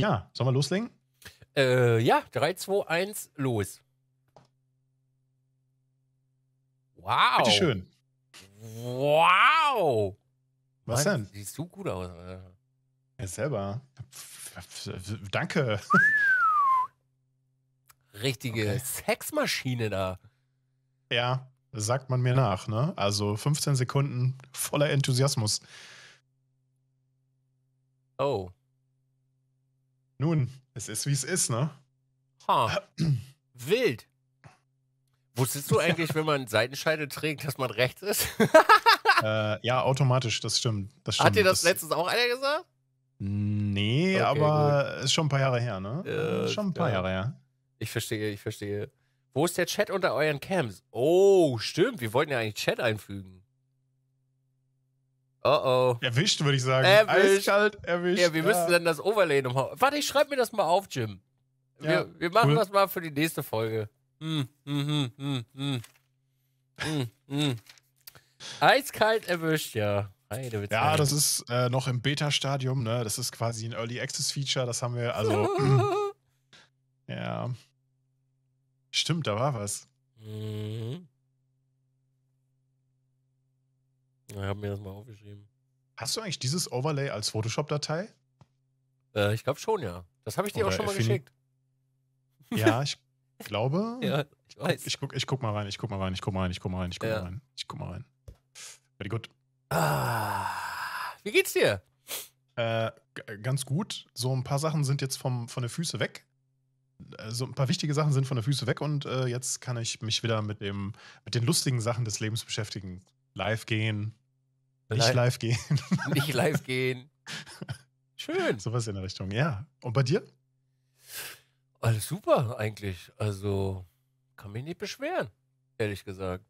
Ja, sollen wir loslegen? Äh, ja, 3, 2, 1, los. Wow. Bitte schön. Wow. Was Mann, denn? Siehst du gut aus. Alter. Ja, selber. Danke. Richtige okay. Sexmaschine da. Ja, sagt man mir nach, ne? Also 15 Sekunden voller Enthusiasmus. Oh. Nun, es ist wie es ist, ne? Ha. Wild. Wusstest du eigentlich, wenn man Seitenscheide trägt, dass man rechts ist? äh, ja, automatisch, das stimmt, das stimmt. Hat dir das, das letztens auch einer gesagt? Nee, okay, aber gut. ist schon ein paar Jahre her, ne? Äh, schon ein paar ja. Jahre her. Ich verstehe, ich verstehe. Wo ist der Chat unter euren Cams? Oh, stimmt, wir wollten ja eigentlich Chat einfügen. Oh oh. Erwischt, würde ich sagen. Erwischt. Eiskalt erwischt. Ja, wir ja. müssten dann das Overlay nochmal. Warte, ich schreibe mir das mal auf, Jim. Wir, ja, wir machen cool. das mal für die nächste Folge. Mm, mm, mm, mm, mm, Eiskalt erwischt, ja. Heide, ja, halt. das ist äh, noch im Beta-Stadium, ne? Das ist quasi ein Early Access-Feature, das haben wir, also. Hm. ja. Stimmt, da war was. Mhm. Ich habe mir das mal aufgeschrieben. Hast du eigentlich dieses Overlay als Photoshop-Datei? Äh, ich glaube schon, ja. Das habe ich dir Oder auch schon mal geschickt. Ja, ich glaube. ja, ich weiß. Ich guck, ich guck mal rein, ich guck mal rein, ich guck mal rein, ich guck mal rein, ich guck ja. mal rein. Ich guck mal rein. Very good. Ah, wie geht's dir? Äh, ganz gut. So ein paar Sachen sind jetzt vom, von der Füße weg. Äh, so ein paar wichtige Sachen sind von der Füße weg und äh, jetzt kann ich mich wieder mit, dem, mit den lustigen Sachen des Lebens beschäftigen. Live gehen, nicht live gehen. Nicht live gehen. Schön. Sowas in der Richtung, ja. Und bei dir? Alles super eigentlich. Also kann mich nicht beschweren, ehrlich gesagt.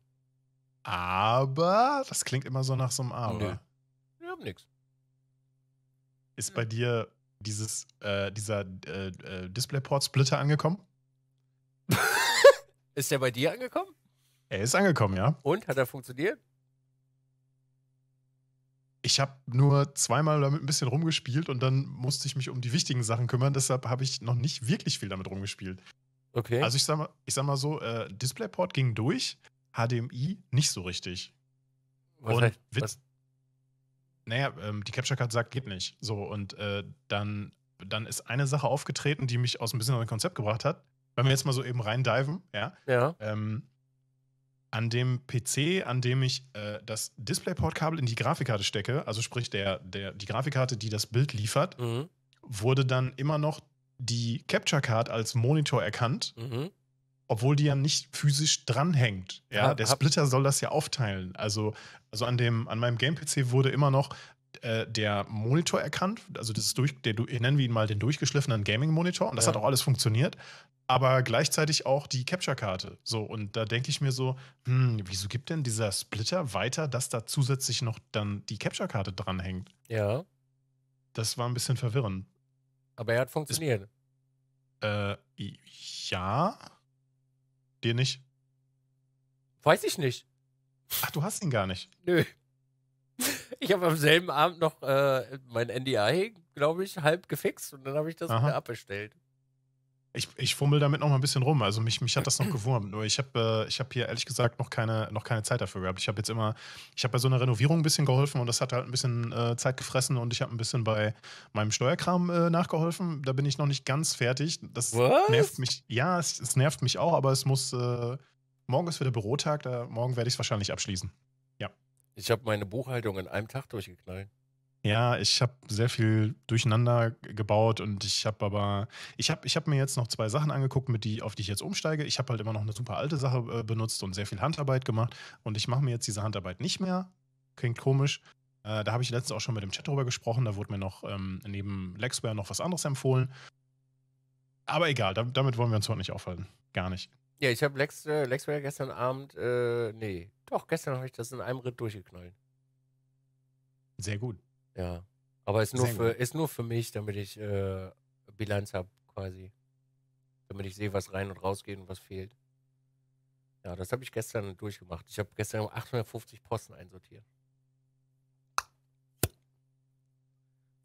Aber das klingt immer so nach so einem Aber. Nee. Ich hab nix. Ist bei dir dieses, äh, dieser äh, äh DisplayPort-Splitter angekommen? ist der bei dir angekommen? Er ist angekommen, ja. Und? Hat er funktioniert? Ich habe nur zweimal damit ein bisschen rumgespielt und dann musste ich mich um die wichtigen Sachen kümmern. Deshalb habe ich noch nicht wirklich viel damit rumgespielt. Okay. Also ich sag mal, ich sag mal so, äh, DisplayPort ging durch, HDMI nicht so richtig. Was und Witz, was? Naja, ähm, die Capture Card sagt, geht nicht. So, und äh, dann, dann ist eine Sache aufgetreten, die mich aus ein bisschen aus dem Konzept gebracht hat. Wenn wir jetzt mal so eben reindiven, ja. Ja. Ähm, an dem PC, an dem ich äh, das DisplayPort-Kabel in die Grafikkarte stecke, also sprich der, der, die Grafikkarte, die das Bild liefert, mhm. wurde dann immer noch die Capture Card als Monitor erkannt, mhm. obwohl die ja nicht physisch dranhängt. Ja, hab, der Splitter soll das ja aufteilen. Also, also an, dem, an meinem Game-PC wurde immer noch äh, der Monitor erkannt. Also das ist durch, der, nennen wir ihn mal den durchgeschliffenen Gaming-Monitor. Und das ja. hat auch alles funktioniert. Aber gleichzeitig auch die Capture-Karte. So, und da denke ich mir so, hm, wieso gibt denn dieser Splitter weiter, dass da zusätzlich noch dann die Capture-Karte dranhängt? Ja. Das war ein bisschen verwirrend. Aber er hat funktioniert. Ist, äh, ja. Dir nicht? Weiß ich nicht. Ach, du hast ihn gar nicht. Nö. ich habe am selben Abend noch äh, mein NDI, glaube ich, halb gefixt und dann habe ich das Aha. wieder abbestellt. Ich, ich fummel damit noch mal ein bisschen rum. Also mich, mich hat das noch gewurmt. Nur ich habe äh, hab hier ehrlich gesagt noch keine, noch keine Zeit dafür gehabt. Ich habe jetzt immer, ich habe bei so einer Renovierung ein bisschen geholfen und das hat halt ein bisschen äh, Zeit gefressen und ich habe ein bisschen bei meinem Steuerkram äh, nachgeholfen. Da bin ich noch nicht ganz fertig. Das Was? nervt mich. Ja, es, es, nervt mich auch, aber es muss. Äh, morgen ist wieder Bürotag, da, morgen werde ich es wahrscheinlich abschließen. Ich habe meine Buchhaltung in einem Tag durchgeknallt. Ja, ich habe sehr viel durcheinander gebaut und ich habe aber, ich habe ich hab mir jetzt noch zwei Sachen angeguckt, mit die, auf die ich jetzt umsteige. Ich habe halt immer noch eine super alte Sache äh, benutzt und sehr viel Handarbeit gemacht und ich mache mir jetzt diese Handarbeit nicht mehr. Klingt komisch. Äh, da habe ich letztens auch schon mit dem Chat drüber gesprochen. Da wurde mir noch ähm, neben Lexware noch was anderes empfohlen. Aber egal, damit wollen wir uns heute nicht aufhalten. Gar nicht. Ja, ich habe Lex, äh, Lex Lexware gestern Abend, äh, nee, doch, gestern habe ich das in einem Ritt durchgeknallt. Sehr gut. Ja. Aber ist nur, für, ist nur für mich, damit ich äh, Bilanz habe, quasi. Damit ich sehe, was rein und raus geht und was fehlt. Ja, das habe ich gestern durchgemacht. Ich habe gestern 850 Posten einsortiert.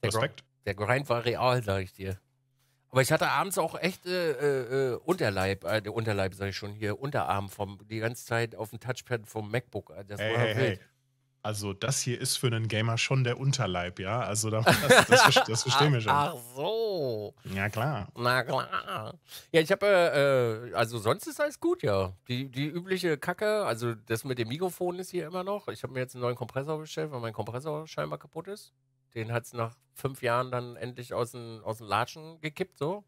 Der Grind, der Grind war real, sage ich dir. Aber ich hatte abends auch echt äh, äh, äh Unterleib, äh, Unterleib sage ich schon hier, Unterarm vom die ganze Zeit auf dem Touchpad vom MacBook. Äh, das hey, war hey, wild. Hey. Also das hier ist für einen Gamer schon der Unterleib, ja. Also das, das, das, das verstehen wir schon. Ach so. Ja klar. Na klar. Ja, ich habe äh, also sonst ist alles gut, ja. Die, die übliche Kacke, also das mit dem Mikrofon ist hier immer noch. Ich habe mir jetzt einen neuen Kompressor bestellt, weil mein Kompressor scheinbar kaputt ist. Den hat es nach fünf Jahren dann endlich aus dem, aus den Latschen gekippt, so.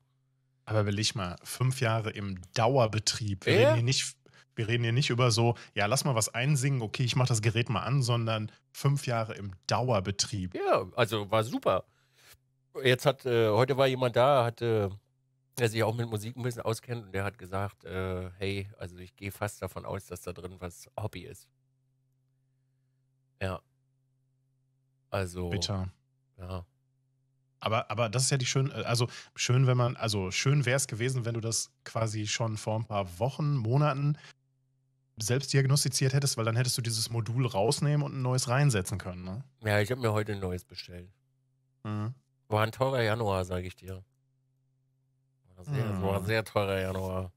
Aber will ich mal, fünf Jahre im Dauerbetrieb. Wir, äh? reden, hier nicht, wir reden hier nicht über so, ja, lass mal was einsingen, okay, ich mach das Gerät mal an, sondern fünf Jahre im Dauerbetrieb. Ja, also war super. Jetzt hat, äh, heute war jemand da, hatte. Äh, der sich auch mit Musik ein bisschen auskennt und der hat gesagt, äh, hey, also ich gehe fast davon aus, dass da drin was Hobby ist. Ja. Also. Bitter. Ja. Aber, aber das ist ja die schön, also schön, wenn man, also schön wäre es gewesen, wenn du das quasi schon vor ein paar Wochen, Monaten selbst diagnostiziert hättest, weil dann hättest du dieses Modul rausnehmen und ein neues reinsetzen können. Ne? Ja, ich habe mir heute ein neues bestellt. Mhm. War ein teurer Januar, sage ich dir. War sehr, mhm. war ein sehr teurer Januar.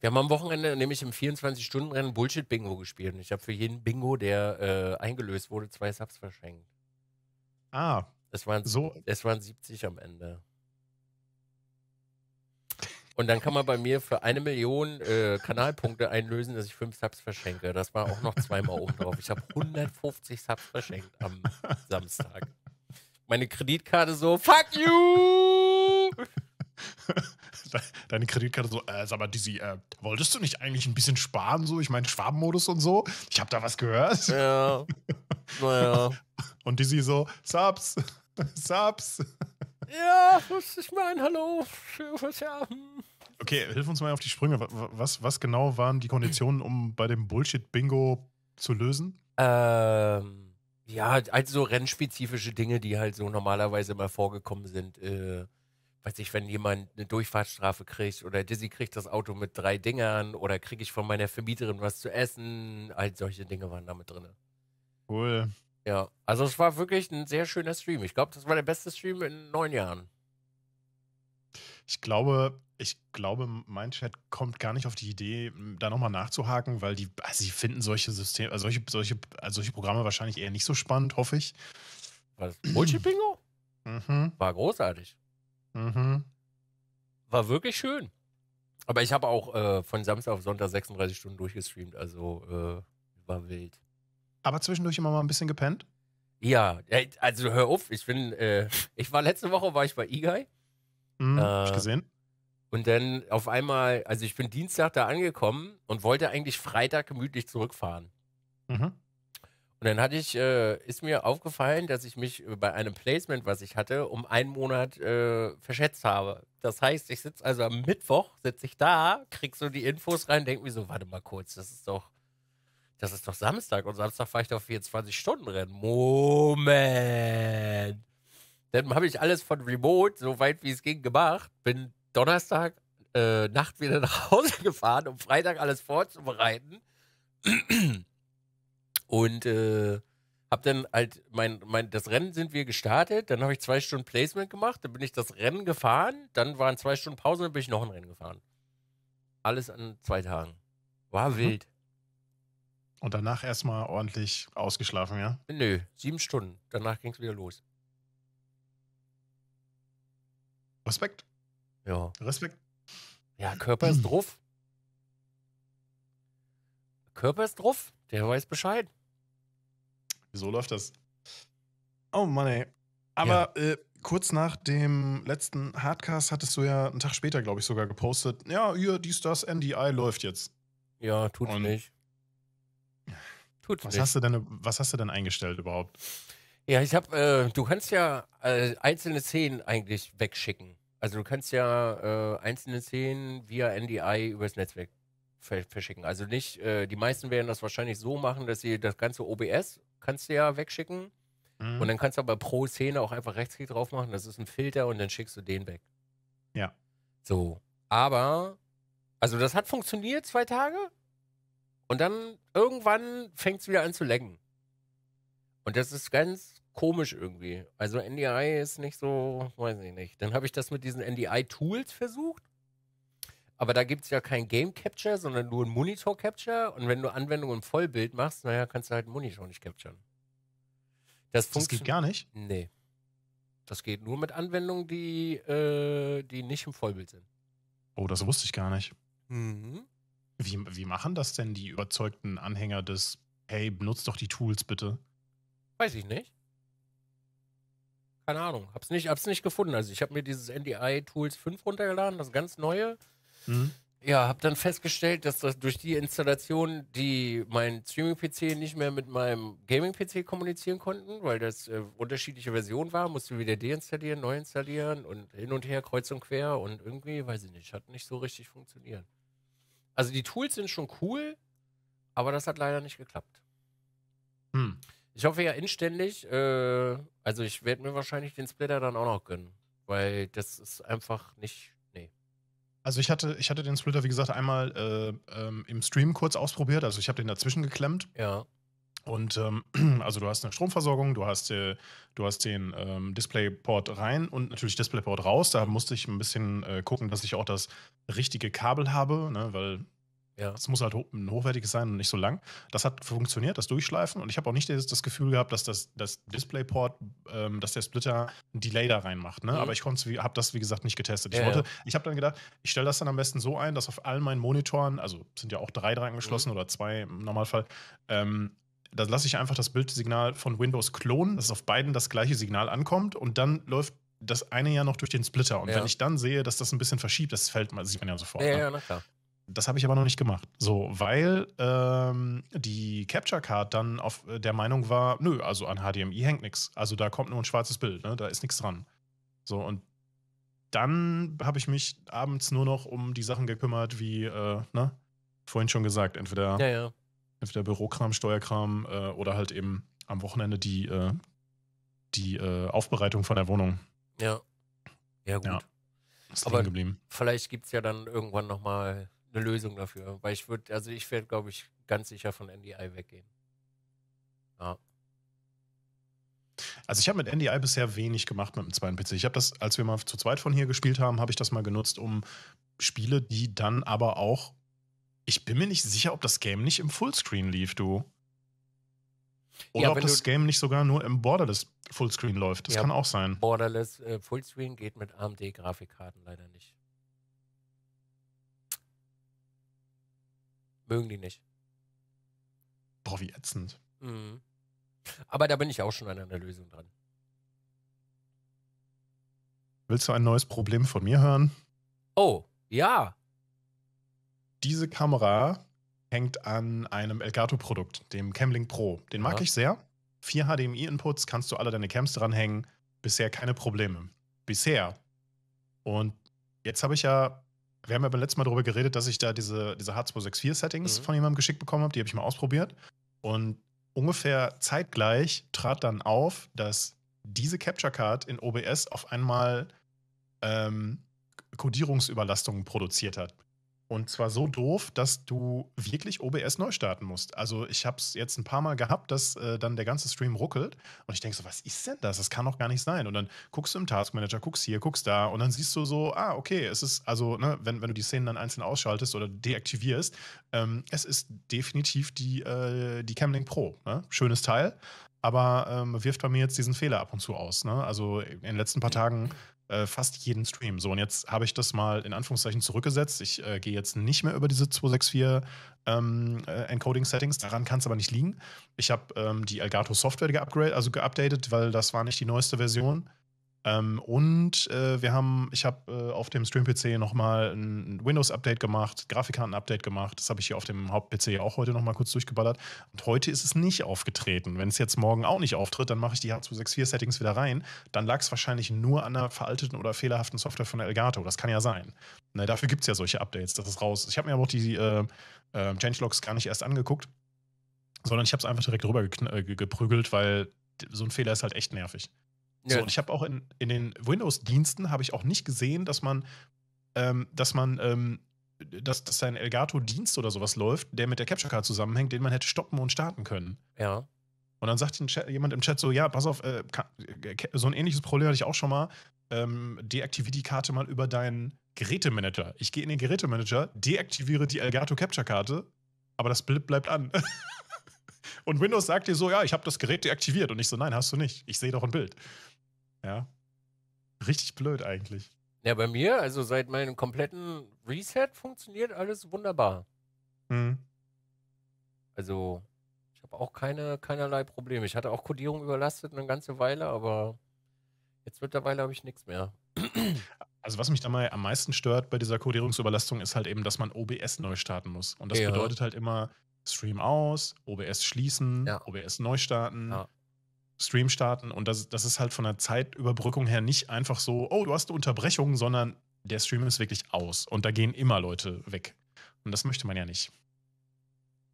Wir haben am Wochenende nämlich im 24-Stunden-Rennen Bullshit-Bingo gespielt. Und ich habe für jeden Bingo, der äh, eingelöst wurde, zwei Subs verschenkt. Ah, es waren, so. es waren 70 am Ende. Und dann kann man bei mir für eine Million äh, Kanalpunkte einlösen, dass ich fünf Subs verschenke. Das war auch noch zweimal oben drauf. Ich habe 150 Subs verschenkt am Samstag. Meine Kreditkarte so, fuck you! Deine Kreditkarte so, äh, sag mal, Dizzy, äh, wolltest du nicht eigentlich ein bisschen sparen? So, ich meine, Schwabenmodus und so. Ich habe da was gehört. Ja. Naja. Und Dizzy so, Subs, Subs. Ja, was ich meine, hallo, schön fürs Jahren. Okay, hilf uns mal auf die Sprünge. Was, was genau waren die Konditionen, um bei dem Bullshit-Bingo zu lösen? Ähm, ja, also so rennspezifische Dinge, die halt so normalerweise mal vorgekommen sind. Äh, weiß ich, wenn jemand eine Durchfahrtsstrafe kriegt oder Dizzy kriegt das Auto mit drei Dingern oder kriege ich von meiner Vermieterin was zu essen. All solche Dinge waren damit drin. Cool. Ja, also es war wirklich ein sehr schöner Stream. Ich glaube, das war der beste Stream in neun Jahren. Ich glaube, ich glaube, mein Chat kommt gar nicht auf die Idee, da nochmal nachzuhaken, weil die, also sie finden solche Systeme, also solche, solche, also solche Programme wahrscheinlich eher nicht so spannend, hoffe ich. Was? multi Bingo? Mhm. War großartig. Mhm. War wirklich schön. Aber ich habe auch äh, von Samstag auf Sonntag 36 Stunden durchgestreamt, also äh, war wild. Aber zwischendurch immer mal ein bisschen gepennt? Ja, also hör auf, ich bin, äh, ich war letzte Woche war ich bei Igai. Mhm, hab ich äh, gesehen. Und dann auf einmal, also ich bin Dienstag da angekommen und wollte eigentlich Freitag gemütlich zurückfahren. Mhm. Und dann hatte ich, äh, ist mir aufgefallen, dass ich mich äh, bei einem Placement, was ich hatte, um einen Monat äh, verschätzt habe. Das heißt, ich sitze also am Mittwoch, sitze ich da, krieg so die Infos rein, denke mir so, warte mal kurz, das ist doch, das ist doch Samstag und Samstag fahre ich doch 24 Stunden Rennen. Moment. Dann habe ich alles von Remote, so weit wie es ging, gemacht. Bin Donnerstag äh, Nacht wieder nach Hause gefahren, um Freitag alles vorzubereiten. Und äh, hab dann halt mein, mein, das Rennen sind wir gestartet, dann habe ich zwei Stunden Placement gemacht, dann bin ich das Rennen gefahren, dann waren zwei Stunden Pause, dann bin ich noch ein Rennen gefahren. Alles an zwei Tagen. War mhm. wild. Und danach erstmal ordentlich ausgeschlafen, ja? Nö, sieben Stunden. Danach ging es wieder los. Respekt. Ja. Respekt. Ja, Körper ist drauf. Körper ist drauf. Der weiß Bescheid. Wieso läuft das. Oh Mann, ey. Aber ja. äh, kurz nach dem letzten Hardcast hattest du ja einen Tag später, glaube ich, sogar gepostet. Ja, hier, dies, das, NDI läuft jetzt. Ja, tut Und nicht. Tut's was nicht. Hast du denn, was hast du denn eingestellt überhaupt? Ja, ich habe, äh, du kannst ja äh, einzelne Szenen eigentlich wegschicken. Also du kannst ja äh, einzelne Szenen via NDI übers Netzwerk verschicken. Also nicht, äh, die meisten werden das wahrscheinlich so machen, dass sie das ganze OBS kannst du ja wegschicken. Mhm. Und dann kannst du aber pro Szene auch einfach Rechtsklick drauf machen. Das ist ein Filter und dann schickst du den weg. Ja. So. Aber, also das hat funktioniert zwei Tage. Und dann irgendwann fängt es wieder an zu lecken. Und das ist ganz komisch irgendwie. Also NDI ist nicht so, weiß ich nicht. Dann habe ich das mit diesen NDI-Tools versucht. Aber da gibt es ja kein Game Capture, sondern nur ein Monitor Capture. Und wenn du Anwendungen im Vollbild machst, naja, kannst du halt einen Monitor nicht capturen. Das, das geht gar nicht? Nee. Das geht nur mit Anwendungen, die, äh, die nicht im Vollbild sind. Oh, das wusste ich gar nicht. Mhm. Wie, wie machen das denn die überzeugten Anhänger des, hey, benutzt doch die Tools bitte? Weiß ich nicht. Keine Ahnung. Hab's nicht, hab's nicht gefunden. Also ich habe mir dieses NDI Tools 5 runtergeladen, das ganz neue. Mhm. Ja, habe dann festgestellt, dass das durch die Installation, die mein Streaming-PC nicht mehr mit meinem Gaming-PC kommunizieren konnten, weil das äh, unterschiedliche Versionen waren, musste wieder deinstallieren, neu installieren und hin und her, kreuz und quer und irgendwie, weiß ich nicht, hat nicht so richtig funktioniert. Also die Tools sind schon cool, aber das hat leider nicht geklappt. Hm. Ich hoffe ja inständig, äh, also ich werde mir wahrscheinlich den Splitter dann auch noch gönnen, weil das ist einfach nicht also ich hatte, ich hatte den Splitter, wie gesagt, einmal äh, ähm, im Stream kurz ausprobiert. Also ich habe den dazwischen geklemmt. Ja. Und ähm, also du hast eine Stromversorgung, du hast, äh, du hast den ähm, DisplayPort rein und natürlich DisplayPort raus. Da musste ich ein bisschen äh, gucken, dass ich auch das richtige Kabel habe, ne? weil ja. Es muss halt ein hochwertiges sein und nicht so lang. Das hat funktioniert, das Durchschleifen. Und ich habe auch nicht das, Gefühl gehabt, dass das, das DisplayPort, ähm, dass der Splitter ein Delay da reinmacht. Ne? Mhm. Aber ich habe das, wie gesagt, nicht getestet. ich, wollte, ja. ich habe dann gedacht, ich stelle das dann am besten so ein, dass auf allen meinen Monitoren, also sind ja auch drei dran angeschlossen mhm. oder zwei im Normalfall, ähm, da lasse ich einfach das Bildsignal von Windows klonen, dass auf beiden das gleiche Signal ankommt und dann läuft das eine ja noch durch den Splitter. Und ja. wenn ich dann sehe, dass das ein bisschen verschiebt, das fällt man, sieht man ja sofort. Ja, ne? ja, na klar. Das habe ich aber noch nicht gemacht. So, weil ähm, die Capture Card dann auf äh, der Meinung war, nö, also an HDMI hängt nichts. Also da kommt nur ein schwarzes Bild, ne? da ist nichts dran. So, und dann habe ich mich abends nur noch um die Sachen gekümmert, wie, äh, ne? Vorhin schon gesagt, entweder, ja, ja. entweder Bürokram, Steuerkram äh, oder halt eben am Wochenende die, äh, die äh, Aufbereitung von der Wohnung. Ja. Ja, gut. Ja, ist aber geblieben. Vielleicht gibt es ja dann irgendwann nochmal eine Lösung dafür. Weil ich würde, also ich werde, glaube ich, ganz sicher von NDI weggehen. Ja. Also ich habe mit NDI bisher wenig gemacht mit dem zweiten PC. Ich habe das, als wir mal zu zweit von hier gespielt haben, habe ich das mal genutzt, um Spiele, die dann aber auch. Ich bin mir nicht sicher, ob das Game nicht im Fullscreen lief, du. Oder ja, ob das Game nicht sogar nur im Borderless Fullscreen läuft. Das ja, kann auch sein. Borderless äh, Fullscreen geht mit AMD-Grafikkarten leider nicht. mögen die nicht. Boah, wie ätzend. Mhm. Aber da bin ich auch schon an einer Lösung dran. Willst du ein neues Problem von mir hören? Oh, ja. Diese Kamera hängt an einem Elgato-Produkt, dem Camlink Pro. Den mag ja. ich sehr. Vier HDMI-Inputs, kannst du alle deine Cams dranhängen. Bisher keine Probleme. Bisher. Und jetzt habe ich ja wir haben ja beim letzten Mal darüber geredet, dass ich da diese, diese H264-Settings mhm. von jemandem geschickt bekommen habe. Die habe ich mal ausprobiert. Und ungefähr zeitgleich trat dann auf, dass diese Capture Card in OBS auf einmal ähm, Codierungsüberlastungen produziert hat. Und zwar so doof, dass du wirklich OBS neu starten musst. Also ich habe es jetzt ein paar Mal gehabt, dass äh, dann der ganze Stream ruckelt und ich denke so, was ist denn das? Das kann doch gar nicht sein. Und dann guckst du im Task Manager, guckst hier, guckst da und dann siehst du so, ah, okay, es ist, also ne, wenn, wenn du die Szenen dann einzeln ausschaltest oder deaktivierst, ähm, es ist definitiv die, äh, die Camlink Pro. Ne? Schönes Teil, aber ähm, wirft bei mir jetzt diesen Fehler ab und zu aus. Ne? Also in den letzten paar Tagen äh, fast jeden Stream. So, und jetzt habe ich das mal in Anführungszeichen zurückgesetzt. Ich äh, gehe jetzt nicht mehr über diese 264 ähm, äh, Encoding-Settings. Daran kann es aber nicht liegen. Ich habe ähm, die Elgato Software geupgradet, also geupdatet, weil das war nicht die neueste Version. Ähm, und äh, wir haben, ich habe äh, auf dem Stream-PC nochmal ein Windows-Update gemacht, Grafikkarten-Update gemacht. Das habe ich hier auf dem Haupt-PC auch heute nochmal kurz durchgeballert. Und heute ist es nicht aufgetreten. Wenn es jetzt morgen auch nicht auftritt, dann mache ich die H264-Settings wieder rein. Dann lag es wahrscheinlich nur an einer veralteten oder fehlerhaften Software von Elgato. Das kann ja sein. Ne, dafür gibt es ja solche Updates, dass es raus ist. Ich habe mir aber auch die äh, äh, Changelogs gar nicht erst angeguckt, sondern ich habe es einfach direkt rüber äh, geprügelt, weil so ein Fehler ist halt echt nervig. Ja. So, und ich habe auch in, in den Windows-Diensten habe ich auch nicht gesehen, dass man, ähm, dass man, ähm, dass, dass ein Elgato-Dienst oder sowas läuft, der mit der Capture Card zusammenhängt, den man hätte stoppen und starten können. Ja. Und dann sagt jemand im Chat so, ja, pass auf, äh, äh so ein ähnliches Problem hatte ich auch schon mal. Ähm, deaktiviere die Karte mal über deinen Gerätemanager. Ich gehe in den Gerätemanager, deaktiviere die Elgato Capture-Karte, aber das Blip bleibt an. Und Windows sagt dir so, ja, ich habe das Gerät deaktiviert. Und ich so, nein, hast du nicht. Ich sehe doch ein Bild. Ja. Richtig blöd eigentlich. Ja, bei mir, also seit meinem kompletten Reset funktioniert alles wunderbar. Mhm. Also, ich habe auch keine, keinerlei Probleme. Ich hatte auch Codierung überlastet eine ganze Weile, aber jetzt mittlerweile habe ich nichts mehr. Also was mich da mal am meisten stört bei dieser Codierungsüberlastung ist halt eben, dass man OBS neu starten muss. Und das ja. bedeutet halt immer Stream aus, OBS schließen, ja. OBS neu starten. Ja. Stream starten und das, das ist halt von der Zeitüberbrückung her nicht einfach so, oh, du hast eine Unterbrechung, sondern der Stream ist wirklich aus und da gehen immer Leute weg. Und das möchte man ja nicht.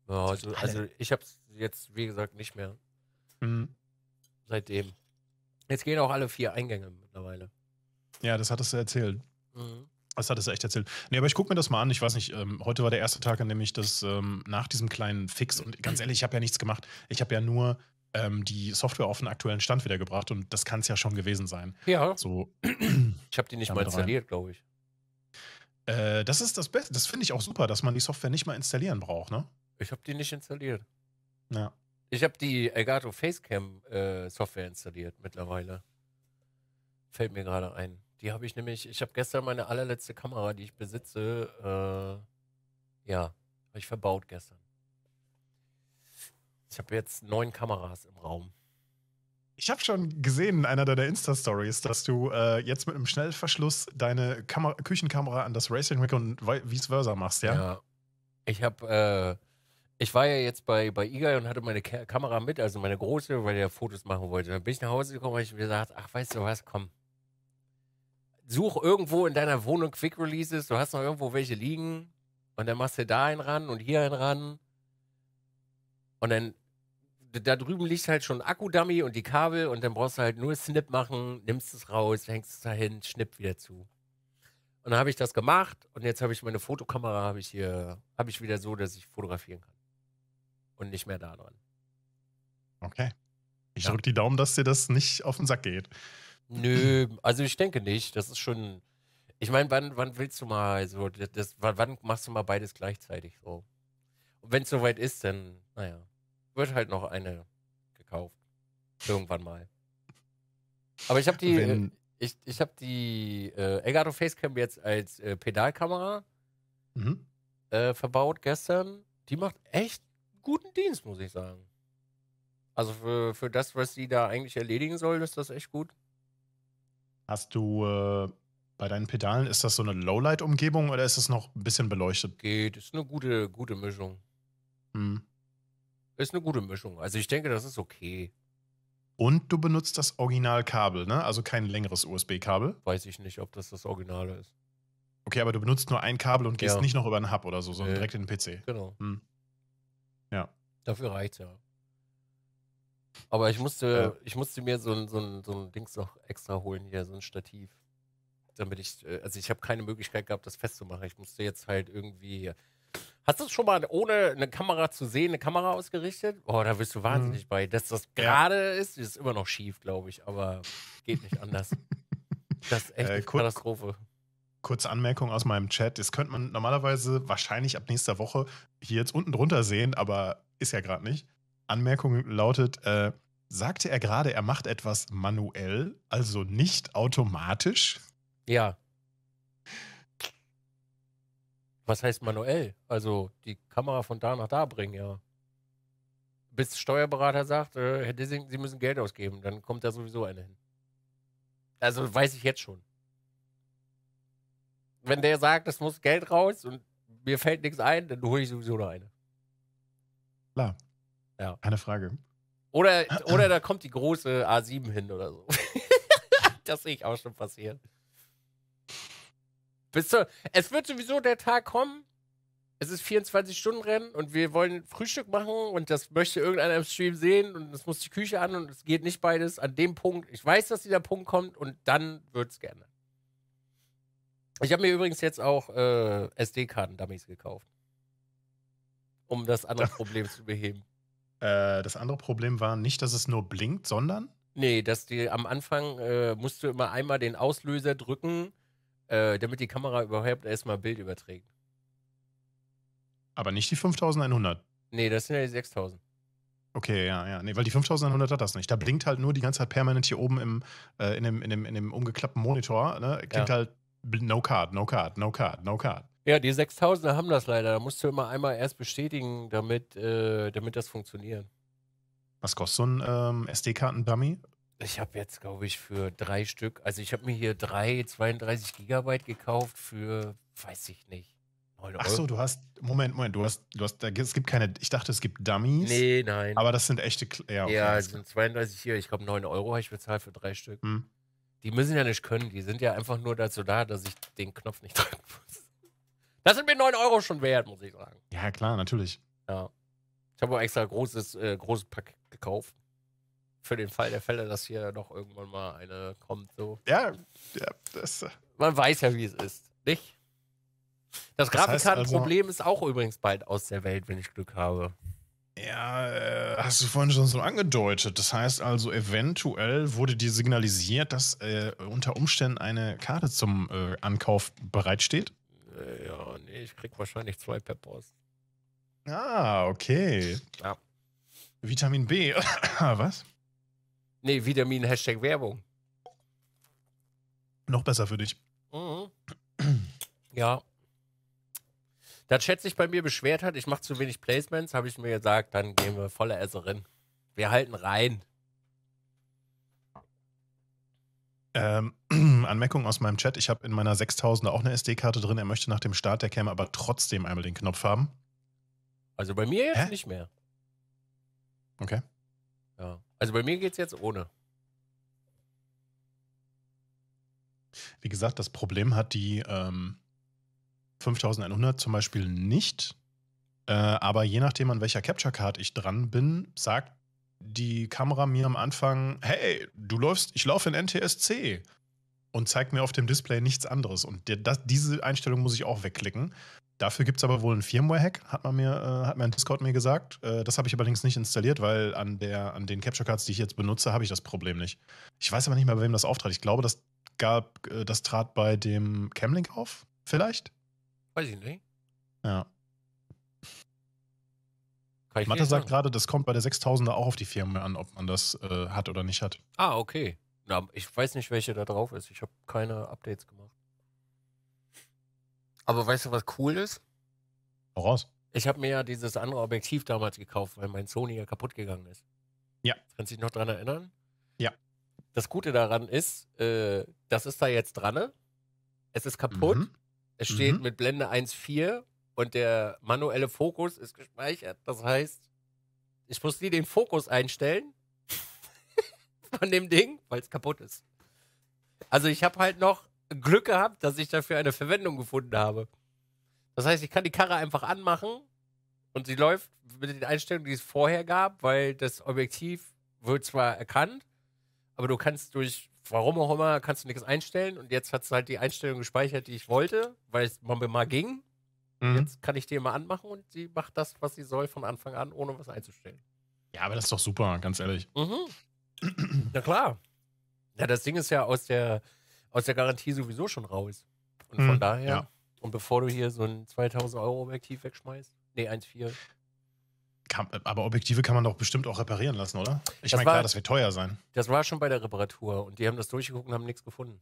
Ja, also, also, ich habe es jetzt, wie gesagt, nicht mehr. Mhm. Seitdem. Jetzt gehen auch alle vier Eingänge mittlerweile. Ja, das hattest du erzählt. Mhm. Das hattest du echt erzählt. Nee, aber ich gucke mir das mal an. Ich weiß nicht, ähm, heute war der erste Tag, an dem ich das ähm, nach diesem kleinen Fix und ganz ehrlich, ich habe ja nichts gemacht. Ich habe ja nur ähm, die Software auf den aktuellen Stand wiedergebracht und das kann es ja schon gewesen sein. Ja. So, ich habe die nicht mal installiert, glaube ich. Äh, das ist das Beste. Das finde ich auch super, dass man die Software nicht mal installieren braucht, ne? Ich habe die nicht installiert. Ja. Ich habe die Elgato Facecam äh, Software installiert mittlerweile. Fällt mir gerade ein. Die habe ich nämlich, ich habe gestern meine allerletzte Kamera, die ich besitze, äh, ja, habe ich verbaut gestern. Ich habe jetzt neun Kameras im Raum. Ich habe schon gesehen in einer deiner Insta-Stories, dass du äh, jetzt mit einem Schnellverschluss deine Kamer Küchenkamera an das Racing Rig und vice versa machst, ja? Ja. Ich habe, äh, ich war ja jetzt bei, bei Igai und hatte meine Ka Kamera mit, also meine große, weil der Fotos machen wollte. Dann bin ich nach Hause gekommen und ich mir gesagt, ach, weißt du was, komm. Such irgendwo in deiner Wohnung Quick Releases, du hast noch irgendwo welche liegen und dann machst du da einen ran und hier einen ran. Und dann da drüben liegt halt schon ein Akkudummy und die Kabel und dann brauchst du halt nur Snip machen, nimmst es raus, hängst es dahin, schnipp wieder zu. Und dann habe ich das gemacht und jetzt habe ich meine Fotokamera, habe ich hier, habe ich wieder so, dass ich fotografieren kann. Und nicht mehr da dran. Okay. Ich ja. drücke die Daumen, dass dir das nicht auf den Sack geht. Nö, also ich denke nicht. Das ist schon. Ich meine, wann, wann willst du mal also das, wann machst du mal beides gleichzeitig so? Und wenn es soweit ist, dann, naja wird halt noch eine gekauft. Irgendwann mal. Aber ich habe die, Wenn, äh, ich, ich habe die äh, Elgato Facecam jetzt als äh, Pedalkamera mhm. äh, verbaut gestern. Die macht echt guten Dienst, muss ich sagen. Also für, für das, was sie da eigentlich erledigen soll, ist das echt gut. Hast du äh, bei deinen Pedalen, ist das so eine Lowlight-Umgebung oder ist das noch ein bisschen beleuchtet? Geht, ist eine gute, gute Mischung. Mhm. Ist eine gute Mischung. Also ich denke, das ist okay. Und du benutzt das Originalkabel, ne? Also kein längeres USB-Kabel. Weiß ich nicht, ob das das Originale ist. Okay, aber du benutzt nur ein Kabel und gehst ja. nicht noch über einen Hub oder so, sondern nee. direkt in den PC. Genau. Hm. Ja. Dafür reicht's ja. Aber ich musste, ja. ich musste mir so ein, so, ein, so ein Dings noch extra holen hier, so ein Stativ. Damit ich, äh, also ich habe keine Möglichkeit gehabt, das festzumachen. Ich musste jetzt halt irgendwie Hast du es schon mal ohne eine Kamera zu sehen, eine Kamera ausgerichtet? Oh, da wirst du hm. wahnsinnig mhm. bei. Dass das gerade ja. ist, ist immer noch schief, glaube ich, aber geht nicht anders. das ist echt äh, eine kur Katastrophe. Kurze Anmerkung aus meinem Chat. Das könnte man normalerweise wahrscheinlich ab nächster Woche hier jetzt unten drunter sehen, aber ist ja gerade nicht. Anmerkung lautet, äh, sagte er gerade, er macht etwas manuell, also nicht automatisch? Ja. Was heißt manuell? Also die Kamera von da nach da bringen, ja. Bis Steuerberater sagt, äh, Herr Dissing, Sie müssen Geld ausgeben, dann kommt da sowieso eine hin. Also weiß ich jetzt schon. Wenn der sagt, es muss Geld raus und mir fällt nichts ein, dann hole ich sowieso noch eine. Klar. Ja. Eine Frage. Oder, oder da kommt die große A7 hin oder so. das sehe ich auch schon passieren. Bis zur, es wird sowieso der Tag kommen. Es ist 24-Stunden-Rennen und wir wollen Frühstück machen und das möchte irgendeiner im Stream sehen und es muss die Küche an und es geht nicht beides. An dem Punkt, ich weiß, dass dieser Punkt kommt und dann wird es gerne. Ich habe mir übrigens jetzt auch äh, SD-Karten-Dummies gekauft, um das andere Problem zu beheben. Äh, das andere Problem war nicht, dass es nur blinkt, sondern? Nee, dass die am Anfang äh, musst du immer einmal den Auslöser drücken äh, damit die Kamera überhaupt erstmal Bild überträgt. Aber nicht die 5100. Nee, das sind ja die 6000. Okay, ja, ja. Nee, weil die 5100 hat das nicht. Da blinkt halt nur die ganze Zeit permanent hier oben im, äh, in, dem, in, dem, in dem umgeklappten Monitor. Ne? Klingt ja. halt no card, no card, no card, no card. Ja, die 6000 haben das leider. Da musst du immer einmal erst bestätigen, damit, äh, damit das funktioniert. Was kostet so ein ähm, SD-Karten-Dummy? Ich habe jetzt, glaube ich, für drei Stück, also ich habe mir hier drei 32 Gigabyte gekauft für, weiß ich nicht, 9 Euro. Ach so, du hast, Moment, Moment, du hast, du hast, da, es gibt keine, ich dachte, es gibt Dummies. Nee, nein. Aber das sind echte, ja. Okay, ja, es sind 32 hier, ich glaube, 9 Euro habe ich bezahlt für drei Stück. Hm. Die müssen ja nicht können, die sind ja einfach nur dazu da, dass ich den Knopf nicht drücken muss. Das sind mir 9 Euro schon wert, muss ich sagen. Ja, klar, natürlich. Ja. Ich habe auch extra großes, äh, großes Pack gekauft für den Fall der Fälle, dass hier noch irgendwann mal eine kommt. So. Ja, ja das. Äh, Man weiß ja, wie es ist, nicht? Das, Grafikkartenproblem also, ist auch übrigens bald aus der Welt, wenn ich Glück habe. Ja, äh, hast du vorhin schon so angedeutet. Das heißt also, eventuell wurde dir signalisiert, dass äh, unter Umständen eine Karte zum äh, Ankauf bereitsteht? Äh, ja, nee, ich krieg wahrscheinlich zwei per Post. Ah, okay. Ja. Vitamin B. Was? Nee, Vitamin Hashtag Werbung. Noch besser für dich. Mhm. Ja. Da Chat sich bei mir beschwert hat, ich mache zu wenig Placements, habe ich mir gesagt, dann gehen wir voller Esserin. Wir halten rein. Ähm, Anmerkung aus meinem Chat. Ich habe in meiner 6000er auch eine SD-Karte drin. Er möchte nach dem Start der Cam aber trotzdem einmal den Knopf haben. Also bei mir jetzt Hä? nicht mehr. Okay. Ja. Also bei mir geht es jetzt ohne. Wie gesagt, das Problem hat die ähm, 5100 zum Beispiel nicht. Äh, aber je nachdem, an welcher Capture Card ich dran bin, sagt die Kamera mir am Anfang: Hey, du läufst, ich laufe in NTSC. Und zeigt mir auf dem Display nichts anderes. Und der, das, diese Einstellung muss ich auch wegklicken. Dafür gibt es aber wohl einen Firmware-Hack, hat man mir, äh, hat mein Discord mir gesagt. Äh, das habe ich allerdings nicht installiert, weil an, der, an den Capture Cards, die ich jetzt benutze, habe ich das Problem nicht. Ich weiß aber nicht mehr, bei wem das auftrat. Ich glaube, das gab, äh, das trat bei dem Camlink auf, vielleicht? Weiß ich nicht. Ja. Kann Mathe sagt gerade, das kommt bei der 6000er auch auf die Firmware an, ob man das äh, hat oder nicht hat. Ah, okay. Na, ich weiß nicht, welche da drauf ist. Ich habe keine Updates gemacht. Aber weißt du, was cool ist? Raus. Ich habe mir ja dieses andere Objektiv damals gekauft, weil mein Sony ja kaputt gegangen ist. Ja. Kannst du dich noch dran erinnern? Ja. Das Gute daran ist, äh, das ist da jetzt dran. Ne? Es ist kaputt. Mhm. Es steht mhm. mit Blende 1.4 und der manuelle Fokus ist gespeichert. Das heißt, ich muss nie den Fokus einstellen von dem Ding, weil es kaputt ist. Also ich habe halt noch Glück gehabt, dass ich dafür eine Verwendung gefunden habe. Das heißt, ich kann die Karre einfach anmachen und sie läuft mit den Einstellungen, die es vorher gab, weil das Objektiv wird zwar erkannt, aber du kannst durch, warum auch immer, kannst du nichts einstellen und jetzt hat es halt die Einstellung gespeichert, die ich wollte, weil es mal ging. Mhm. Jetzt kann ich die immer anmachen und sie macht das, was sie soll von Anfang an, ohne was einzustellen. Ja, aber das ist doch super, ganz ehrlich. Mhm. Na klar. Ja, das Ding ist ja aus der aus der Garantie sowieso schon raus. Und von hm, daher, ja. und bevor du hier so ein 2000 Euro Objektiv wegschmeißt, nee, 1,4. Aber Objektive kann man doch bestimmt auch reparieren lassen, oder? Ich meine, klar, das wird teuer sein. Das war schon bei der Reparatur und die haben das durchgeguckt und haben nichts gefunden.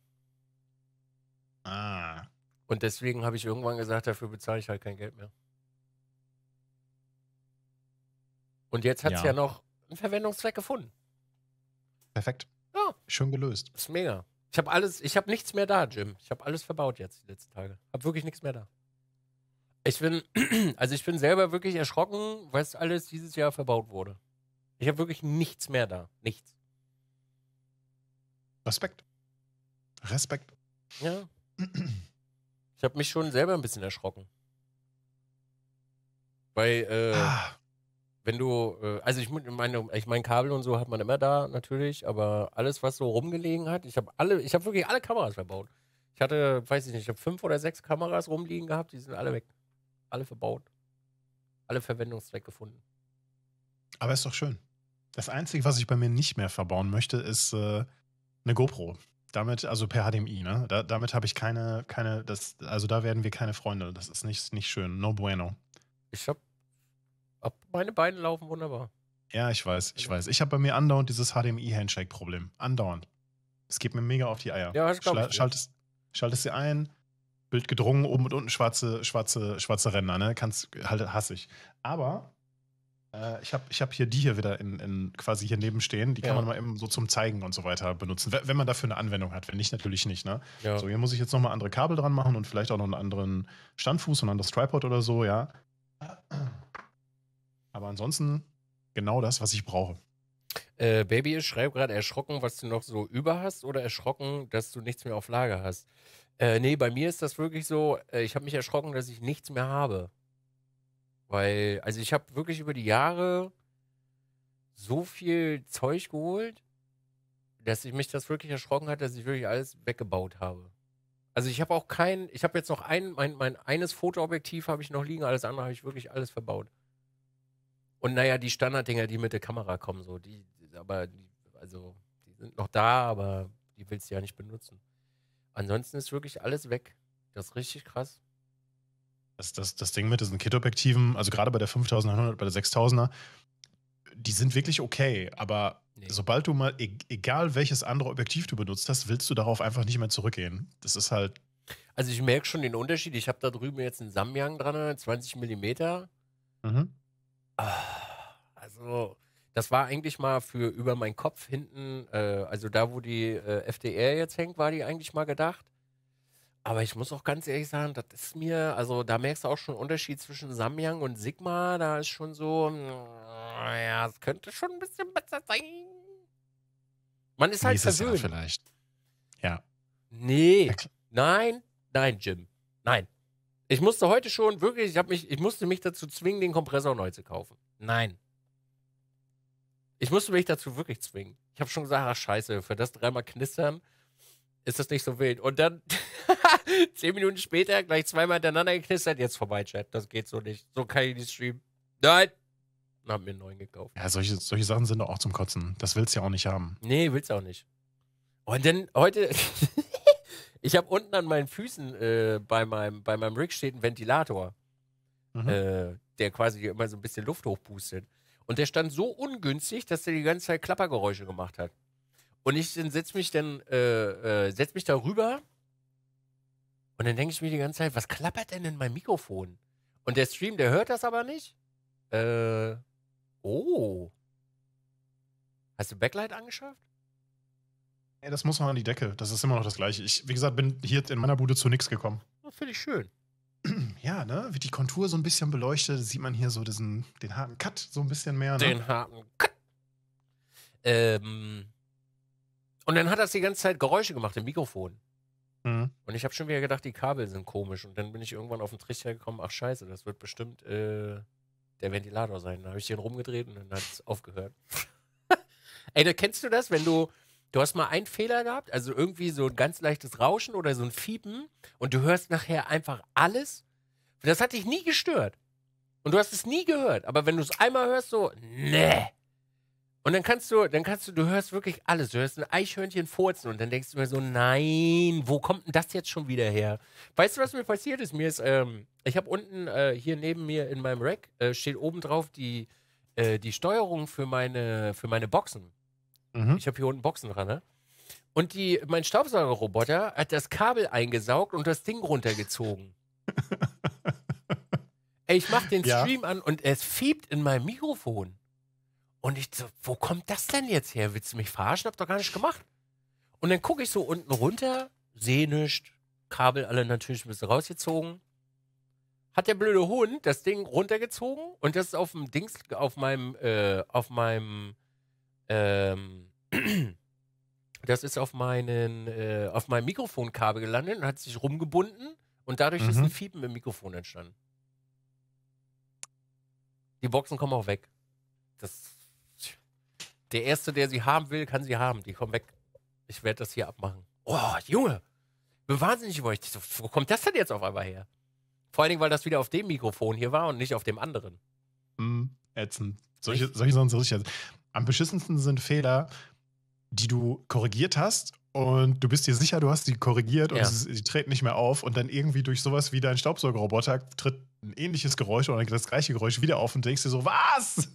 Ah. Und deswegen habe ich irgendwann gesagt, dafür bezahle ich halt kein Geld mehr. Und jetzt hat es ja. ja noch einen Verwendungszweck gefunden. Perfekt. Ja. Schön gelöst. ist mega. Ich habe alles, ich habe nichts mehr da, Jim. Ich habe alles verbaut jetzt die letzten Tage. Habe wirklich nichts mehr da. Ich bin, also ich bin selber wirklich erschrocken, was alles dieses Jahr verbaut wurde. Ich habe wirklich nichts mehr da. Nichts. Respekt. Respekt. Ja. Ich habe mich schon selber ein bisschen erschrocken. Weil, äh, ah wenn du, äh, also ich meine, ich meine, Kabel und so hat man immer da natürlich, aber alles, was so rumgelegen hat, ich habe alle, ich habe wirklich alle Kameras verbaut. Ich hatte, weiß ich nicht, ich habe fünf oder sechs Kameras rumliegen gehabt, die sind alle weg. Alle verbaut. Alle Verwendungszweck gefunden. Aber ist doch schön. Das Einzige, was ich bei mir nicht mehr verbauen möchte, ist äh, eine GoPro. Damit, also per HDMI, ne? Da, damit habe ich keine, keine, das, also da werden wir keine Freunde. Das ist nicht, nicht schön. No bueno. Ich habe meine Beine laufen wunderbar. Ja, ich weiß, ich also weiß. Ich habe bei mir andauernd dieses HDMI-Handshake-Problem. Andauernd. Es geht mir mega auf die Eier. Ja, das Schla ich schaltest, schaltest sie ein, Bild gedrungen, oben und unten schwarze, schwarze, schwarze Ränder, ne? Kannst, halt, hasse ich. Aber äh, ich habe ich hab hier die hier wieder in, in quasi hier neben stehen. Die ja. kann man mal eben so zum Zeigen und so weiter benutzen, wenn man dafür eine Anwendung hat. Wenn nicht, natürlich nicht, ne? Ja. So, hier muss ich jetzt nochmal andere Kabel dran machen und vielleicht auch noch einen anderen Standfuß und ein anderes Tripod oder so, ja. Aber ansonsten genau das, was ich brauche. Äh, Baby, ich schreibe gerade erschrocken, was du noch so über hast oder erschrocken, dass du nichts mehr auf Lager hast. Äh, nee, bei mir ist das wirklich so, äh, ich habe mich erschrocken, dass ich nichts mehr habe. Weil, also ich habe wirklich über die Jahre so viel Zeug geholt, dass ich mich das wirklich erschrocken hat, dass ich wirklich alles weggebaut habe. Also ich habe auch kein, ich habe jetzt noch ein, mein, mein eines Fotoobjektiv habe ich noch liegen, alles andere habe ich wirklich alles verbaut. Und naja, die Standarddinger, die mit der Kamera kommen, so, die, aber, also, die sind noch da, aber die willst du ja nicht benutzen. Ansonsten ist wirklich alles weg. Das ist richtig krass. Das, das, das Ding mit diesen Kit-Objektiven, also gerade bei der 5900, bei der 6000er, die sind wirklich okay, aber nee. sobald du mal, e, egal welches andere Objektiv du benutzt hast, willst du darauf einfach nicht mehr zurückgehen. Das ist halt. Also ich merke schon den Unterschied. Ich habe da drüben jetzt einen Samyang dran, 20 Millimeter. Mhm. Also, das war eigentlich mal für über meinen Kopf hinten, äh, also da, wo die äh, FDR jetzt hängt, war die eigentlich mal gedacht. Aber ich muss auch ganz ehrlich sagen, das ist mir, also da merkst du auch schon einen Unterschied zwischen Samyang und Sigma. Da ist schon so, hm, ja, es könnte schon ein bisschen besser sein. Man ist halt Nächstes verwöhnt. Jahr vielleicht. Ja. Nee, nein, nein, Jim. Nein, ich musste heute schon wirklich, ich, mich, ich musste mich dazu zwingen, den Kompressor neu zu kaufen. Nein. Ich musste mich dazu wirklich zwingen. Ich habe schon gesagt, ach scheiße, für das dreimal knistern ist das nicht so wild. Und dann zehn Minuten später gleich zweimal hintereinander geknistert, jetzt vorbei, Chat, das geht so nicht. So kann ich nicht streamen. Nein. Und hab mir einen neuen gekauft. Ja, solche, solche Sachen sind doch auch zum Kotzen. Das willst du ja auch nicht haben. Nee, willst du auch nicht. Und dann heute, Ich habe unten an meinen Füßen äh, bei, meinem, bei meinem Rig steht ein Ventilator, mhm. äh, der quasi immer so ein bisschen Luft hochpustet. Und der stand so ungünstig, dass der die ganze Zeit Klappergeräusche gemacht hat. Und ich setze mich dann, äh, äh setz mich darüber und dann denke ich mir die ganze Zeit, was klappert denn in meinem Mikrofon? Und der Stream, der hört das aber nicht. Äh, oh. Hast du Backlight angeschafft? Ey, das muss man an die Decke. Das ist immer noch das Gleiche. Ich, wie gesagt, bin hier in meiner Bude zu nichts gekommen. Finde ich schön. Ja, ne? Wird die Kontur so ein bisschen beleuchtet, sieht man hier so diesen, den harten Cut so ein bisschen mehr. Ne? Den harten Cut. Ähm, und dann hat das die ganze Zeit Geräusche gemacht im Mikrofon. Mhm. Und ich habe schon wieder gedacht, die Kabel sind komisch. Und dann bin ich irgendwann auf den Trichter gekommen, ach scheiße, das wird bestimmt äh, der Ventilator sein. Dann habe ich den rumgedreht und dann hat es aufgehört. Ey, da kennst du das, wenn du, Du hast mal einen Fehler gehabt, also irgendwie so ein ganz leichtes Rauschen oder so ein Fiepen und du hörst nachher einfach alles. Das hat dich nie gestört. Und du hast es nie gehört. Aber wenn du es einmal hörst, so, nee. Und dann kannst du, dann kannst du, du hörst wirklich alles. Du hörst ein Eichhörnchen furzen und dann denkst du mir so, nein, wo kommt denn das jetzt schon wieder her? Weißt du, was mir passiert ist? Mir ist, ähm, ich habe unten äh, hier neben mir in meinem Rack äh, steht oben drauf die, äh, die Steuerung für meine, für meine Boxen. Mhm. Ich habe hier unten Boxen dran, ne? Und die, mein Staubsaugerroboter hat das Kabel eingesaugt und das Ding runtergezogen. Ey, ich mache den Stream ja. an und es fiebt in meinem Mikrofon. Und ich so, wo kommt das denn jetzt her? Willst du mich verarschen? Hab doch gar nicht gemacht. Und dann gucke ich so unten runter, sehe nichts, Kabel alle natürlich ein bisschen rausgezogen. Hat der blöde Hund das Ding runtergezogen und das ist auf dem Dings, auf meinem, äh, auf meinem ähm, das ist auf, meinen, äh, auf meinem Mikrofonkabel gelandet und hat sich rumgebunden und dadurch mhm. ist ein mhm. Fiepen im Mikrofon entstanden. Die Boxen kommen auch weg. Das, der Erste, der sie haben will, kann sie haben. Die kommen weg. Ich werde das hier abmachen. Oh, Junge! Ich Bin wahnsinnig über euch. wo kommt das denn jetzt auf einmal her? Vor allen Dingen, weil das wieder auf dem Mikrofon hier war und nicht auf dem anderen. Mm, ätzend. Solche, solche sonst richtig am beschissensten sind Fehler, die du korrigiert hast und du bist dir sicher, du hast sie korrigiert und ja. sie, treten nicht mehr auf und dann irgendwie durch sowas wie dein Staubsaugerroboter tritt ein ähnliches Geräusch oder das gleiche Geräusch wieder auf und denkst dir so, was?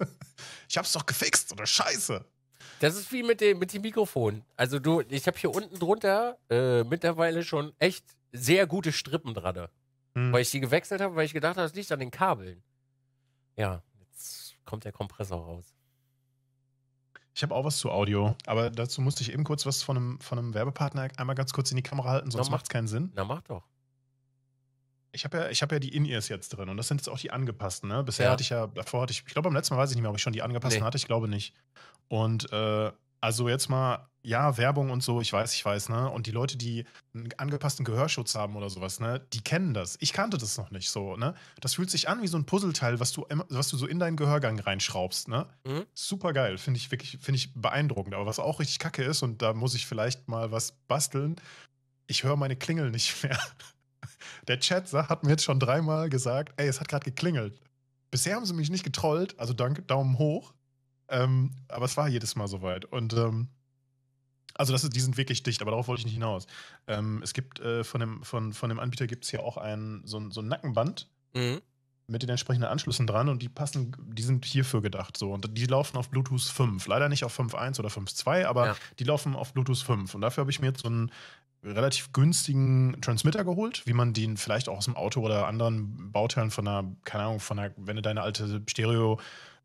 Ich hab's doch gefixt oder scheiße. Das ist wie mit dem, mit dem Mikrofon. Also du, ich habe hier unten drunter äh, mittlerweile schon echt sehr gute Strippen dran. Hm. Weil ich die gewechselt habe, weil ich gedacht habe, es liegt an den Kabeln. Ja, jetzt kommt der Kompressor raus. Ich habe auch was zu Audio, aber dazu musste ich eben kurz was von einem, von einem Werbepartner einmal ganz kurz in die Kamera halten, sonst macht es keinen Sinn. Na, mach doch. Ich habe ja, hab ja die In-Ears jetzt drin und das sind jetzt auch die angepassten. Ne? Bisher ja. hatte ich ja, davor hatte ich, ich glaube, beim letzten Mal weiß ich nicht mehr, ob ich schon die angepassten nee. hatte, ich glaube nicht. Und äh, also jetzt mal ja, Werbung und so, ich weiß, ich weiß, ne? Und die Leute, die einen angepassten Gehörschutz haben oder sowas, ne, die kennen das. Ich kannte das noch nicht so, ne? Das fühlt sich an wie so ein Puzzleteil, was du, was du so in deinen Gehörgang reinschraubst, ne? Mhm. Super geil, finde ich wirklich, finde ich beeindruckend. Aber was auch richtig kacke ist, und da muss ich vielleicht mal was basteln, ich höre meine Klingel nicht mehr. Der Chat hat mir jetzt schon dreimal gesagt, ey, es hat gerade geklingelt. Bisher haben sie mich nicht getrollt, also danke, Daumen hoch. Ähm, aber es war jedes Mal soweit. Und ähm, also das ist, die sind wirklich dicht, aber darauf wollte ich nicht hinaus. Ähm, es gibt äh, von, dem, von, von dem Anbieter gibt es ja auch ein, so, ein, so ein Nackenband mhm. mit den entsprechenden Anschlüssen dran und die passen, die sind hierfür gedacht so. Und die laufen auf Bluetooth 5. Leider nicht auf 5.1 oder 5.2, aber ja. die laufen auf Bluetooth 5. Und dafür habe ich mir jetzt so einen relativ günstigen Transmitter geholt, wie man den vielleicht auch aus dem Auto oder anderen Bauteilen von einer, keine Ahnung, von einer, wenn du deine alte Stereo-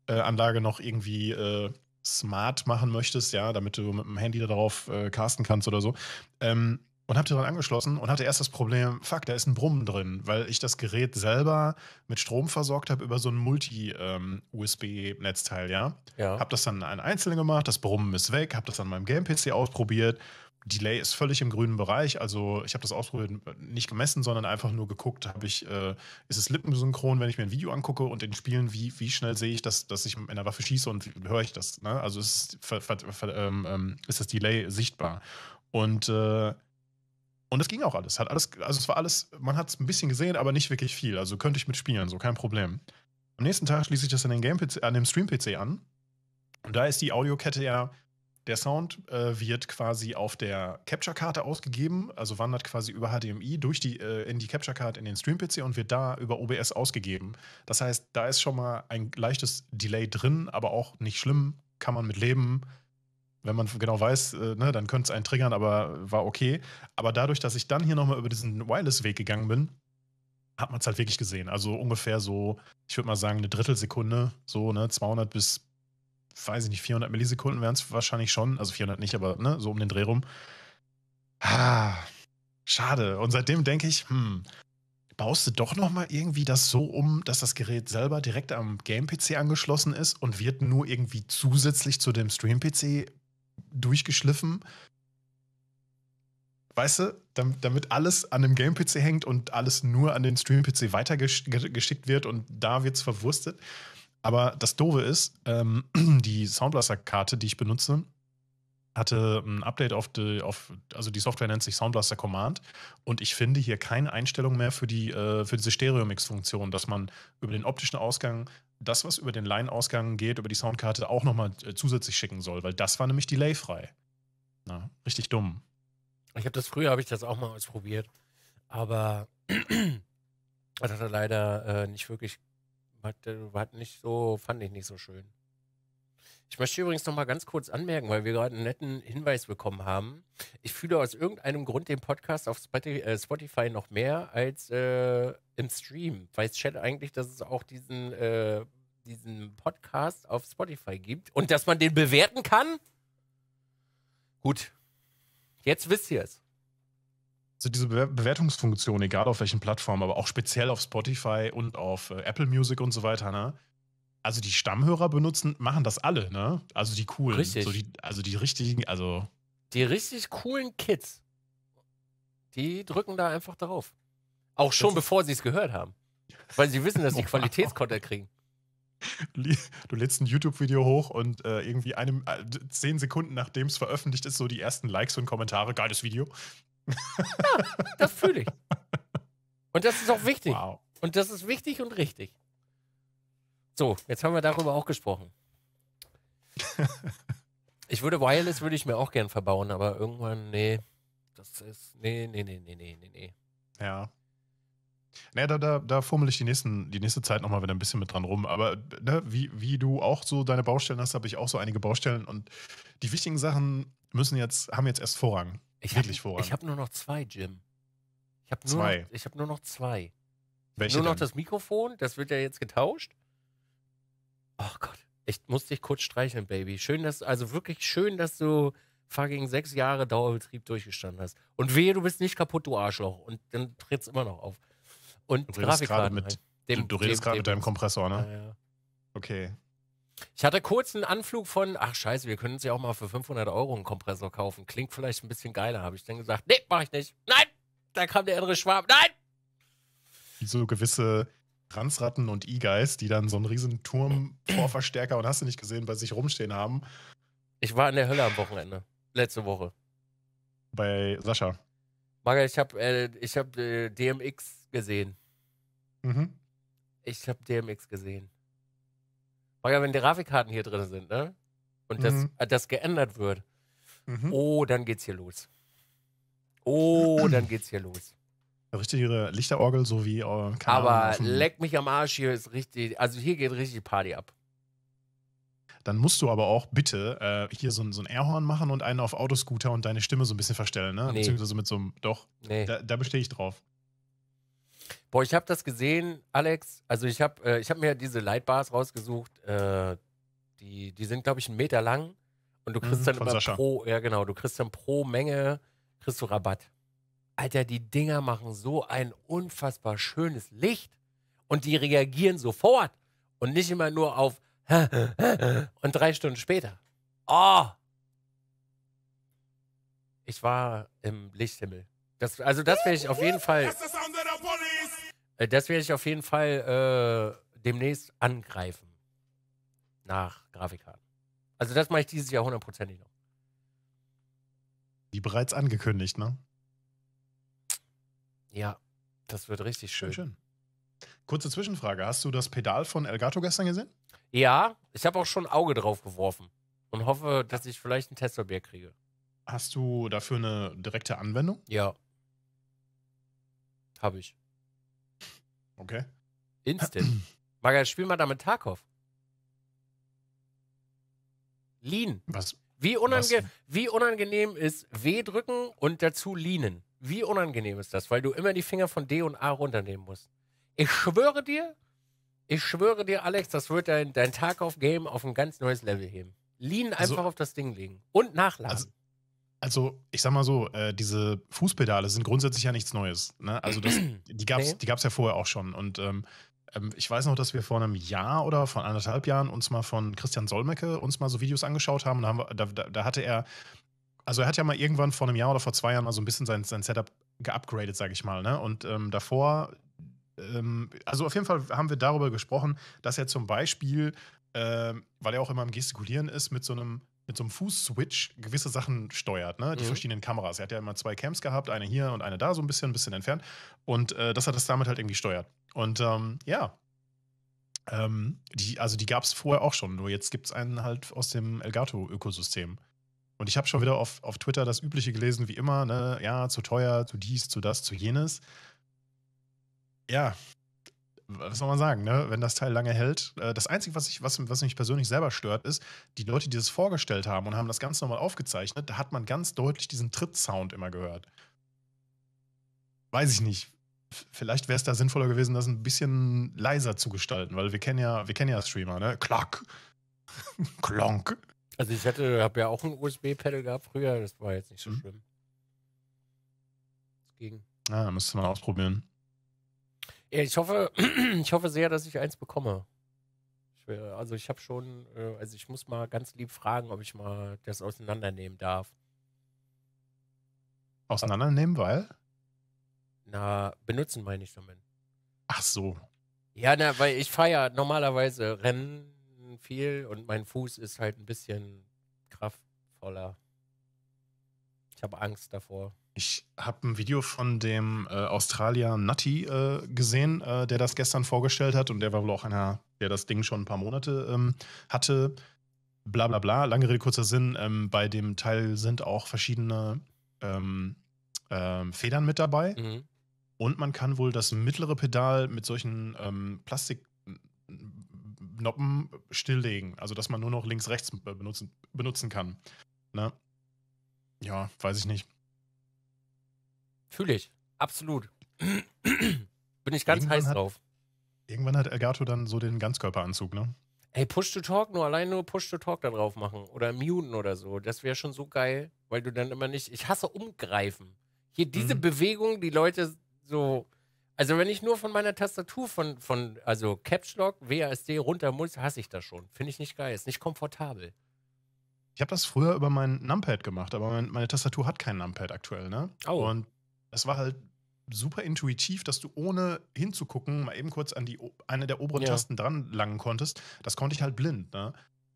äh, Anlage noch irgendwie äh, smart machen möchtest, ja, damit du mit dem Handy darauf äh, casten kannst oder so. Ähm, und habe daran angeschlossen und hatte erst das Problem, fuck, da ist ein Brummen drin, weil ich das Gerät selber mit Strom versorgt habe über so ein Multi-USB-Netzteil, ähm, ja. ja. Habe das dann ein Einzelne gemacht, das Brummen ist weg, habe das an meinem Game-PC ausprobiert Delay ist völlig im grünen Bereich. Also ich habe das ausprobiert, nicht gemessen, sondern einfach nur geguckt, habe ich, äh, ist es lippensynchron, wenn ich mir ein Video angucke und in Spielen, wie, wie schnell sehe ich, das, dass ich in der Waffe schieße und höre ich das. Ne? Also ist, ver, ver, ver, ähm, ähm, ist das Delay sichtbar. Und äh, und es ging auch alles. Hat alles, also es war alles, man hat es ein bisschen gesehen, aber nicht wirklich viel. Also könnte ich mitspielen, so kein Problem. Am nächsten Tag schließe ich das an den Game an dem Stream-PC an. Und da ist die Audiokette ja der Sound äh, wird quasi auf der Capture-Karte ausgegeben, also wandert quasi über HDMI durch die, äh, in die Capture-Karte in den Stream-PC und wird da über OBS ausgegeben. Das heißt, da ist schon mal ein leichtes Delay drin, aber auch nicht schlimm, kann man mit leben. Wenn man genau weiß, äh, ne, dann könnte es einen triggern, aber war okay. Aber dadurch, dass ich dann hier nochmal über diesen Wireless-Weg gegangen bin, hat man es halt wirklich gesehen. Also ungefähr so, ich würde mal sagen, eine Drittelsekunde, so ne, 200 bis weiß ich nicht, 400 Millisekunden wären es wahrscheinlich schon. Also 400 nicht, aber ne, so um den Dreh rum. Ah, schade. Und seitdem denke ich, hm, baust du doch nochmal irgendwie das so um, dass das Gerät selber direkt am Game-PC angeschlossen ist und wird nur irgendwie zusätzlich zu dem Stream-PC durchgeschliffen? Weißt du, damit alles an dem Game-PC hängt und alles nur an den Stream-PC weitergeschickt wird und da wird es verwurstet. Aber das Doofe ist, ähm, die Soundblaster-Karte, die ich benutze, hatte ein ähm, Update auf die, auf, also die Software nennt sich Soundblaster Command und ich finde hier keine Einstellung mehr für, die, äh, für diese Stereo-Mix-Funktion, dass man über den optischen Ausgang das, was über den Line-Ausgang geht, über die Soundkarte auch nochmal äh, zusätzlich schicken soll, weil das war nämlich delayfrei. Na, richtig dumm. Ich habe das früher, habe ich das auch mal ausprobiert, aber das hat er leider äh, nicht wirklich hat, äh, hat nicht so, fand ich nicht so schön. Ich möchte übrigens noch mal ganz kurz anmerken, weil wir gerade einen netten Hinweis bekommen haben. Ich fühle aus irgendeinem Grund den Podcast auf äh, Spotify noch mehr als äh, im Stream. Weiß Chat eigentlich, dass es auch diesen, äh, diesen Podcast auf Spotify gibt und dass man den bewerten kann? Gut, jetzt wisst ihr es also diese Bewertungsfunktion, egal auf welchen Plattformen, aber auch speziell auf Spotify und auf äh, Apple Music und so weiter, ne? Also die Stammhörer benutzen, machen das alle, ne? Also die coolen. Richtig. So die, also die richtigen, also. Die richtig coolen Kids. Die drücken da einfach drauf. Auch schon bevor sie es gehört haben. Weil sie wissen, dass sie Qualitätscontent kriegen. Du lädst ein YouTube-Video hoch und äh, irgendwie einem, äh, zehn Sekunden nachdem es veröffentlicht ist, so die ersten Likes und Kommentare. Geiles Video. Ja, das fühle ich. Und das ist auch wichtig. Wow. Und das ist wichtig und richtig. So, jetzt haben wir darüber auch gesprochen. Ich würde Wireless würde ich mir auch gern verbauen, aber irgendwann, nee, das ist, nee, nee, nee, nee, nee, nee. Ja. Naja, da, da, da fummel ich die, nächsten, die nächste Zeit nochmal wieder ein bisschen mit dran rum. Aber ne, wie, wie du auch so deine Baustellen hast, habe ich auch so einige Baustellen. Und die wichtigen Sachen müssen jetzt, haben jetzt erst Vorrang. Ich wirklich hab, voran. Ich habe nur noch zwei, Jim. Ich habe nur, hab nur noch zwei. Welche nur noch denn? das Mikrofon, das wird ja jetzt getauscht. Oh Gott, ich muss dich kurz streicheln, Baby. Schön, dass, also wirklich schön, dass du fucking sechs Jahre Dauerbetrieb durchgestanden hast. Und wehe, du bist nicht kaputt, du Arschloch. Und dann tritt's immer noch auf. Und du redest halt. gerade mit, dem, du, redest gerade mit deinem Kompressor, ne? Ja, ja. Okay. Ich hatte kurz einen Anflug von, ach scheiße, wir können uns ja auch mal für 500 Euro einen Kompressor kaufen. Klingt vielleicht ein bisschen geiler, habe ich dann gesagt. Nee, mache ich nicht. Nein! Da kam der innere Schwab. Nein! Wie so gewisse Transratten und E-Guys, die dann so einen riesen Turm, Vorverstärker und hast du nicht gesehen, bei sich rumstehen haben. Ich war in der Hölle am Wochenende. Letzte Woche. Bei Sascha. Maga, ich habe äh, hab, äh, äh DMX gesehen. Mhm. Ich habe DMX gesehen. Oh ja, wenn die Grafikkarten hier drin sind, ne? Und das, mhm. Äh, das geändert wird. Mhm. Oh, dann geht's hier los. Oh, dann geht's hier los. Richtig ihre Lichterorgel, so wie. Äh, Aber Ahnung, leck mich am Arsch, hier ist richtig. Also hier geht richtig Party ab dann musst du aber auch bitte äh, hier so, so ein Airhorn machen und einen auf Autoscooter und deine Stimme so ein bisschen verstellen, ne? Nee. Beziehungsweise mit so einem, doch, nee. da, da bestehe ich drauf. Boah, ich habe das gesehen, Alex. Also ich habe äh, hab mir diese Lightbars rausgesucht. Äh, die, die sind, glaube ich, einen Meter lang. Und du kriegst mhm, dann immer pro, ja genau, du kriegst dann pro Menge, kriegst du Rabatt. Alter, die Dinger machen so ein unfassbar schönes Licht. Und die reagieren sofort. Und nicht immer nur auf und drei Stunden später. Oh! Ich war im Lichthimmel. Das, also das werde ich auf jeden Fall. Das ist äh, das werde ich auf jeden Fall äh, demnächst angreifen. Nach Grafikkarten. Also das mache ich dieses Jahr hundertprozentig noch. Wie bereits angekündigt, ne? Ja, das wird richtig schön. schön. Kurze Zwischenfrage. Hast du das Pedal von Elgato gestern gesehen? Ja, ich habe auch schon ein Auge drauf geworfen und hoffe, dass ich vielleicht ein tesla kriege. Hast du dafür eine direkte Anwendung? Ja. Habe ich. Okay. Instant. Maga, spiel mal damit Tarkov. Lean. Was? Wie, unange was? wie unangenehm ist W drücken und dazu leanen? Wie unangenehm ist das? Weil du immer die Finger von D und A runternehmen musst. Ich schwöre dir, ich schwöre dir, Alex, das wird dein, dein Tarkov-Game auf ein ganz neues Level heben. Lean also einfach also, auf das Ding legen und nachladen. Also, also, ich sag mal so, äh, diese Fußpedale sind grundsätzlich ja nichts Neues. Ne? Also, das, die gab es nee. gab's ja vorher auch schon. Und ähm, ähm, ich weiß noch, dass wir vor einem Jahr oder vor anderthalb Jahren uns mal von Christian Solmecke uns mal so Videos angeschaut haben. Und da, haben wir, da, da, da hatte er, also er hat ja mal irgendwann vor einem Jahr oder vor zwei Jahren mal so ein bisschen sein, sein Setup geupgradet, sag ich mal. Ne? Und ähm, davor, ähm, also auf jeden Fall haben wir darüber gesprochen, dass er zum Beispiel, äh, weil er auch immer im Gestikulieren ist, mit so einem mit so einem Fuß-Switch gewisse Sachen steuert, ne? die mhm. verschiedenen Kameras. Er hat ja immer zwei Cams gehabt, eine hier und eine da, so ein bisschen, ein bisschen entfernt. Und äh, dass er das damit halt irgendwie steuert. Und ähm, ja, ähm, die, also die gab es vorher auch schon, nur jetzt gibt es einen halt aus dem Elgato-Ökosystem. Und ich habe schon wieder auf, auf Twitter das Übliche gelesen, wie immer, ne? ja, zu teuer, zu dies, zu das, zu jenes. Ja, was soll man sagen, ne? wenn das Teil lange hält. Äh, das Einzige, was, ich, was, was mich persönlich selber stört, ist, die Leute, die das vorgestellt haben und haben das Ganze nochmal aufgezeichnet, da hat man ganz deutlich diesen Trittsound immer gehört. Weiß ich nicht. Vielleicht wäre es da sinnvoller gewesen, das ein bisschen leiser zu gestalten, weil wir kennen ja, wir kennen ja Streamer, ne? Klack. Klonk. Also ich hätte, habe ja auch ein USB-Pedal gehabt früher, das war jetzt nicht so mhm. schlimm. Das ging. Ja, ah, müsste man ausprobieren. Ich hoffe, ich hoffe sehr, dass ich eins bekomme. Ich also ich habe schon, äh, also ich muss mal ganz lieb fragen, ob ich mal das auseinandernehmen darf. Auseinandernehmen, weil? Na, benutzen meine ich damit. Ach so. Ja, na, weil ich fahre ja normalerweise Rennen viel und mein Fuß ist halt ein bisschen kraftvoller. Ich habe Angst davor. Ich habe ein Video von dem äh, Australier Nutty äh, gesehen, äh, der das gestern vorgestellt hat und der war wohl auch einer, der das Ding schon ein paar Monate ähm, hatte. Bla bla bla. Lange Rede, kurzer Sinn. Ähm, bei dem Teil sind auch verschiedene ähm, ähm Federn mit dabei. Mhm. Und man kann wohl das mittlere Pedal mit solchen ähm, Plastiknoppen stilllegen. Also, dass man nur noch links-rechts äh, benutzen, benutzen kann. Ne? Ja, weiß ich nicht. Fühle ich. Absolut. Bin ich ganz irgendwann heiß hat, drauf. Irgendwann hat Elgato dann so den Ganzkörperanzug, ne? Ey, Push-to-Talk, nur allein nur Push-to-Talk da drauf machen oder muten oder so. Das wäre schon so geil, weil du dann immer nicht. Ich hasse umgreifen. Hier diese mhm. Bewegung, die Leute so. Also, wenn ich nur von meiner Tastatur von, von also Caps Lock, WASD runter muss, hasse ich das schon. Finde ich nicht geil. Ist nicht komfortabel. Ich habe das früher über mein Numpad gemacht, aber mein, meine Tastatur hat kein Numpad aktuell, ne? Oh. Und das war halt super intuitiv, dass du ohne hinzugucken mal eben kurz an die eine der oberen ja. Tasten dran langen konntest. Das konnte ich halt blind. Ne?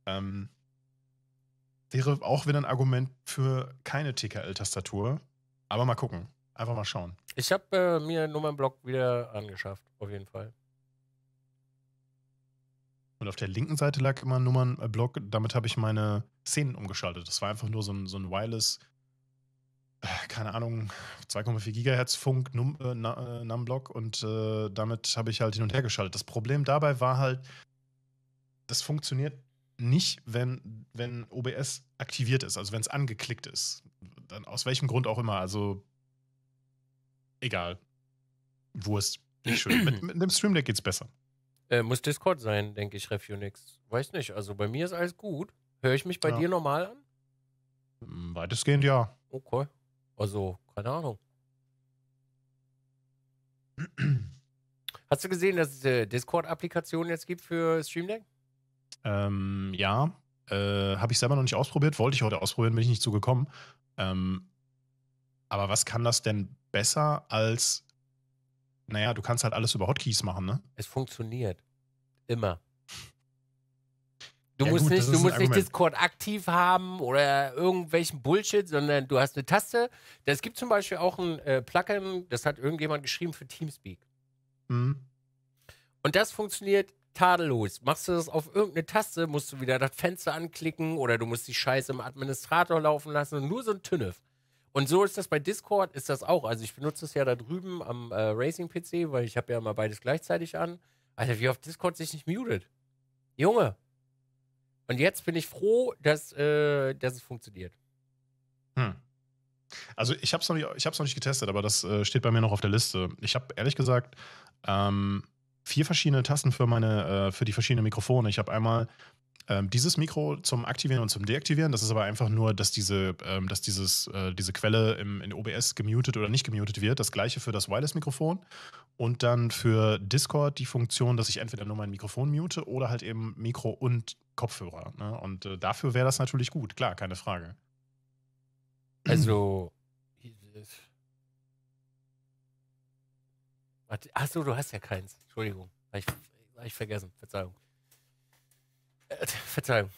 Ähm, wäre auch wieder ein Argument für keine TKL-Tastatur. Aber mal gucken. Einfach mal schauen. Ich habe äh, mir Nummernblock wieder angeschafft, auf jeden Fall. Und auf der linken Seite lag immer ein Nummernblock. Äh, Damit habe ich meine Szenen umgeschaltet. Das war einfach nur so ein, so ein Wireless- keine Ahnung, 2,4 Gigahertz Funk Num, äh, äh Numblock und äh, damit habe ich halt hin und her geschaltet. Das Problem dabei war halt, das funktioniert nicht, wenn, wenn OBS aktiviert ist, also wenn es angeklickt ist. Dann aus welchem Grund auch immer, also egal. Wurst. Nicht schön. mit, mit dem Stream Deck es besser. Äh, muss Discord sein, denke ich, Refunix. Weiß nicht, also bei mir ist alles gut. Höre ich mich bei ja. dir normal an? Hm, weitestgehend ja. Okay. Also, keine Ahnung. Hast du gesehen, dass es äh, Discord-Applikationen jetzt gibt für Stream Deck? Ähm, ja. Äh, Habe ich selber noch nicht ausprobiert, wollte ich heute ausprobieren, bin ich nicht zugekommen. Ähm, aber was kann das denn besser als, naja, du kannst halt alles über Hotkeys machen, ne? Es funktioniert. Immer. Du ja, musst, gut, nicht, du musst nicht Discord aktiv haben oder irgendwelchen Bullshit, sondern du hast eine Taste. Es gibt zum Beispiel auch ein äh, Plugin, das hat irgendjemand geschrieben für Teamspeak. Mhm. Und das funktioniert tadellos. Machst du das auf irgendeine Taste, musst du wieder das Fenster anklicken oder du musst die Scheiße im Administrator laufen lassen. Nur so ein Tünnef. Und so ist das bei Discord, ist das auch. Also ich benutze es ja da drüben am äh, Racing-PC, weil ich habe ja mal beides gleichzeitig an. Alter, wie auf Discord sich nicht mutet. Junge, und jetzt bin ich froh, dass, äh, dass es funktioniert. Hm. Also ich habe es noch, nicht, noch nicht getestet, aber das äh, steht bei mir noch auf der Liste. Ich habe ehrlich gesagt ähm, vier verschiedene Tasten für meine, äh, für die verschiedenen Mikrofone. Ich habe einmal ähm, dieses Mikro zum Aktivieren und zum Deaktivieren, das ist aber einfach nur, dass diese, ähm, dass dieses, äh, diese Quelle im, in OBS gemutet oder nicht gemutet wird. Das gleiche für das Wireless-Mikrofon und dann für Discord die Funktion, dass ich entweder nur mein Mikrofon mute oder halt eben Mikro und Kopfhörer. Ne? Und äh, dafür wäre das natürlich gut, klar, keine Frage. Also. Achso, du hast ja keins. Entschuldigung. Habe ich, hab ich vergessen. Verzeihung. Äh, Verzeihung.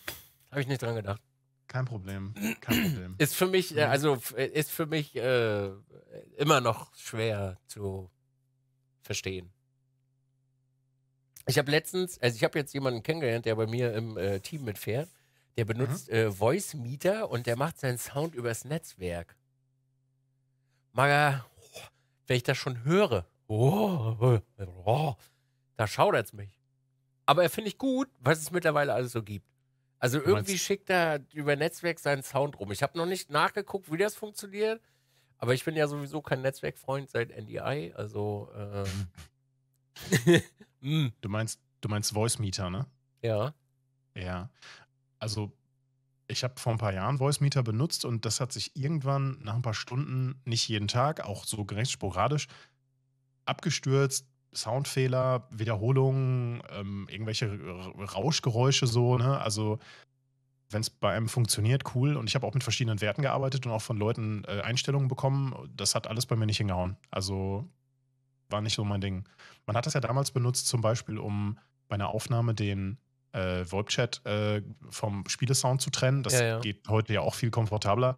Habe ich nicht dran gedacht. Kein Problem. Kein Problem. Ist für mich, äh, also äh, ist für mich äh, immer noch schwer zu verstehen. Ich habe letztens, also ich habe jetzt jemanden kennengelernt, der bei mir im äh, Team mitfährt. Der benutzt mhm. Voice Meter und der macht seinen Sound übers Netzwerk. Maga, oh, wenn ich das schon höre, oh, oh, oh, oh da schaudert's mich. Aber er finde ich gut, was es mittlerweile alles so gibt. Also irgendwie schickt er über Netzwerk seinen Sound rum. Ich habe noch nicht nachgeguckt, wie das funktioniert, aber ich bin ja sowieso kein Netzwerkfreund seit NDI, also ähm. Mm. Du meinst, du meinst Voice Meter, ne? Ja. Ja. Also ich habe vor ein paar Jahren Voice Meter benutzt und das hat sich irgendwann nach ein paar Stunden, nicht jeden Tag, auch so gerecht sporadisch, abgestürzt, Soundfehler, Wiederholungen, ähm, irgendwelche Rauschgeräusche so, ne? Also wenn es bei einem funktioniert, cool. Und ich habe auch mit verschiedenen Werten gearbeitet und auch von Leuten äh, Einstellungen bekommen. Das hat alles bei mir nicht hingehauen. Also war nicht so mein Ding. Man hat das ja damals benutzt, zum Beispiel, um bei einer Aufnahme den äh, VoIP-Chat äh, vom Spielesound zu trennen. Das ja, ja. geht heute ja auch viel komfortabler.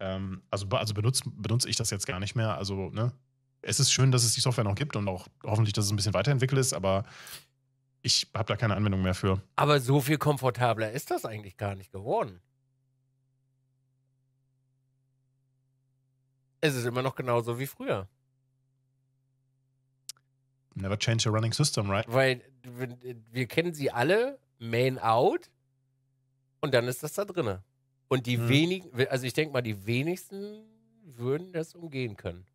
Ähm, also also benutze benutz ich das jetzt gar nicht mehr. Also, ne? es ist schön, dass es die Software noch gibt und auch hoffentlich, dass es ein bisschen weiterentwickelt ist, aber ich habe da keine Anwendung mehr für. Aber so viel komfortabler ist das eigentlich gar nicht geworden. Es ist immer noch genauso wie früher. Never change your running system, right? Weil wir kennen sie alle, main out, und dann ist das da drinne. Und die hm. wenigen, also ich denke mal, die wenigsten würden das umgehen können.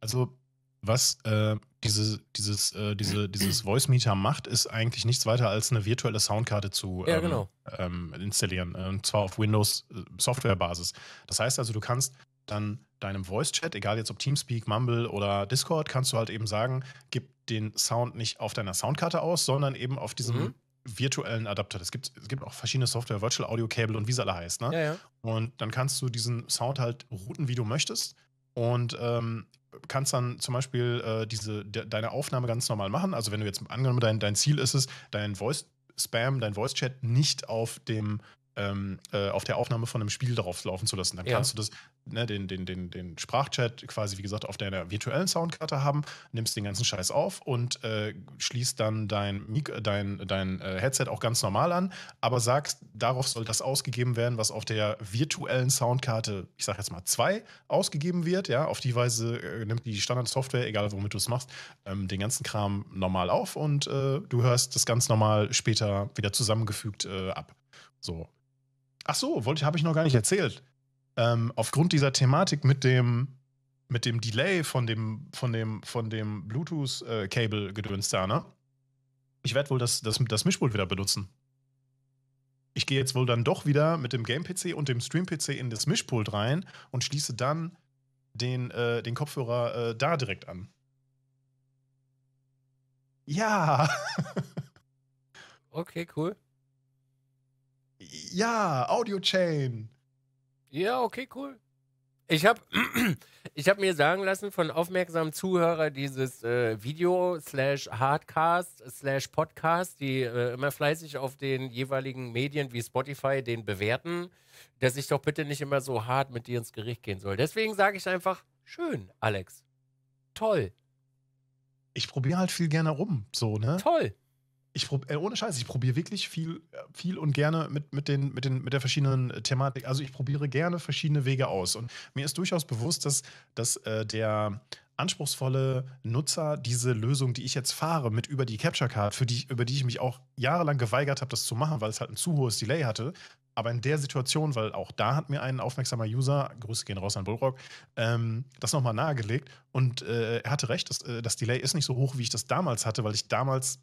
Also was äh, diese, dieses, äh, diese, dieses Voice Meter macht, ist eigentlich nichts weiter als eine virtuelle Soundkarte zu ähm, ja, genau. ähm, installieren. Äh, und zwar auf Windows äh, Software Basis. Das heißt also, du kannst dann deinem Voice Chat, egal jetzt ob Teamspeak, Mumble oder Discord, kannst du halt eben sagen, gib den Sound nicht auf deiner Soundkarte aus, sondern eben auf diesem mhm. virtuellen Adapter. Es gibt, es gibt auch verschiedene Software, Virtual Audio Cable und wie es alle heißt. Ne? Ja, ja. Und dann kannst du diesen Sound halt routen, wie du möchtest und ähm, kannst dann zum Beispiel äh, diese, de, deine Aufnahme ganz normal machen. Also wenn du jetzt angenommen, dein, dein Ziel ist es, deinen Voice-Spam, dein Voice-Chat nicht auf dem ähm, äh, auf der Aufnahme von einem Spiel darauf laufen zu lassen. Dann ja. kannst du das, ne, den, den, den, den Sprachchat quasi, wie gesagt, auf deiner virtuellen Soundkarte haben, nimmst den ganzen Scheiß auf und äh, schließt dann dein, Mik dein, dein äh, Headset auch ganz normal an, aber sagst, darauf soll das ausgegeben werden, was auf der virtuellen Soundkarte, ich sag jetzt mal zwei, ausgegeben wird. Ja, auf die Weise äh, nimmt die Standardsoftware, egal womit du es machst, ähm, den ganzen Kram normal auf und äh, du hörst das ganz normal später wieder zusammengefügt äh, ab. So, Ach so, wollte habe ich noch gar nicht erzählt. Ähm, aufgrund dieser Thematik mit dem mit dem Delay von dem von dem von dem Bluetooth äh, Cable gedöns da, ne? Ich werde wohl das, das das Mischpult wieder benutzen. Ich gehe jetzt wohl dann doch wieder mit dem Game PC und dem Stream PC in das Mischpult rein und schließe dann den äh, den Kopfhörer äh, da direkt an. Ja. okay, cool. Ja, Audio Chain. Ja, okay, cool. Ich habe ich hab mir sagen lassen von aufmerksamen Zuhörern dieses äh, Video slash Hardcast slash Podcast, die äh, immer fleißig auf den jeweiligen Medien wie Spotify den bewerten, dass ich doch bitte nicht immer so hart mit dir ins Gericht gehen soll. Deswegen sage ich einfach, schön, Alex. Toll. Ich probiere halt viel gerne rum, so, ne? Toll ich prob, äh, ohne Scheiß, ich probiere wirklich viel, viel und gerne mit, mit, den, mit, den, mit der verschiedenen äh, Thematik. Also ich probiere gerne verschiedene Wege aus. Und mir ist durchaus bewusst, dass, dass äh, der anspruchsvolle Nutzer diese Lösung, die ich jetzt fahre, mit über die Capture Card, für die, über die ich mich auch jahrelang geweigert habe, das zu machen, weil es halt ein zu hohes Delay hatte. Aber in der Situation, weil auch da hat mir ein aufmerksamer User, Grüße gehen raus an Bullrock, ähm, das nochmal nahegelegt. Und äh, er hatte recht, das, äh, das Delay ist nicht so hoch, wie ich das damals hatte, weil ich damals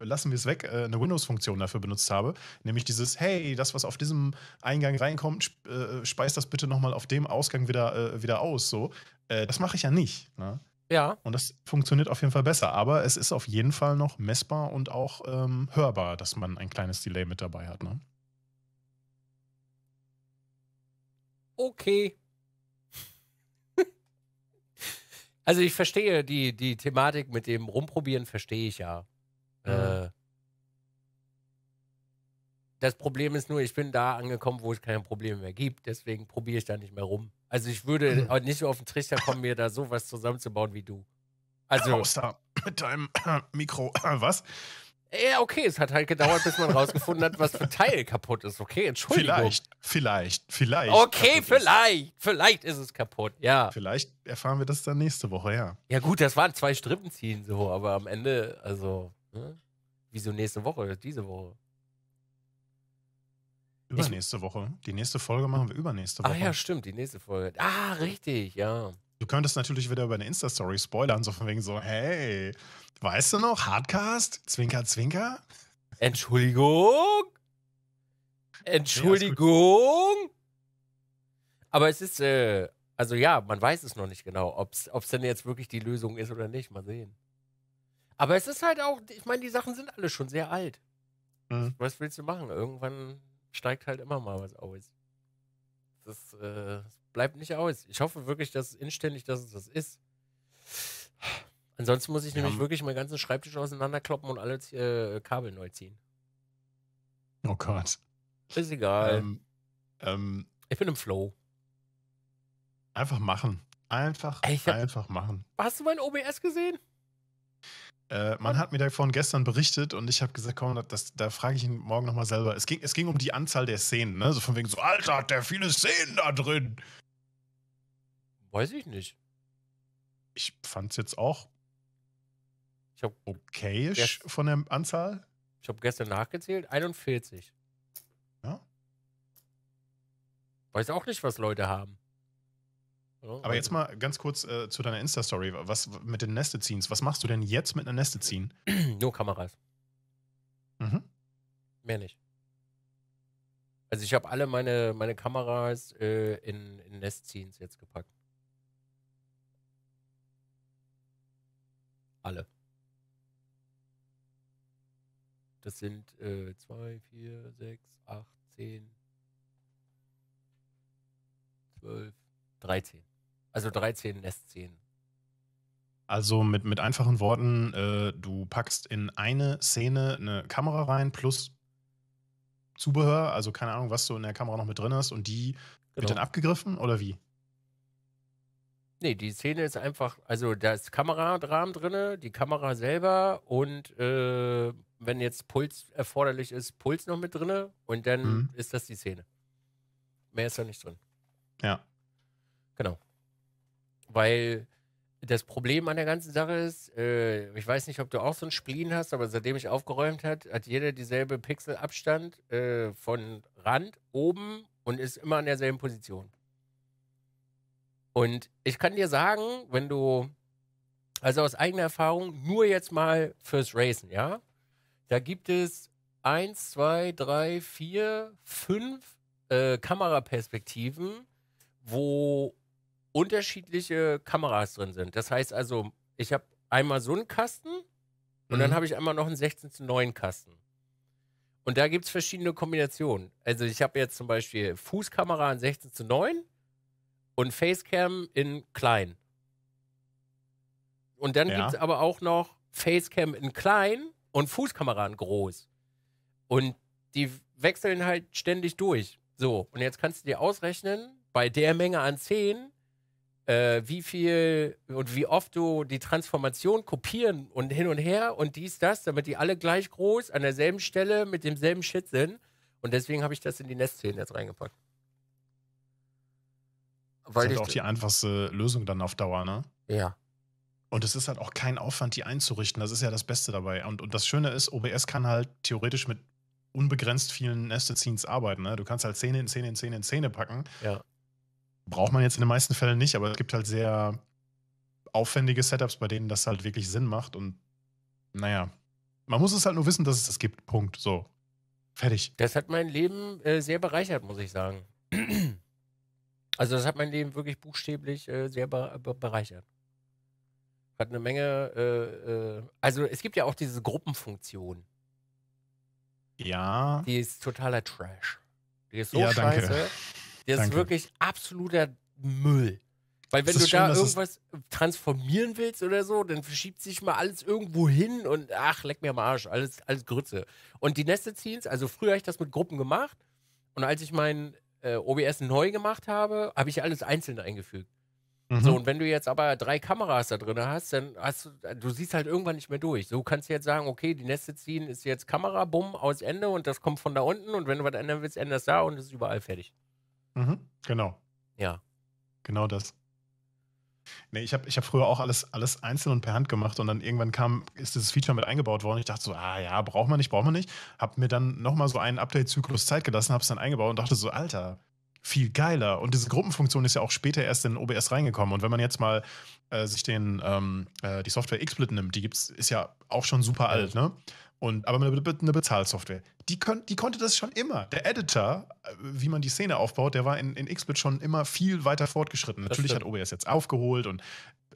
lassen wir es weg, äh, eine Windows-Funktion dafür benutzt habe. Nämlich dieses, hey, das, was auf diesem Eingang reinkommt, äh, speist das bitte nochmal auf dem Ausgang wieder, äh, wieder aus. So, das mache ich ja nicht. Ne? Ja. Und das funktioniert auf jeden Fall besser. Aber es ist auf jeden Fall noch messbar und auch ähm, hörbar, dass man ein kleines Delay mit dabei hat. Ne? Okay. also ich verstehe die, die Thematik mit dem Rumprobieren, verstehe ich ja. Mhm. Äh, das Problem ist nur, ich bin da angekommen, wo es keine Probleme mehr gibt. Deswegen probiere ich da nicht mehr rum. Also ich würde mhm. nicht auf den Trichter kommen, mir da sowas zusammenzubauen wie du. Also Raus da mit deinem Mikro. was? Ja, okay, es hat halt gedauert, bis man rausgefunden hat, was für Teil kaputt ist. Okay, Entschuldigung. Vielleicht, vielleicht, vielleicht. Okay, vielleicht, ist. vielleicht ist es kaputt, ja. Vielleicht erfahren wir das dann nächste Woche, ja. Ja, gut, das waren zwei Strippenziehen so, aber am Ende, also. Ne? Wieso nächste Woche? Diese Woche. Übernächste ich, Woche. Die nächste Folge machen wir übernächste Woche. Ah ja, stimmt, die nächste Folge. Ah, richtig, ja. Du könntest natürlich wieder über eine Insta-Story spoilern, so von wegen so, hey, weißt du noch, Hardcast? Zwinker, zwinker? Entschuldigung? Entschuldigung? Aber es ist, äh, also ja, man weiß es noch nicht genau, ob es denn jetzt wirklich die Lösung ist oder nicht. Mal sehen. Aber es ist halt auch, ich meine, die Sachen sind alle schon sehr alt. Mhm. Was willst du machen? Irgendwann steigt halt immer mal was aus. Das, äh, bleibt nicht aus. Ich hoffe wirklich, dass inständig, dass es das ist. Ansonsten muss ich ja. nämlich wirklich meinen ganzen Schreibtisch auseinanderkloppen und alle äh, Kabel neu ziehen. Oh Gott. Ist egal. Ähm, ähm, ich bin im Flow. Einfach machen. Einfach, hab, einfach machen. Hast du mein OBS gesehen? Äh, man hat mir davon gestern berichtet und ich habe gesagt, komm, das, da frage ich ihn morgen nochmal selber. Es ging, es ging um die Anzahl der Szenen, ne? So von wegen so, Alter, hat der viele Szenen da drin. Weiß ich nicht. Ich fand es jetzt auch ich hab okayisch von der Anzahl. Ich habe gestern nachgezählt, 41. Ja. Weiß auch nicht, was Leute haben. Aber jetzt mal ganz kurz äh, zu deiner Insta-Story. Was mit den Nested Scenes? Was machst du denn jetzt mit einer Nested Scene? Nur Kameras. Mhm. Mehr nicht. Also ich habe alle meine, meine Kameras äh, in, in Nest Scenes jetzt gepackt. Alle. Das sind 2, 4, 6, 8, 10, 12, 13. Also 13 lässt ziehen. Also mit, mit einfachen Worten, äh, du packst in eine Szene eine Kamera rein plus Zubehör, also keine Ahnung, was du in der Kamera noch mit drin hast und die genau. wird dann abgegriffen oder wie? Nee, die Szene ist einfach, also da ist Kameradrahmen drin, die Kamera selber und äh, wenn jetzt Puls erforderlich ist, Puls noch mit drin und dann mhm. ist das die Szene. Mehr ist da nicht drin. Ja. Genau. Weil das Problem an der ganzen Sache ist, äh, ich weiß nicht, ob du auch so ein Spleen hast, aber seitdem ich aufgeräumt hat, hat jeder dieselbe Pixelabstand äh, von Rand oben und ist immer an derselben Position. Und ich kann dir sagen, wenn du, also aus eigener Erfahrung, nur jetzt mal fürs Racen, ja, da gibt es eins, zwei, drei, vier, fünf äh, Kameraperspektiven, wo unterschiedliche Kameras drin sind. Das heißt also, ich habe einmal so einen Kasten und mhm. dann habe ich einmal noch einen 16 zu 9 Kasten. Und da gibt es verschiedene Kombinationen. Also ich habe jetzt zum Beispiel Fußkamera in 16 zu 9 und Facecam in klein. Und dann ja. gibt es aber auch noch Facecam in klein und Fußkamera in groß. Und die wechseln halt ständig durch. So, und jetzt kannst du dir ausrechnen, bei der Menge an 10 äh, wie viel und wie oft du die Transformation kopieren und hin und her und dies, das, damit die alle gleich groß an derselben Stelle mit demselben Shit sind. Und deswegen habe ich das in die Nestszenen jetzt reingepackt. Weil das ist halt auch die einfachste Lösung dann auf Dauer, ne? Ja. Und es ist halt auch kein Aufwand, die einzurichten. Das ist ja das Beste dabei. Und, und das Schöne ist, OBS kann halt theoretisch mit unbegrenzt vielen Nested Scenes arbeiten. Ne? Du kannst halt Szene in Szene in Szene in Szene packen. Ja braucht man jetzt in den meisten Fällen nicht, aber es gibt halt sehr aufwendige Setups, bei denen das halt wirklich Sinn macht. Und naja, man muss es halt nur wissen, dass es das gibt. Punkt. So. Fertig. Das hat mein Leben äh, sehr bereichert, muss ich sagen. also, das hat mein Leben wirklich buchstäblich äh, sehr be bereichert. Hat eine Menge. Äh, äh, also, es gibt ja auch diese Gruppenfunktion. Ja. Die ist totaler Trash. Die ist so ja, scheiße. Danke. Der Danke. ist wirklich absoluter Müll. Weil wenn du schön, da irgendwas transformieren willst oder so, dann verschiebt sich mal alles irgendwo hin und ach, leck mir am Arsch, alles, alles Grütze. Und die Nested Scenes, also früher habe ich das mit Gruppen gemacht und als ich mein äh, OBS neu gemacht habe, habe ich alles einzeln eingefügt. Mhm. So, und wenn du jetzt aber drei Kameras da drin hast, dann hast du, äh, du siehst halt irgendwann nicht mehr durch. So kannst du jetzt sagen, okay, die Neste Scene ist jetzt Kamera, bumm, aus Ende und das kommt von da unten und wenn du was ändern willst, änderst da und es ist überall fertig. Mhm, genau. Ja. Genau das. Nee, ich habe ich hab früher auch alles, alles einzeln und per Hand gemacht und dann irgendwann kam, ist dieses Feature mit eingebaut worden. Ich dachte so, ah ja, braucht man nicht, braucht man nicht. Hab mir dann nochmal so einen Update-Zyklus Zeit gelassen, hab's dann eingebaut und dachte so, Alter, viel geiler. Und diese Gruppenfunktion ist ja auch später erst in OBS reingekommen. Und wenn man jetzt mal äh, sich den, ähm, äh, die Software XSplit nimmt, die gibt's, ist ja auch schon super alt, ne? Und, aber eine, eine Bezahlsoftware. Die, kon die konnte das schon immer. Der Editor, äh, wie man die Szene aufbaut, der war in, in XSplit schon immer viel weiter fortgeschritten. Das Natürlich stimmt. hat OBS jetzt aufgeholt und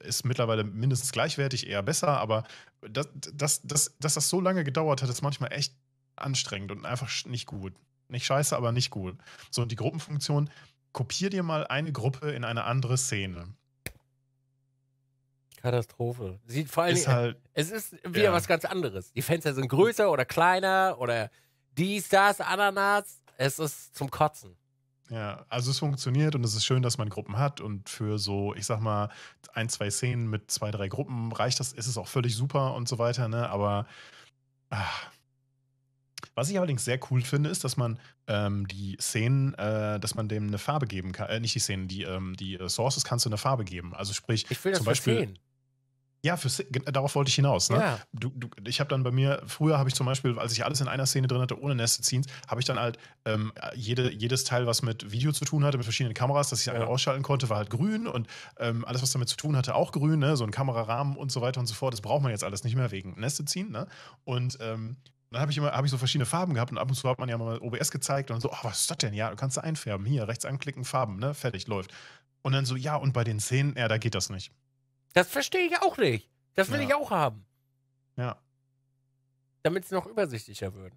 ist mittlerweile mindestens gleichwertig, eher besser, aber dass, dass, dass, dass das so lange gedauert hat, ist manchmal echt anstrengend und einfach nicht gut. Nicht scheiße, aber nicht gut. So, und die Gruppenfunktion, kopier dir mal eine Gruppe in eine andere Szene. Katastrophe. Sieht vor allem, ist halt, es ist wieder ja. was ganz anderes. Die Fenster sind größer oder kleiner oder dies, das, Ananas. Es ist zum Kotzen. Ja, also es funktioniert und es ist schön, dass man Gruppen hat und für so, ich sag mal, ein, zwei Szenen mit zwei, drei Gruppen reicht das, ist es auch völlig super und so weiter, ne? Aber ach. was ich allerdings sehr cool finde, ist, dass man ähm, die Szenen, äh, dass man dem eine Farbe geben kann, äh, nicht die Szenen, die, ähm, die äh, Sources kannst du eine Farbe geben. Also sprich, ich will das zum Beispiel. Sehen. Ja, für, darauf wollte ich hinaus. Ne? Ja. Du, du, ich habe dann bei mir, früher habe ich zum Beispiel, als ich alles in einer Szene drin hatte, ohne Nested Scenes, habe ich dann halt ähm, jede, jedes Teil, was mit Video zu tun hatte, mit verschiedenen Kameras, dass ich ja. eine ausschalten konnte, war halt grün und ähm, alles, was damit zu tun hatte, auch grün, ne? so ein Kamerarahmen und so weiter und so fort. Das braucht man jetzt alles nicht mehr wegen Nested ziehen. Ne? Und ähm, dann habe ich immer hab ich so verschiedene Farben gehabt und ab und zu hat man ja mal OBS gezeigt und so, oh, was ist das denn? Ja, du kannst da einfärben. Hier, rechts anklicken, Farben, ne? fertig, läuft. Und dann so, ja, und bei den Szenen, ja, da geht das nicht. Das verstehe ich auch nicht. Das will ja. ich auch haben. Ja. Damit es noch übersichtlicher wird.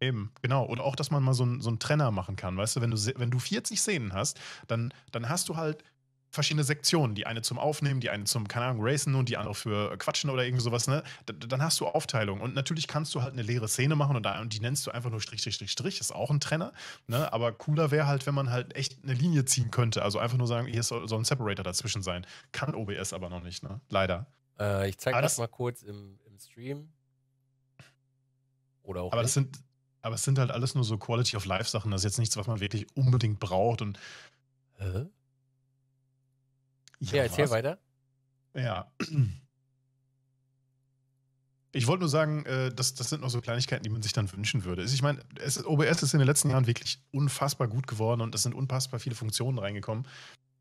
Eben, genau. Und auch, dass man mal so einen so Trenner machen kann. Weißt du, wenn du, wenn du 40 Szenen hast, dann, dann hast du halt verschiedene Sektionen. Die eine zum Aufnehmen, die eine zum, keine Ahnung, Racen und die andere für äh, Quatschen oder irgend sowas, ne? D dann hast du Aufteilung. Und natürlich kannst du halt eine leere Szene machen und, da, und die nennst du einfach nur Strich, Strich, Strich, Strich, ist auch ein Trenner, ne? Aber cooler wäre halt, wenn man halt echt eine Linie ziehen könnte. Also einfach nur sagen, hier soll, soll ein Separator dazwischen sein. Kann OBS aber noch nicht, ne? Leider. Äh, ich zeige das mal kurz im, im, Stream. Oder auch. Aber nicht. das sind. Aber es sind halt alles nur so Quality of Life Sachen. Das ist jetzt nichts, was man wirklich unbedingt braucht. Und Hä? Ja, ja erzähl was? weiter. Ja. Ich wollte nur sagen, äh, das, das, sind noch so Kleinigkeiten, die man sich dann wünschen würde. Also ich meine, OBS ist in den letzten Jahren wirklich unfassbar gut geworden und es sind unfassbar viele Funktionen reingekommen.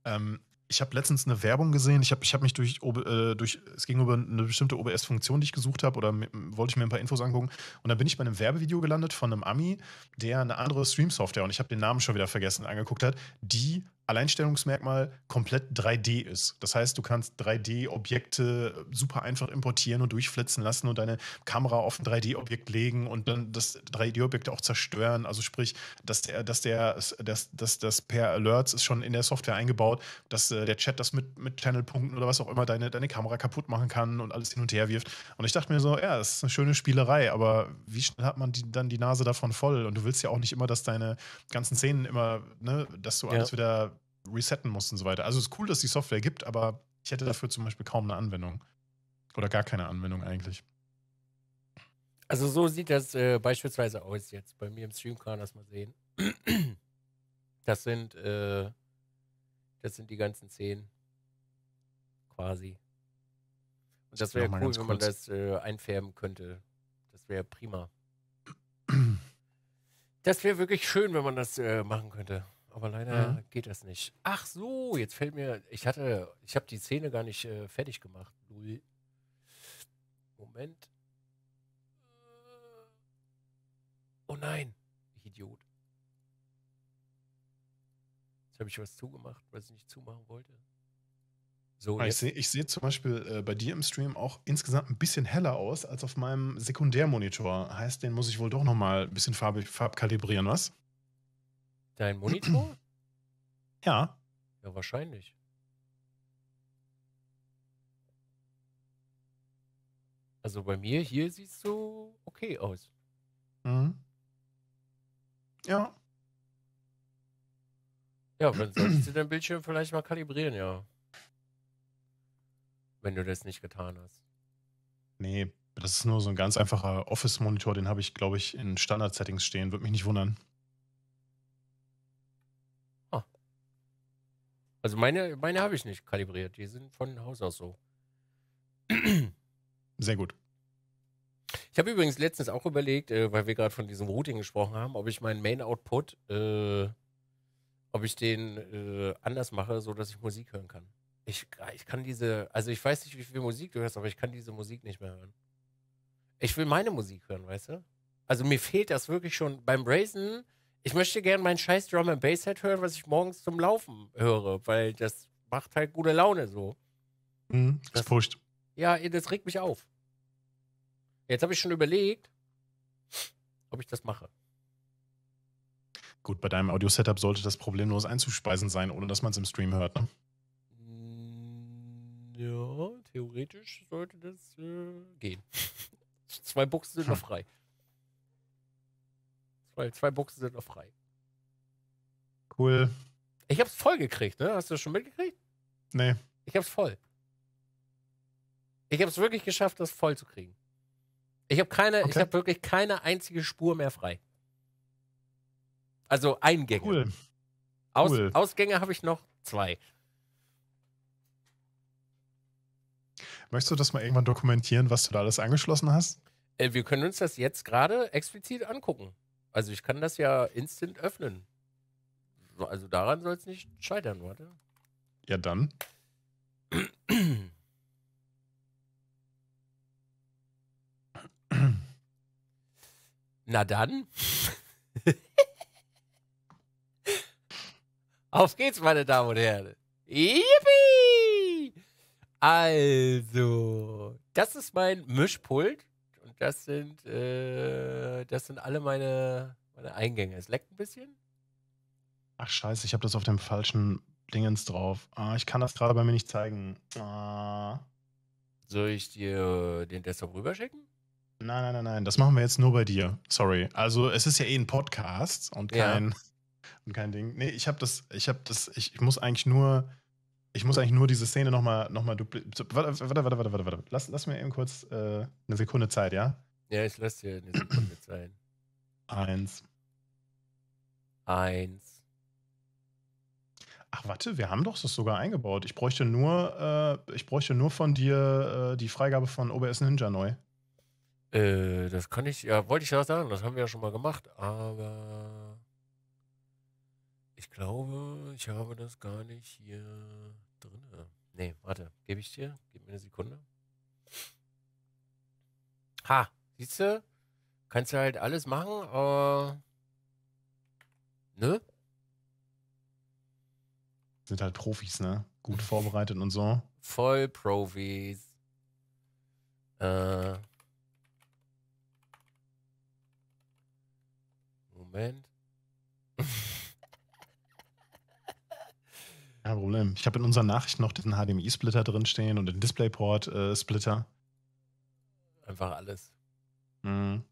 Ähm, ich habe letztens eine Werbung gesehen. Ich habe ich hab mich durch, äh, durch, es ging über eine bestimmte OBS-Funktion, die ich gesucht habe, oder wollte ich mir ein paar Infos angucken. Und dann bin ich bei einem Werbevideo gelandet von einem Ami, der eine andere Stream-Software, und ich habe den Namen schon wieder vergessen, angeguckt hat, die Alleinstellungsmerkmal komplett 3D ist. Das heißt, du kannst 3D-Objekte super einfach importieren und durchflitzen lassen und deine Kamera auf ein 3D-Objekt legen und dann das 3D-Objekt auch zerstören. Also sprich, dass der, dass der, dass, dass das per Alerts ist schon in der Software eingebaut, dass äh, der Chat das mit, mit channel oder was auch immer deine, deine Kamera kaputt machen kann und alles hin und her wirft. Und ich dachte mir so, ja, das ist eine schöne Spielerei, aber wie schnell hat man die, dann die Nase davon voll? Und du willst ja auch nicht immer, dass deine ganzen Szenen immer, ne, dass du ja. alles wieder resetten muss und so weiter. Also es ist cool, dass die Software gibt, aber ich hätte dafür zum Beispiel kaum eine Anwendung. Oder gar keine Anwendung eigentlich. Also so sieht das äh, beispielsweise aus jetzt. Bei mir im Stream kann man das mal sehen. Das sind, äh, das sind die ganzen Szenen. Quasi. Und das wäre cool, wenn man das äh, einfärben könnte. Das wäre prima. Das wäre wirklich schön, wenn man das äh, machen könnte aber leider mhm. geht das nicht. Ach so, jetzt fällt mir, ich hatte, ich habe die Szene gar nicht äh, fertig gemacht. Null. Moment. Äh. Oh nein, Idiot. Jetzt habe ich was zugemacht, was ich nicht zumachen wollte. So, ah, ich sehe seh zum Beispiel äh, bei dir im Stream auch insgesamt ein bisschen heller aus als auf meinem Sekundärmonitor. Heißt, den muss ich wohl doch nochmal ein bisschen farb, farbkalibrieren, was? Dein Monitor? Ja. Ja, wahrscheinlich. Also bei mir hier siehst du okay aus. Mhm. Ja. Ja, dann solltest du dein Bildschirm vielleicht mal kalibrieren, ja. Wenn du das nicht getan hast. Nee, das ist nur so ein ganz einfacher Office-Monitor, den habe ich, glaube ich, in Standard-Settings stehen. Würde mich nicht wundern. Also meine, meine habe ich nicht kalibriert. Die sind von Haus aus so. Sehr gut. Ich habe übrigens letztens auch überlegt, äh, weil wir gerade von diesem Routing gesprochen haben, ob ich meinen Main Output, äh, ob ich den äh, anders mache, sodass ich Musik hören kann. Ich, ich kann diese, also ich weiß nicht, wie viel Musik du hörst, aber ich kann diese Musik nicht mehr hören. Ich will meine Musik hören, weißt du? Also mir fehlt das wirklich schon. Beim Brazen ich möchte gerne mein scheiß Drum and Bass Set hören, was ich morgens zum Laufen höre, weil das macht halt gute Laune so. Mhm, das, ist Furcht. Ja, das regt mich auf. Jetzt habe ich schon überlegt, ob ich das mache. Gut, bei deinem Audio-Setup sollte das problemlos einzuspeisen sein, ohne dass man es im Stream hört, ne? Mm, ja, theoretisch sollte das äh, gehen. Zwei Buchsen sind noch hm. frei weil Zwei Boxen sind noch frei. Cool. Ich hab's voll gekriegt, ne? Hast du das schon mitgekriegt? Nee. Ich hab's voll. Ich hab's wirklich geschafft, das voll zu kriegen. Ich hab keine, okay. ich habe wirklich keine einzige Spur mehr frei. Also Eingänge. Cool. Aus, cool. Ausgänge habe ich noch zwei. Möchtest du das mal irgendwann dokumentieren, was du da alles angeschlossen hast? Äh, wir können uns das jetzt gerade explizit angucken. Also ich kann das ja instant öffnen. Also daran soll es nicht scheitern, warte. Ja, dann. Na dann. Auf geht's, meine Damen und Herren. Yippie! Also, das ist mein Mischpult. Das sind, äh, das sind alle meine, meine Eingänge. Es leckt ein bisschen. Ach scheiße, ich habe das auf dem falschen Dingens drauf. Ah, ich kann das gerade bei mir nicht zeigen. Ah. Soll ich dir den Desktop rüberschicken? Nein, nein, nein, nein. Das machen wir jetzt nur bei dir. Sorry. Also es ist ja eh ein Podcast und kein, ja. und kein Ding. Nee, ich habe das, ich habe das, ich, ich muss eigentlich nur ich muss eigentlich nur diese Szene nochmal noch mal duplizieren. Warte, warte, warte, warte, warte. Lass, lass mir eben kurz äh, eine Sekunde Zeit, ja? Ja, ich lass dir eine Sekunde Zeit. Eins. Eins. Ach, warte, wir haben doch das sogar eingebaut. Ich bräuchte nur, äh, ich bräuchte nur von dir äh, die Freigabe von OBS Ninja neu. Äh, das kann ich, ja, wollte ich ja sagen, das haben wir ja schon mal gemacht, aber ich glaube, ich habe das gar nicht hier drin. Äh, nee, warte, gebe ich dir? Gib mir eine Sekunde. Ha, siehst du? Kannst du halt alles machen, aber. Ne? Sind halt Profis, ne? Gut vorbereitet und so. Voll Profis. Äh. Moment. Kein Problem. Ich habe in unseren Nachrichten noch diesen HDMI-Splitter drinstehen und den DisplayPort-Splitter. Äh, Einfach alles. Mhm.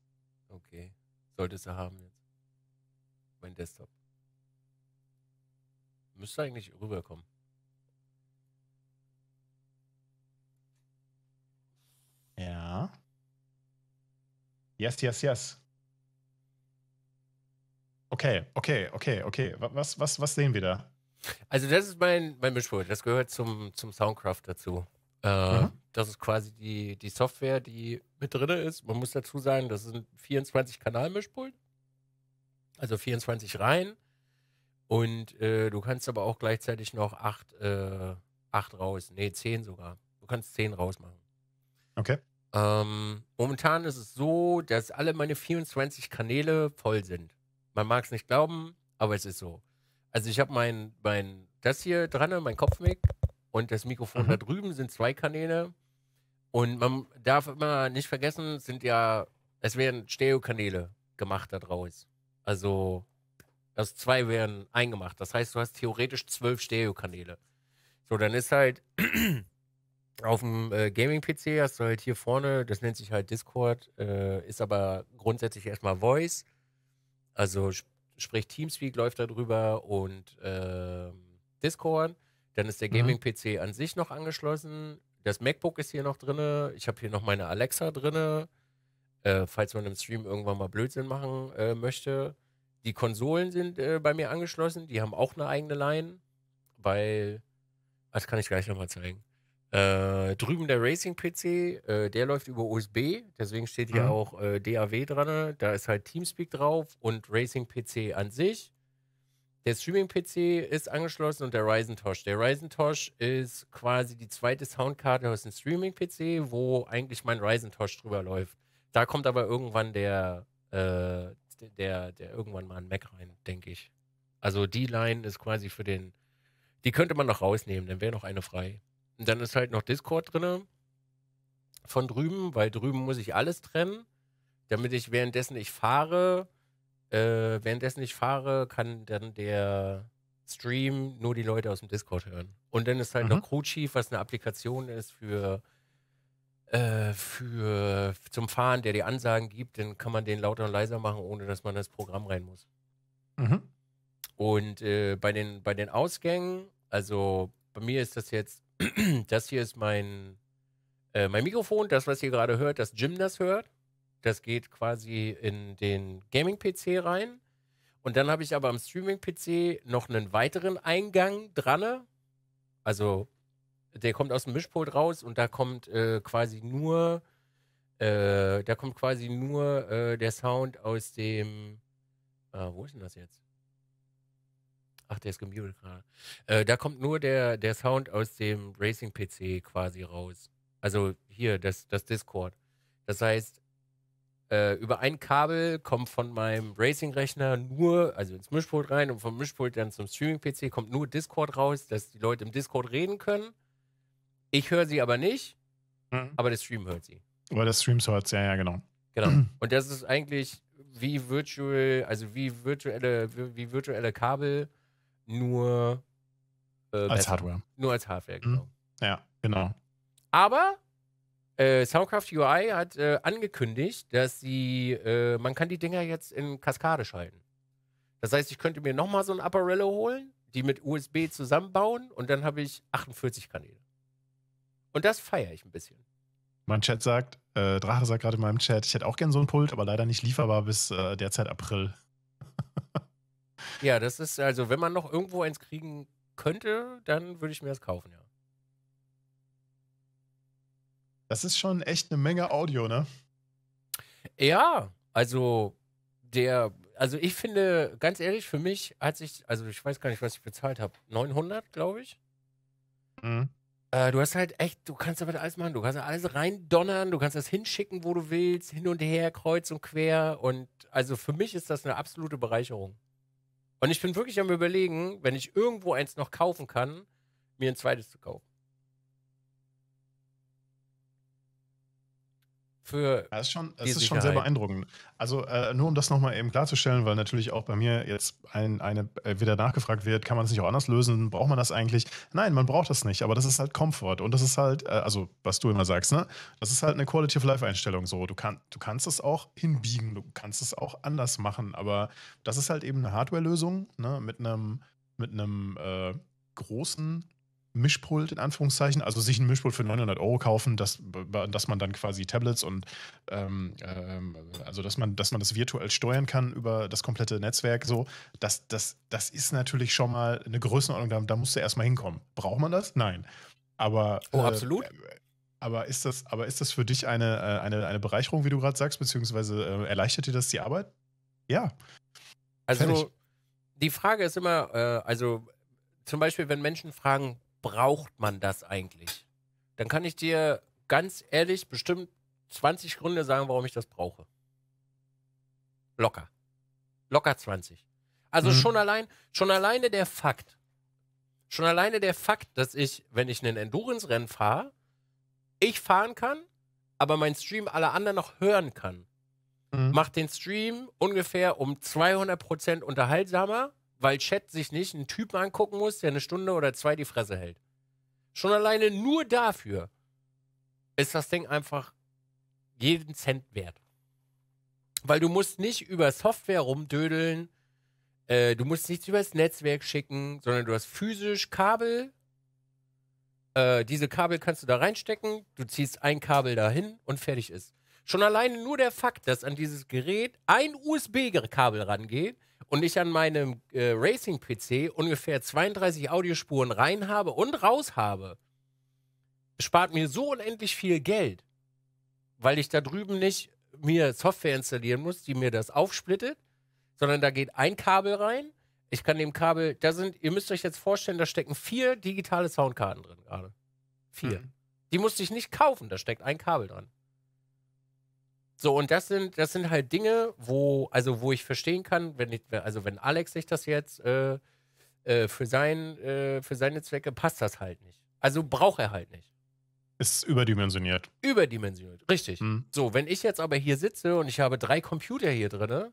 Okay. Solltest du haben jetzt. Mein Desktop. Müsste eigentlich rüberkommen. Ja. Yes, yes, yes. Okay, okay, okay, okay. Was, was, was sehen wir da? Also das ist mein, mein Mischpult. Das gehört zum, zum Soundcraft dazu. Äh, mhm. Das ist quasi die, die Software, die mit drin ist. Man muss dazu sagen, das sind 24-Kanal-Mischpult. Also 24 Reihen. Und äh, du kannst aber auch gleichzeitig noch 8 äh, acht raus. Nee, 10 sogar. Du kannst 10 rausmachen. Okay. Ähm, momentan ist es so, dass alle meine 24 Kanäle voll sind. Man mag es nicht glauben, aber es ist so. Also ich habe mein, mein, das hier dran, ne, mein Kopfmic und das Mikrofon mhm. da drüben sind zwei Kanäle. Und man darf immer nicht vergessen, sind ja, es werden Stereokanäle gemacht daraus. Also, das zwei werden eingemacht. Das heißt, du hast theoretisch zwölf Stereokanäle. So, dann ist halt auf dem äh, Gaming-PC hast du halt hier vorne, das nennt sich halt Discord, äh, ist aber grundsätzlich erstmal Voice. Also sprich Teamspeak läuft darüber und äh, Discord. Dann ist der mhm. Gaming-PC an sich noch angeschlossen. Das MacBook ist hier noch drin. Ich habe hier noch meine Alexa drin, äh, falls man im Stream irgendwann mal Blödsinn machen äh, möchte. Die Konsolen sind äh, bei mir angeschlossen. Die haben auch eine eigene Line, weil. Das kann ich gleich nochmal zeigen. Äh, drüben der Racing-PC, äh, der läuft über USB, deswegen steht hier mhm. auch äh, DAW dran. Da ist halt Teamspeak drauf und Racing-PC an sich. Der Streaming-PC ist angeschlossen und der Ryzen Tosh. Der Ryzen Tosh ist quasi die zweite Soundkarte aus dem Streaming-PC, wo eigentlich mein Ryzen Tosh drüber läuft. Da kommt aber irgendwann der, äh, der, der irgendwann mal ein Mac rein, denke ich. Also die Line ist quasi für den, die könnte man noch rausnehmen, dann wäre noch eine frei. Und dann ist halt noch Discord drin von drüben, weil drüben muss ich alles trennen, damit ich währenddessen ich fahre, äh, währenddessen ich fahre, kann dann der Stream nur die Leute aus dem Discord hören. Und dann ist halt mhm. noch Crew Chief, was eine Applikation ist für äh, für zum Fahren, der die Ansagen gibt, dann kann man den lauter und leiser machen, ohne dass man das Programm rein muss. Mhm. Und äh, bei, den, bei den Ausgängen, also bei mir ist das jetzt Das hier ist mein, äh, mein Mikrofon, das, was ihr gerade hört, das Jim das hört. Das geht quasi in den Gaming-PC rein. Und dann habe ich aber am Streaming-PC noch einen weiteren Eingang dran. Also der kommt aus dem Mischpult raus und da kommt äh, quasi nur, äh, da kommt quasi nur äh, der Sound aus dem, ah, wo ist denn das jetzt? Ach, der ist gemutet gerade. Äh, da kommt nur der, der Sound aus dem Racing-PC quasi raus. Also hier, das, das Discord. Das heißt, äh, über ein Kabel kommt von meinem Racing-Rechner nur, also ins Mischpult rein und vom Mischpult dann zum Streaming-PC kommt nur Discord raus, dass die Leute im Discord reden können. Ich höre sie aber nicht, mhm. aber der Stream hört sie. Aber der Stream hört sie, ja, ja, genau. Genau. Und das ist eigentlich wie virtual, also wie virtuelle, wie virtuelle Kabel nur äh, als Hardware. Nur als Hardware, hm. genau. Ja, genau. Aber äh, Soundcraft UI hat äh, angekündigt, dass sie, äh, man kann die Dinger jetzt in Kaskade schalten. Das heißt, ich könnte mir nochmal so ein Apparello holen, die mit USB zusammenbauen und dann habe ich 48 Kanäle. Und das feiere ich ein bisschen. Mein Chat sagt, äh, Drache sagt gerade in meinem Chat, ich hätte auch gern so ein Pult, aber leider nicht lieferbar bis äh, derzeit April. Ja, das ist also, wenn man noch irgendwo eins kriegen könnte, dann würde ich mir das kaufen, ja. Das ist schon echt eine Menge Audio, ne? Ja, also der, also ich finde, ganz ehrlich, für mich hat sich, also ich weiß gar nicht, was ich bezahlt habe, 900, glaube ich. Mhm. Äh, du hast halt echt, du kannst damit alles machen, du kannst alles reindonnern, du kannst das hinschicken, wo du willst, hin und her, kreuz und quer und also für mich ist das eine absolute Bereicherung. Und ich bin wirklich am überlegen, wenn ich irgendwo eins noch kaufen kann, mir ein zweites zu kaufen. für. Das ist schon, das ist schon sehr beeindruckend. Also äh, nur um das nochmal eben klarzustellen, weil natürlich auch bei mir jetzt ein, eine äh, wieder nachgefragt wird, kann man es nicht auch anders lösen? Braucht man das eigentlich? Nein, man braucht das nicht, aber das ist halt Komfort und das ist halt, äh, also was du immer sagst, ne? Das ist halt eine Quality of Life Einstellung so. Du, kann, du kannst es auch hinbiegen, du kannst es auch anders machen, aber das ist halt eben eine Hardware-Lösung ne? mit einem mit einem äh, großen Mischpult in Anführungszeichen, also sich ein Mischpult für 900 Euro kaufen, dass, dass man dann quasi Tablets und ähm, ähm, also dass man, dass man das virtuell steuern kann über das komplette Netzwerk, so, das, das, das ist natürlich schon mal eine Größenordnung, da, da musst du erstmal hinkommen. Braucht man das? Nein. Aber. Oh, äh, absolut. Aber ist das, aber ist das für dich eine, äh, eine, eine Bereicherung, wie du gerade sagst, beziehungsweise äh, erleichtert dir das die Arbeit? Ja. Also Fertig. die Frage ist immer, äh, also zum Beispiel, wenn Menschen fragen, braucht man das eigentlich? Dann kann ich dir ganz ehrlich bestimmt 20 Gründe sagen, warum ich das brauche. Locker. Locker 20. Also mhm. schon allein, schon alleine der Fakt, schon alleine der Fakt, dass ich, wenn ich einen Endurance-Rennen fahre, ich fahren kann, aber mein Stream alle anderen noch hören kann, mhm. macht den Stream ungefähr um 200% Prozent unterhaltsamer weil Chat sich nicht einen Typen angucken muss, der eine Stunde oder zwei die Fresse hält. Schon alleine nur dafür ist das Ding einfach jeden Cent wert. Weil du musst nicht über Software rumdödeln, äh, du musst nichts übers Netzwerk schicken, sondern du hast physisch Kabel. Äh, diese Kabel kannst du da reinstecken, du ziehst ein Kabel dahin und fertig ist. Schon alleine nur der Fakt, dass an dieses Gerät ein USB-Kabel rangeht, und ich an meinem äh, Racing-PC ungefähr 32 Audiospuren rein habe und raus habe, spart mir so unendlich viel Geld, weil ich da drüben nicht mir Software installieren muss, die mir das aufsplittet, sondern da geht ein Kabel rein. Ich kann dem Kabel, da sind, ihr müsst euch jetzt vorstellen, da stecken vier digitale Soundkarten drin gerade. Vier. Mhm. Die musste ich nicht kaufen, da steckt ein Kabel dran. So, und das sind, das sind halt Dinge, wo, also wo ich verstehen kann, wenn ich, also wenn Alex sich das jetzt äh, äh, für, sein, äh, für seine Zwecke passt das halt nicht. Also braucht er halt nicht. Ist überdimensioniert. Überdimensioniert, richtig. Mhm. So, wenn ich jetzt aber hier sitze und ich habe drei Computer hier drin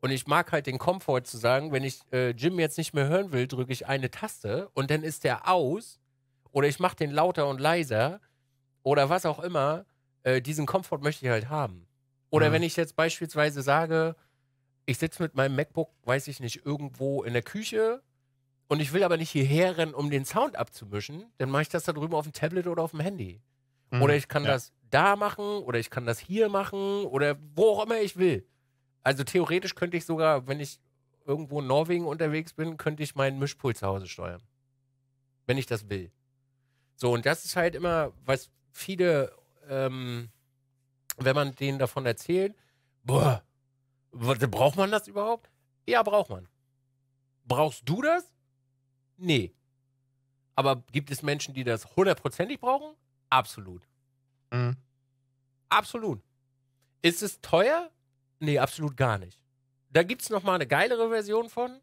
und ich mag halt den Komfort zu sagen, wenn ich äh, Jim jetzt nicht mehr hören will, drücke ich eine Taste und dann ist der aus oder ich mache den lauter und leiser oder was auch immer. Äh, diesen Komfort möchte ich halt haben. Oder ja. wenn ich jetzt beispielsweise sage, ich sitze mit meinem MacBook, weiß ich nicht, irgendwo in der Küche und ich will aber nicht hierher rennen, um den Sound abzumischen, dann mache ich das da drüben auf dem Tablet oder auf dem Handy. Mhm. Oder ich kann ja. das da machen oder ich kann das hier machen oder wo auch immer ich will. Also theoretisch könnte ich sogar, wenn ich irgendwo in Norwegen unterwegs bin, könnte ich meinen Mischpult zu Hause steuern. Wenn ich das will. So, und das ist halt immer, was viele ähm, wenn man denen davon erzählt, boah, braucht man das überhaupt? Ja, braucht man. Brauchst du das? Nee. Aber gibt es Menschen, die das hundertprozentig brauchen? Absolut. Mhm. Absolut. Ist es teuer? Nee, absolut gar nicht. Da gibt es nochmal eine geilere Version von.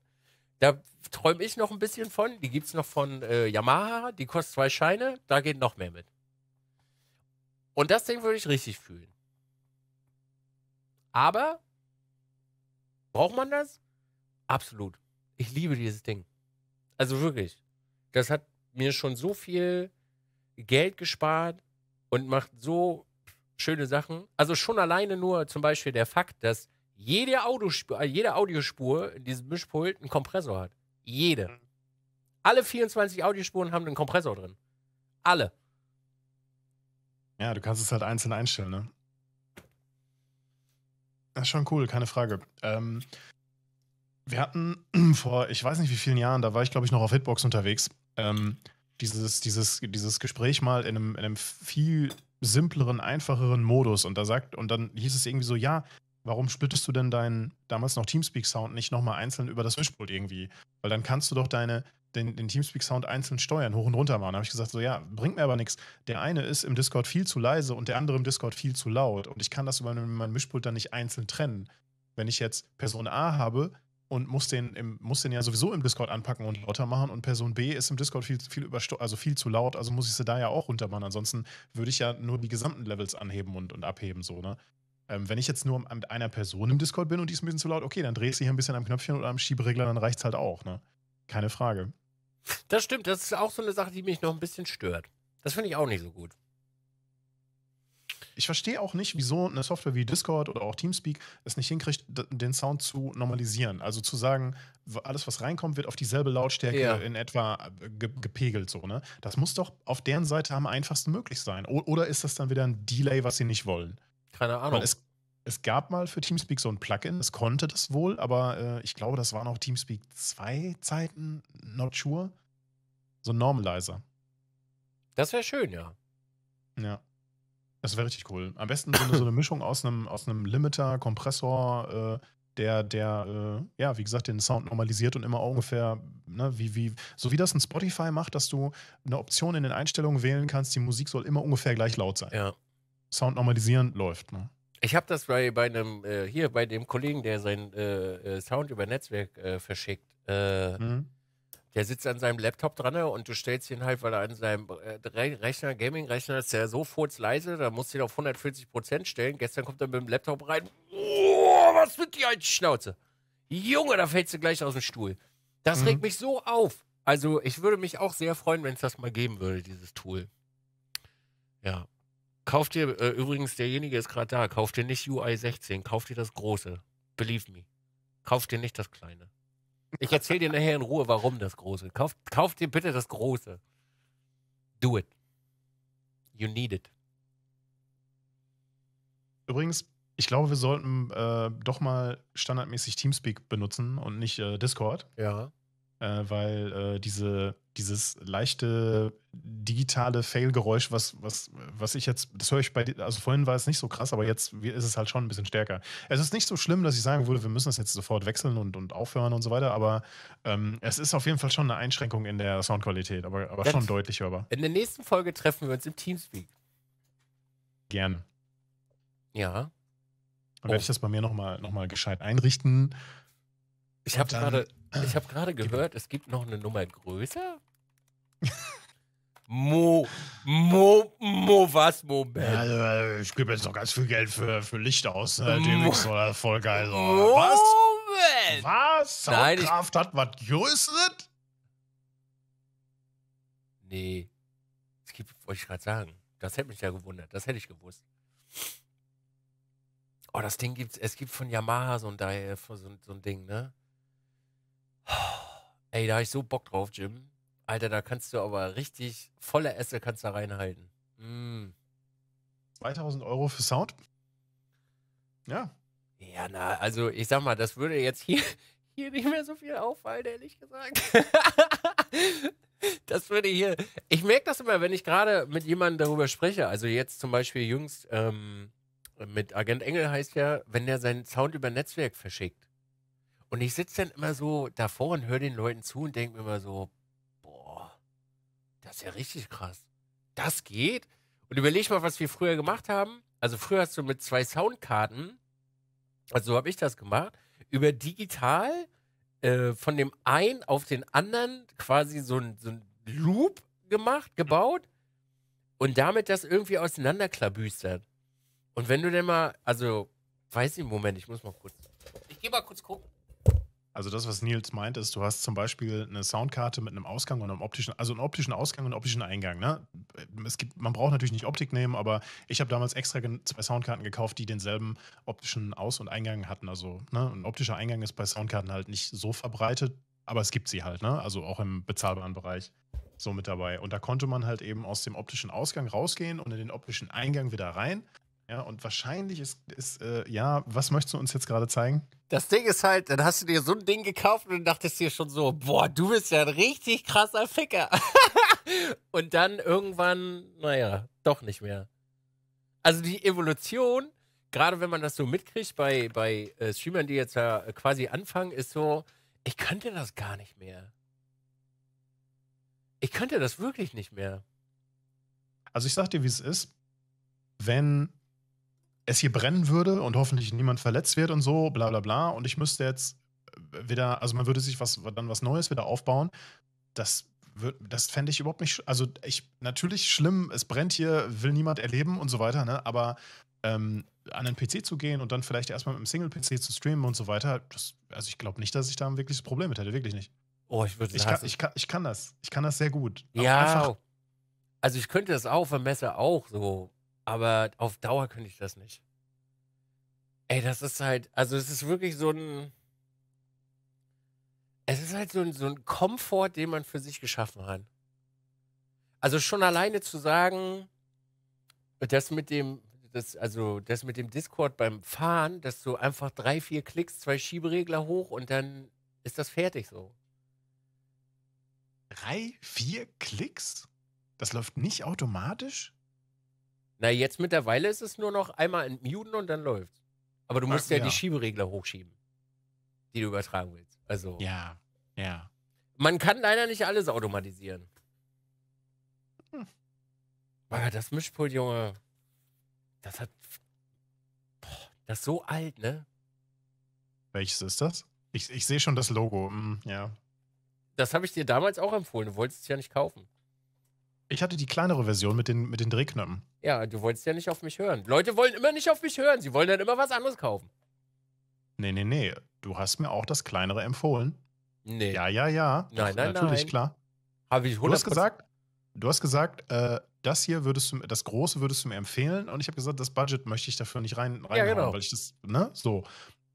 Da träume ich noch ein bisschen von. Die gibt es noch von äh, Yamaha. Die kostet zwei Scheine. Da geht noch mehr mit. Und das Ding würde ich richtig fühlen. Aber braucht man das? Absolut. Ich liebe dieses Ding. Also wirklich. Das hat mir schon so viel Geld gespart und macht so schöne Sachen. Also schon alleine nur zum Beispiel der Fakt, dass jede, Autospur, jede Audiospur in diesem Mischpult einen Kompressor hat. Jede. Mhm. Alle 24 Audiospuren haben einen Kompressor drin. Alle. Ja, du kannst es halt einzeln einstellen, ne? Das ist schon cool, keine Frage. Ähm, wir hatten vor, ich weiß nicht wie vielen Jahren, da war ich glaube ich noch auf Hitbox unterwegs, ähm, dieses, dieses, dieses Gespräch mal in einem, in einem viel simpleren, einfacheren Modus und da sagt, und dann hieß es irgendwie so, ja, warum splittest du denn deinen damals noch Teamspeak-Sound nicht nochmal einzeln über das Mischpult irgendwie? Weil dann kannst du doch deine, den, den Teamspeak-Sound einzeln steuern, hoch und runter machen. Da habe ich gesagt, so ja, bringt mir aber nichts. Der eine ist im Discord viel zu leise und der andere im Discord viel zu laut. Und ich kann das über mein Mischpult dann nicht einzeln trennen. Wenn ich jetzt Person A habe, und muss den, im, muss den ja sowieso im Discord anpacken und lauter machen. Und Person B ist im Discord viel, viel, also viel zu laut, also muss ich sie da ja auch runter machen. Ansonsten würde ich ja nur die gesamten Levels anheben und, und abheben, so, ne? Ähm, wenn ich jetzt nur mit einer Person im Discord bin und die ist ein bisschen zu laut, okay, dann drehst du hier ein bisschen am Knöpfchen oder am Schieberegler, dann reicht's halt auch, ne? Keine Frage. Das stimmt, das ist auch so eine Sache, die mich noch ein bisschen stört. Das finde ich auch nicht so gut. Ich verstehe auch nicht, wieso eine Software wie Discord oder auch Teamspeak es nicht hinkriegt, den Sound zu normalisieren. Also zu sagen, alles, was reinkommt, wird auf dieselbe Lautstärke ja. in etwa äh, ge gepegelt. So, ne? Das muss doch auf deren Seite am einfachsten möglich sein. O oder ist das dann wieder ein Delay, was sie nicht wollen? Keine Ahnung. Es, es, gab mal für Teamspeak so ein Plugin, es konnte das wohl, aber äh, ich glaube, das waren auch Teamspeak 2 Zeiten, not sure. So ein Normalizer. Das wäre schön, ja. Ja. Das wäre richtig cool. Am besten so eine, so eine Mischung aus einem, aus einem Limiter, Kompressor, äh, der, der, äh, ja, wie gesagt, den Sound normalisiert und immer ungefähr, ne, wie, wie, so wie das ein Spotify macht, dass du eine Option in den Einstellungen wählen kannst, die Musik soll immer ungefähr gleich laut sein. Ja. Sound normalisieren läuft. Ne? Ich habe das bei, bei einem, äh, hier bei dem Kollegen, der seinen äh, äh, Sound über Netzwerk äh, verschickt. Äh, mhm. Der sitzt an seinem Laptop dran ne, und du stellst ihn halt, weil er an seinem äh, Rechner, Gaming-Rechner ist ja so furzleise, da musst du ihn auf 140 stellen. Gestern kommt er mit dem Laptop rein. Oh, was mit dir, alte Schnauze? Junge, da fällst du gleich aus dem Stuhl. Das mhm. regt mich so auf. Also, ich würde mich auch sehr freuen, wenn es das mal geben würde, dieses Tool. Ja. Kauft dir äh, übrigens, derjenige ist gerade da, kauft dir nicht UI 16, kauft dir das große. Believe me. Kauft dir nicht das kleine. Ich erzähle dir nachher in Ruhe, warum das große. Kauft, kauft ihr bitte das große. Do it. You need it. Übrigens, ich glaube, wir sollten äh, doch mal standardmäßig Teamspeak benutzen und nicht äh, Discord. Ja. Äh, weil äh, diese dieses leichte digitale Fail-Geräusch, was, was, was ich jetzt, das höre ich bei, also vorhin war es nicht so krass, aber jetzt ist es halt schon ein bisschen stärker. Es ist nicht so schlimm, dass ich sagen würde, wir müssen das jetzt sofort wechseln und, und aufhören und so weiter, aber ähm, es ist auf jeden Fall schon eine Einschränkung in der Soundqualität, aber, aber schon deutlich hörbar. In der nächsten Folge treffen wir uns im Teamspeak. Gern. Ja. Dann oh. werde ich oh. das bei mir nochmal noch mal gescheit einrichten. Ich habe gerade hab, grade, ich genau. gehört, es gibt noch eine Nummer größer. Mo, Mo, Mo, was, Moment. Ja, also, äh, ich gebe jetzt noch ganz viel Geld für, für Licht aus, ne? DMX oder voll geil. So. Oh. Was? Was? Nein, Soundkraft hat was größeres? Nee. Das gibt, wollte ich gerade sagen. Das hätte mich ja gewundert. Das hätte ich gewusst. Oh, das Ding gibt's. Es gibt von Yamaha so ein, so, so ein Ding, ne? Ey, da habe ich so Bock drauf, Jim. Alter, da kannst du aber richtig volle Esse kannst da reinhalten. Mm. 2000 Euro für Sound? Ja. Ja, na, also ich sag mal, das würde jetzt hier, hier nicht mehr so viel auffallen, ehrlich gesagt. das würde hier. Ich merke das immer, wenn ich gerade mit jemandem darüber spreche. Also jetzt zum Beispiel jüngst ähm, mit Agent Engel heißt ja, wenn der seinen Sound über Netzwerk verschickt. Und ich sitze dann immer so davor und höre den Leuten zu und denke mir immer so, das ist ja richtig krass. Das geht? Und überleg mal, was wir früher gemacht haben. Also früher hast du mit zwei Soundkarten, also so habe ich das gemacht, über digital äh, von dem einen auf den anderen quasi so ein, so ein Loop gemacht, gebaut und damit das irgendwie auseinanderklabüstert. Und wenn du denn mal, also, weiß ich, Moment, ich muss mal kurz. Ich gehe mal kurz gucken. Also das, was Nils meint, ist, du hast zum Beispiel eine Soundkarte mit einem Ausgang und einem optischen, also einen optischen Ausgang und einen optischen Eingang. Ne? Es gibt, man braucht natürlich nicht Optik nehmen, aber ich habe damals extra zwei Soundkarten gekauft, die denselben optischen Aus- und Eingang hatten. Also ne? ein optischer Eingang ist bei Soundkarten halt nicht so verbreitet, aber es gibt sie halt, ne? also auch im bezahlbaren Bereich so mit dabei. Und da konnte man halt eben aus dem optischen Ausgang rausgehen und in den optischen Eingang wieder rein. Ja, und wahrscheinlich ist, ist äh, ja, was möchtest du uns jetzt gerade zeigen? Das Ding ist halt, dann hast du dir so ein Ding gekauft und dachtest dir schon so, boah, du bist ja ein richtig krasser Ficker. und dann irgendwann, naja, doch nicht mehr. Also die Evolution, gerade wenn man das so mitkriegt bei, bei äh, Streamern, die jetzt ja äh, quasi anfangen, ist so, ich könnte das gar nicht mehr. Ich könnte das wirklich nicht mehr. Also ich sag dir, wie es ist. Wenn es hier brennen würde und hoffentlich niemand verletzt wird und so, bla bla bla. Und ich müsste jetzt äh, wieder, also man würde sich was, dann was Neues wieder aufbauen. Das das fände ich überhaupt nicht. Also, ich natürlich schlimm, es brennt hier, will niemand erleben und so weiter, ne? Aber ähm, an den PC zu gehen und dann vielleicht erstmal mit einem Single-PC zu streamen und so weiter, das, also ich glaube nicht, dass ich da ein wirkliches Problem mit hätte, wirklich nicht. Oh, ich würde ich, ich, kann, ich kann das. Ich kann das sehr gut. Ja. Also ich könnte das auch, vermesse auch so aber auf Dauer könnte ich das nicht. Ey, das ist halt, also es ist wirklich so ein, es ist halt so ein, so ein Komfort, den man für sich geschaffen hat. Also schon alleine zu sagen, das mit dem, das, also das mit dem Discord beim Fahren, dass du einfach drei, vier Klicks, zwei Schieberegler hoch und dann ist das fertig so. Drei, vier Klicks? Das läuft nicht automatisch? Na, jetzt mittlerweile ist es nur noch einmal entmuten und dann läuft's. Aber du ah, musst Ach, ja, ja, die Schieberegler hochschieben, die du übertragen willst. Also. Ja, ja. Man kann leider nicht alles automatisieren. Hm. Boah, das Mischpult, Junge. Das hat. Boah, das ist so alt, ne? Welches ist das? Ich, ich sehe schon das Logo. Hm, ja. Das habe ich dir damals auch empfohlen. Du wolltest es ja nicht kaufen. Ich hatte die kleinere Version mit den, mit den Drehknöpfen. Ja, du wolltest ja nicht auf mich hören. Leute wollen immer nicht auf mich hören. Sie wollen dann immer was anderes kaufen. Nee, nee, nee. Du hast mir auch das kleinere empfohlen. Nee. Ja, ja, ja. Nein, Doch, nein, natürlich, nein. klar. Habe ich 100%. Du hast gesagt, du hast gesagt äh, das hier würdest du, das große würdest du mir empfehlen. Und ich habe gesagt, das Budget möchte ich dafür nicht rein, reinhauen, ja, genau. weil ich das, ne? So.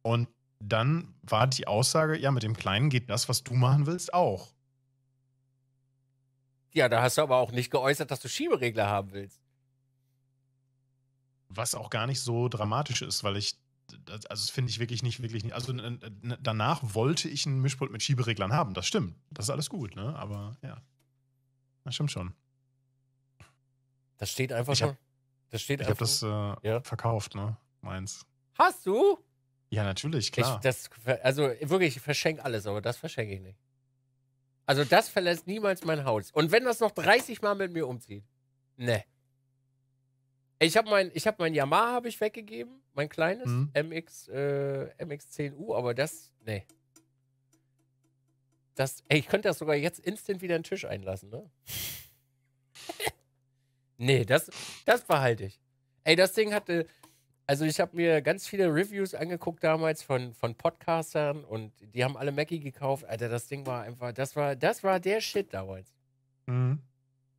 Und dann war die Aussage, ja, mit dem Kleinen geht das, was du machen willst, auch. Ja, da hast du aber auch nicht geäußert, dass du Schieberegler haben willst was auch gar nicht so dramatisch ist, weil ich, also das finde ich wirklich nicht, wirklich nicht. Also danach wollte ich ein Mischpult mit Schiebereglern haben, das stimmt. Das ist alles gut, ne? Aber ja. Das stimmt schon. Das steht einfach ich hab, Das steht ich habe das äh, ja. verkauft, ne? Meins. Hast du? Ja, natürlich, klar. Ich, das, also wirklich, ich verschenke alles, aber das verschenke ich nicht. Also das verlässt niemals mein Haus. Und wenn das noch 30 Mal mit mir umzieht. Ne. Ich habe mein, ich hab mein Yamaha habe ich weggegeben, mein kleines mhm. MX, äh, MX10U, aber das, nee. Das, ey, ich könnte das sogar jetzt instant wieder in den Tisch einlassen, ne? nee, das, das behalte ich. Ey, das Ding hatte, also ich habe mir ganz viele Reviews angeguckt damals von, von Podcastern und die haben alle Mackie gekauft. Alter, das Ding war einfach, das war, das war der Shit damals. Mhm.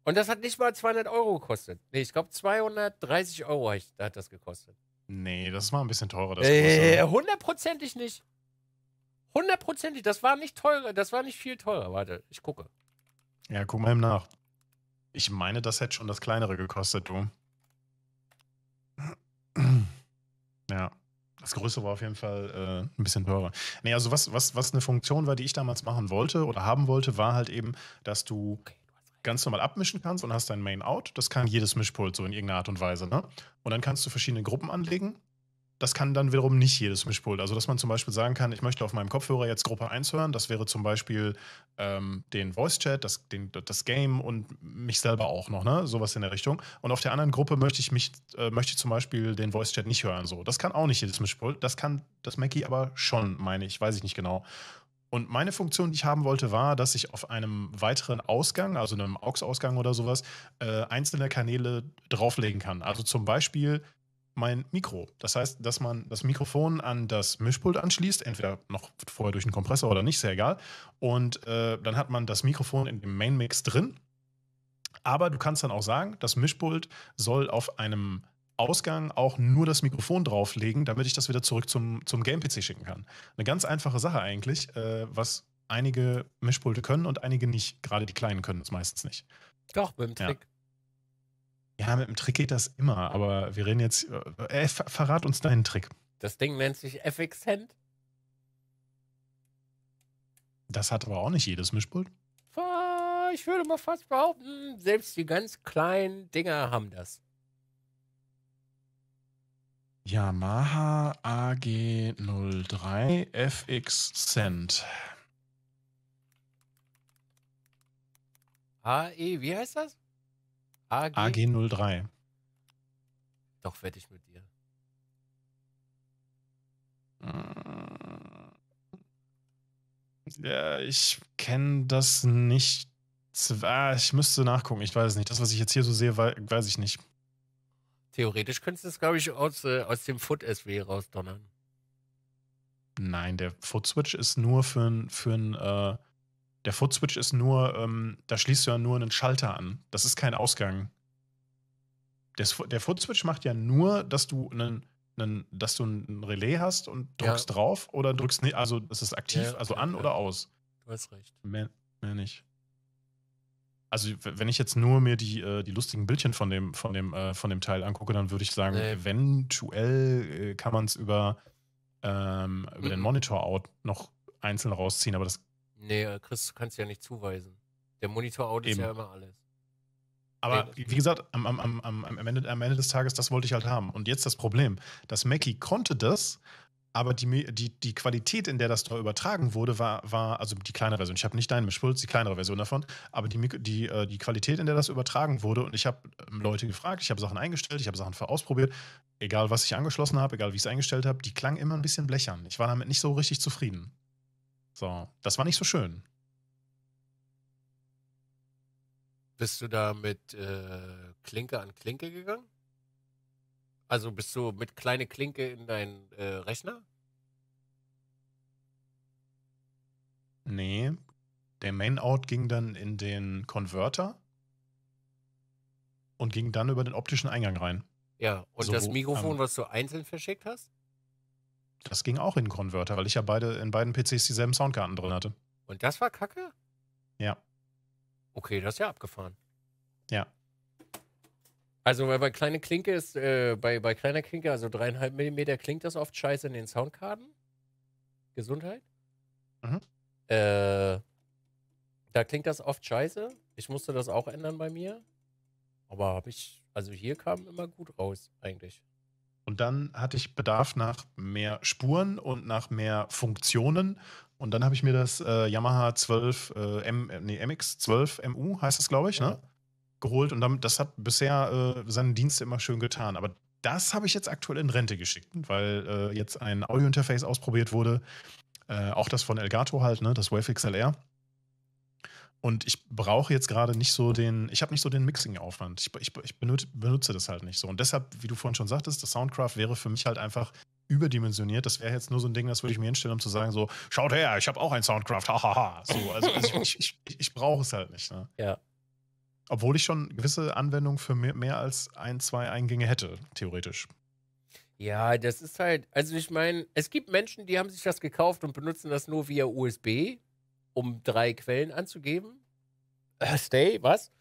Und das hat nicht mal 200 Euro gekostet. Nee, ich glaube 230 Euro hat das gekostet. Nee, das war ein bisschen teurer. Das äh, äh, hundertprozentig nicht. Hundertprozentig. Das war nicht teurer. Das war nicht viel teurer. Warte, ich gucke. Ja, guck mal eben nach. Ich meine, das hätte schon das kleinere gekostet, du. Ja. Das größere war auf jeden Fall äh, ein bisschen teurer. Nee, also was, was, was eine Funktion war, die ich damals machen wollte oder haben wollte, war halt eben, dass du okay ganz normal abmischen kannst und hast dein Main Out. Das kann jedes Mischpult so in irgendeiner Art und Weise. Ne? Und dann kannst du verschiedene Gruppen anlegen. Das kann dann wiederum nicht jedes Mischpult. Also, dass man zum Beispiel sagen kann, ich möchte auf meinem Kopfhörer jetzt Gruppe 1 hören. Das wäre zum Beispiel ähm, den Voice Chat, das, das Game und mich selber auch noch, ne? Sowas in der Richtung. Und auf der anderen Gruppe möchte ich mich, äh, möchte ich zum Beispiel den Voice Chat nicht hören. So, das kann auch nicht jedes Mischpult. Das kann das Mackie aber schon, meine ich, weiß ich nicht genau. Und meine Funktion, die ich haben wollte, war, dass ich auf einem weiteren Ausgang, also einem AUX-Ausgang oder sowas, äh, einzelne Kanäle drauflegen kann. Also zum Beispiel mein Mikro. Das heißt, dass man das Mikrofon an das Mischpult anschließt, entweder noch vorher durch einen Kompressor oder nicht, sehr egal. Und äh, dann hat man das Mikrofon in dem Main Mix drin. Aber du kannst dann auch sagen, das Mischpult soll auf einem Ausgang auch nur das Mikrofon drauflegen, damit ich das wieder zurück zum, zum Game-PC schicken kann. Eine ganz einfache Sache eigentlich, äh, was einige Mischpulte können und einige nicht. Gerade die kleinen können es meistens nicht. Doch, mit dem Trick. Ja. ja. mit dem Trick geht das immer, aber wir reden jetzt. Äh, äh ver verrat uns deinen Trick. Das Ding nennt sich FX Hand. Das hat aber auch nicht jedes Mischpult. Ich würde mal fast behaupten, selbst die ganz kleinen Dinger haben das. Yamaha AG03 FX Cent. AE, wie heißt das? AG? AG03. Doch werde ich mit dir. Äh, ja, ich kenne das nicht. Ah, ich müsste nachgucken. Ich weiß es nicht. Das, was ich jetzt hier so sehe, weiß ich nicht. Theoretisch könntest du es, glaube ich, aus, äh, aus dem Foot SW rausdonnern. Nein, der Foot Switch ist nur für ein, für ein äh, der Foot Switch ist nur, ähm, da schließt du ja nur einen Schalter an. Das ist kein Ausgang. Das, der Foot Switch macht ja nur, dass du einen, einen dass du ein Relais hast und drückst ja. drauf oder drückst nicht, also das ist aktiv, ja, also okay, also an ja. oder aus. Du hast recht. Mehr, mehr nicht. Also wenn ich jetzt nur mir die, äh, die lustigen Bildchen von dem, von, dem, äh, von dem Teil angucke, dann würde ich sagen, nee. eventuell äh, kann man es über, ähm, über mhm. den Monitor-Out noch einzeln rausziehen, aber das... Nee, äh, Chris, du kannst ja nicht zuweisen. Der Monitor-Out ist ja immer alles. Aber nee, wie gesagt, am, am, am, am, Ende, am Ende des Tages, das wollte ich halt haben. Und jetzt das Problem, dass Mackie konnte das aber die, die, die Qualität, in der das drauf übertragen wurde, war, war also die kleinere Version. Ich habe nicht deinen Mischpult, die kleinere Version davon, aber die, die, äh, die Qualität, in der das übertragen wurde, und ich habe ähm, Leute gefragt, ich habe Sachen eingestellt, ich habe Sachen ausprobiert, egal was ich angeschlossen habe, egal wie ich es eingestellt habe, die klang immer ein bisschen blechern. Ich war damit nicht so richtig zufrieden. So, das war nicht so schön. Bist du da mit äh, Klinke an Klinke gegangen? Also bist du mit kleine Klinke in deinen äh, Rechner? Nee. Der Mainout ging dann in den Konverter und ging dann über den optischen Eingang rein. Ja, und so, das Mikrofon, ähm, was du einzeln verschickt hast? Das ging auch in den Konverter, weil ich ja beide in beiden PCs dieselben Soundkarten drin hatte. Und das war Kacke? Ja. Okay, das ist ja abgefahren. Ja, also weil bei kleine Klinke ist, äh, bei, bei kleiner Klinke, also dreieinhalb Millimeter, klingt das oft scheiße in den Soundkarten. Gesundheit. Mhm. Äh, da klingt das oft scheiße. Ich musste das auch ändern bei mir. Aber habe ich, also hier kam immer gut raus, eigentlich. Und dann hatte ich Bedarf nach mehr Spuren und nach mehr Funktionen. Und dann habe ich mir das äh, Yamaha 12, äh, M, äh, nee, MX 12 MU heißt das, glaube ich, ne? ja. ne? geholt und damit, das hat bisher äh, seinen Dienst immer schön getan. Aber das habe ich jetzt aktuell in Rente geschickt, weil äh, jetzt ein Audio-Interface ausprobiert wurde. Äh, auch das von Elgato halt, ne, das Wave XLR. Und ich brauche jetzt gerade nicht so den, ich habe nicht so den Mixing-Aufwand. Ich, ich, ich benutze das halt nicht so. Und deshalb, wie du vorhin schon sagtest, das Soundcraft wäre für mich halt einfach überdimensioniert. Das wäre jetzt nur so ein Ding, das würde ich mir hinstellen, um zu sagen, so, schaut her, ich habe auch ein Soundcraft, hahaha. So, also, also ich, ich brauche es halt nicht. Ne? Ja. Obwohl ich schon gewisse Anwendungen für mehr, als ein, zwei Eingänge hätte, theoretisch. Ja, das ist halt, also ich meine, es gibt Menschen, die haben sich das gekauft und benutzen das nur via USB, um drei Quellen anzugeben. Äh, stay, was?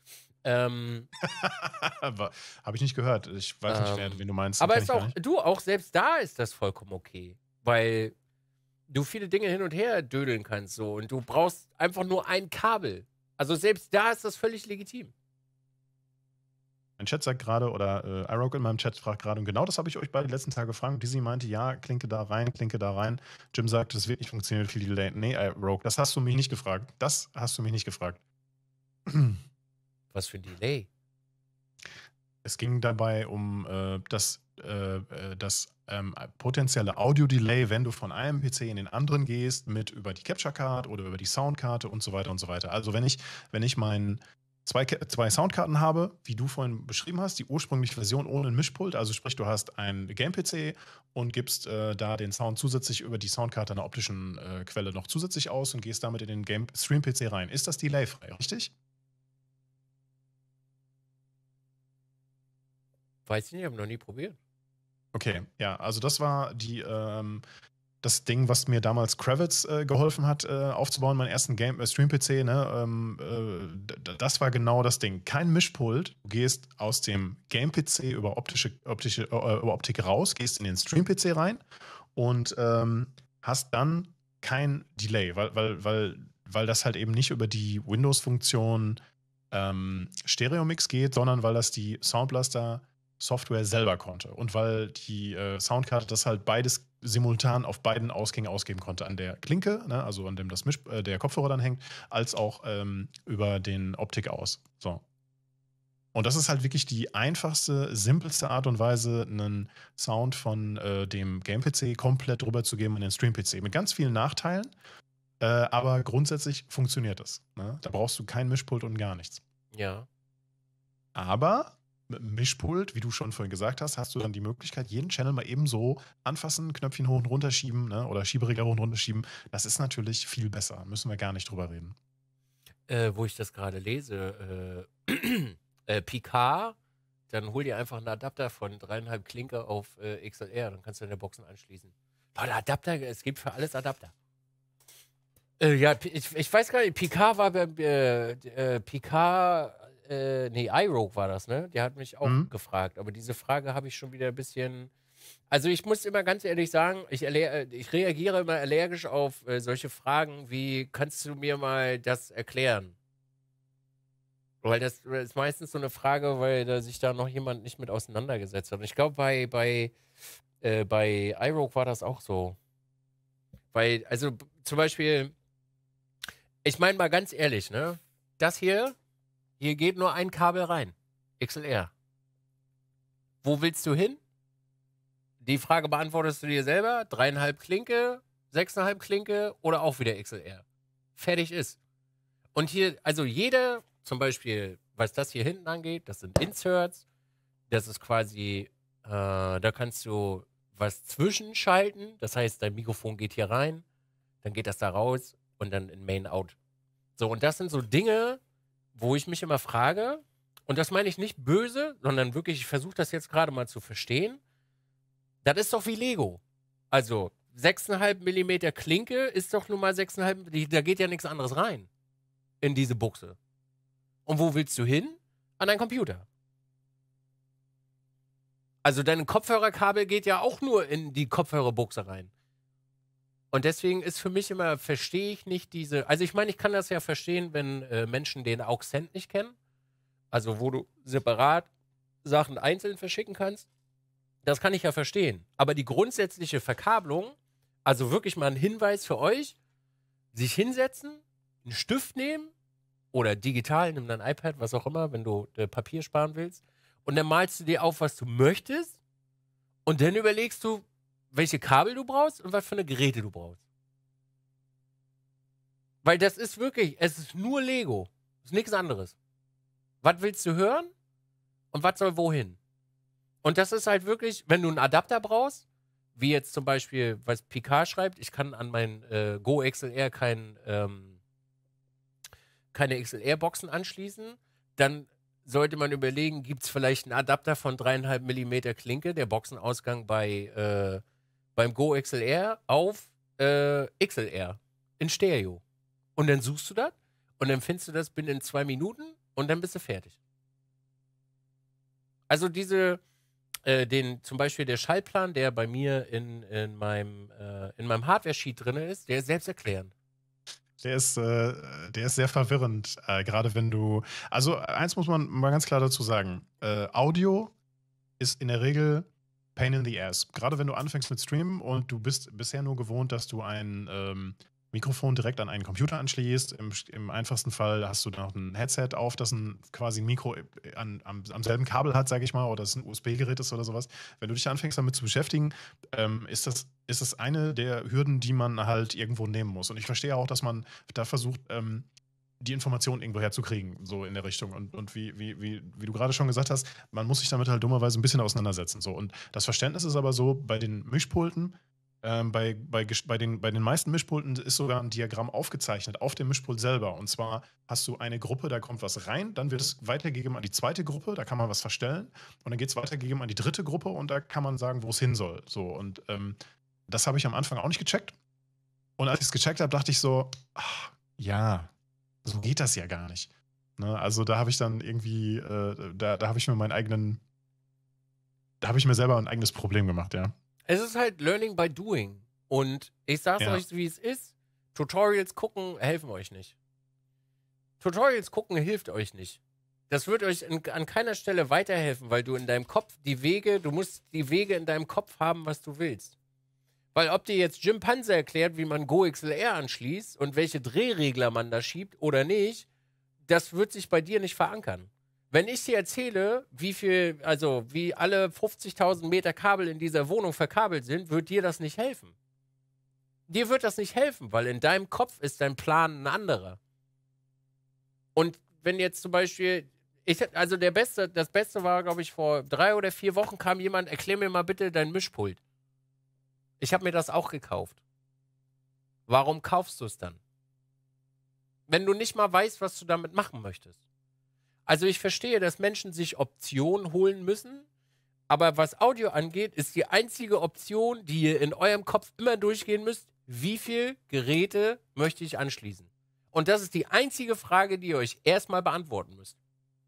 Ähm, Habe ich nicht gehört. Ich weiß ähm, nicht, wer, ähm, wen du meinst. Aber ist auch, du, auch selbst da ist das vollkommen okay. Weil du viele Dinge hin und her dödeln kannst so und du brauchst einfach nur ein Kabel. Also selbst da ist das völlig legitim. Mein Chat sagt gerade, oder äh, Irok in meinem Chat fragt gerade, und genau das habe ich euch bei den letzten Tagen gefragt. Dizzy meinte, ja, klinke da rein, klinke da rein. Jim sagt, es wird nicht funktionieren, viel Delay. Nee, Irok, das hast du mich nicht gefragt. Das hast du mich nicht gefragt. Was für ein Delay? Es ging dabei um äh, das äh, äh, das ähm, potenzielle Audio-Delay, wenn du von einem PC in den anderen gehst, mit über die Capture-Card oder über die Soundkarte und so weiter und so weiter. Also wenn ich, wenn ich meinen zwei, zwei Soundkarten habe, wie du vorhin beschrieben hast, die ursprüngliche Version ohne ein Mischpult, also sprich, du hast ein Game-PC und gibst äh, da den Sound zusätzlich über die Soundkarte einer optischen äh, Quelle noch zusätzlich aus und gehst damit in den Game Stream-PC rein. Ist das delay-frei, richtig? Weiß ich nicht, habe noch nie probiert. Okay, ja, also das war die, ähm, das Ding, was mir damals Kravitz äh, geholfen hat, äh, aufzubauen, meinen ersten Game äh, Stream-PC, ne? Ähm, äh, das war genau das Ding. Kein Mischpult. Du gehst aus dem Game-PC über optische, optische äh, äh, über Optik raus, gehst in den Stream-PC rein und ähm, hast dann kein Delay, weil, weil, weil, weil das halt eben nicht über die Windows-Funktion ähm, Stereo-Mix geht, sondern weil das die Soundblaster Software selber konnte und weil die äh, Soundkarte das halt beides simultan auf beiden Ausgängen ausgeben konnte, an der Klinke, ne, also an dem das Misch äh, der Kopfhörer dann hängt, als auch ähm, über den Optik aus. So. Und das ist halt wirklich die einfachste, simpelste Art und Weise, einen Sound von äh, dem Game-PC komplett rüberzugeben an den Stream-PC. Mit ganz vielen Nachteilen, äh, aber grundsätzlich funktioniert das. Ne? Da brauchst du kein Mischpult und gar nichts. Ja. Aber mit einem Mischpult, wie du schon vorhin gesagt hast, hast du dann die Möglichkeit, jeden Channel mal eben so anfassen, Knöpfchen hoch und runter schieben ne? oder Schieberegler hoch und runter schieben. Das ist natürlich viel besser. Müssen wir gar nicht drüber reden. Äh, wo ich das gerade lese, äh, äh, Picard, dann hol dir einfach einen Adapter von dreieinhalb Klinke auf äh, XLR, dann kannst du deine Boxen anschließen. Leute, Adapter, es gibt für alles Adapter. Äh, ja, ich, ich, weiß gar nicht, Picard war bei äh, äh, Picard äh, nee, iRogue war das, ne? Die hat mich auch mhm. gefragt. Aber diese Frage habe ich schon wieder ein bisschen. Also ich muss immer ganz ehrlich sagen, ich, äh, ich reagiere immer allergisch auf äh, solche Fragen wie, kannst du mir mal das erklären? Weil das äh, ist meistens so eine Frage, weil da sich da noch jemand nicht mit auseinandergesetzt hat. Und ich glaube, bei, bei, äh, bei iRogue war das auch so. Weil, also zum Beispiel, ich meine mal ganz ehrlich, ne? Das hier hier geht nur ein Kabel rein. XLR. Wo willst du hin? Die Frage beantwortest du dir selber. Dreieinhalb Klinke, sechseinhalb Klinke oder auch wieder XLR. Fertig ist. Und hier, also jeder, zum Beispiel, was das hier hinten angeht, das sind Inserts. Das ist quasi, äh, da kannst du was zwischenschalten. Das heißt, dein Mikrofon geht hier rein, dann geht das da raus und dann in Main Out. So, und das sind so Dinge, wo ich mich immer frage, und das meine ich nicht böse, sondern wirklich, ich versuche das jetzt gerade mal zu verstehen, das ist doch wie Lego. Also 6,5 mm Klinke ist doch nun mal 6,5, da geht ja nichts anderes rein in diese Buchse. Und wo willst du hin? An deinen Computer. Also dein Kopfhörerkabel geht ja auch nur in die Kopfhörerbuchse rein. Und deswegen ist für mich immer, verstehe ich nicht diese, also ich meine, ich kann das ja verstehen, wenn äh, Menschen den Auxent nicht kennen, also wo du separat Sachen einzeln verschicken kannst, das kann ich ja verstehen. Aber die grundsätzliche Verkabelung, also wirklich mal ein Hinweis für euch, sich hinsetzen, einen Stift nehmen oder digital, nimm dein iPad, was auch immer, wenn du äh, Papier sparen willst, und dann malst du dir auf, was du möchtest und dann überlegst du, welche Kabel du brauchst und was für eine Geräte du brauchst. Weil das ist wirklich, es ist nur Lego. Es ist nichts anderes. Was willst du hören und was soll wohin? Und das ist halt wirklich, wenn du einen Adapter brauchst, wie jetzt zum Beispiel, was Picard schreibt, ich kann an mein äh, Go XLR kein, ähm, keine XLR-Boxen anschließen, dann sollte man überlegen, gibt es vielleicht einen Adapter von dreieinhalb Millimeter Klinke, der Boxenausgang bei, äh, beim Go XLR auf äh, XLR in Stereo. Und dann suchst du das und dann findest du das binnen zwei Minuten und dann bist du fertig. Also diese, äh, den, zum Beispiel der Schallplan, der bei mir in, in meinem, äh, meinem Hardware-Sheet drin ist, der ist selbsterklärend. Der ist, äh, der ist sehr verwirrend, äh, gerade wenn du. Also, eins muss man mal ganz klar dazu sagen: äh, Audio ist in der Regel Pain in the Ass. Gerade wenn du anfängst mit Streamen und du bist bisher nur gewohnt, dass du ein ähm, Mikrofon direkt an einen Computer anschließt. Im, Im, einfachsten Fall hast du dann noch ein Headset auf, das ein, quasi ein Mikro äh, an, am, am, selben Kabel hat, sage ich mal, oder es ein USB-Gerät ist oder sowas. Wenn du dich anfängst damit zu beschäftigen, ähm, ist, das, ist das eine der Hürden, die man halt irgendwo nehmen muss. Und ich verstehe auch, dass man da versucht, ähm, die Informationen irgendwo herzukriegen, so in der Richtung. Und, und wie, wie, wie, wie du gerade schon gesagt hast, man muss sich damit halt dummerweise ein bisschen auseinandersetzen. So. Und das Verständnis ist aber so, bei den Mischpulten, ähm, bei, bei, bei, den, bei den meisten Mischpulten ist sogar ein Diagramm aufgezeichnet auf dem Mischpult selber. Und zwar hast du eine Gruppe, da kommt was rein, dann wird es weitergegeben an die zweite Gruppe, da kann man was verstellen. Und dann geht es weitergegeben an die dritte Gruppe und da kann man sagen, wo es hin soll. So, und ähm, das habe ich am Anfang auch nicht gecheckt. Und als ich es gecheckt habe, dachte ich so, ach, ja, so geht das ja gar nicht. Ne? Also da habe ich dann irgendwie, äh, da, da habe ich mir meinen eigenen, da habe ich mir selber ein eigenes Problem gemacht, ja. Es ist halt Learning by Doing. Und ich sage ja. euch, wie es ist. Tutorials gucken helfen euch nicht. Tutorials gucken hilft euch nicht. Das wird euch in, an keiner Stelle weiterhelfen, weil du in deinem Kopf die Wege, du musst die Wege in deinem Kopf haben, was du willst. Weil ob dir jetzt Jim Panzer erklärt, wie man GoXLR anschließt und welche Drehregler man da schiebt oder nicht, das wird sich bei dir nicht verankern. Wenn ich dir erzähle, wie viel, also wie alle 50.000 Meter Kabel in dieser Wohnung verkabelt sind, wird dir das nicht helfen. Dir wird das nicht helfen, weil in deinem Kopf ist dein Plan ein anderer. Und wenn jetzt zum Beispiel, ich, also der Beste, das Beste war, glaube ich, vor drei oder vier Wochen kam jemand, erklär mir mal bitte dein Mischpult. Ich habe mir das auch gekauft. Warum kaufst du es dann? Wenn du nicht mal weißt, was du damit machen möchtest. Also ich verstehe, dass Menschen sich Optionen holen müssen, aber was Audio angeht, ist die einzige Option, die ihr in eurem Kopf immer durchgehen müsst, wie viele Geräte möchte ich anschließen? Und das ist die einzige Frage, die ihr euch erstmal beantworten müsst.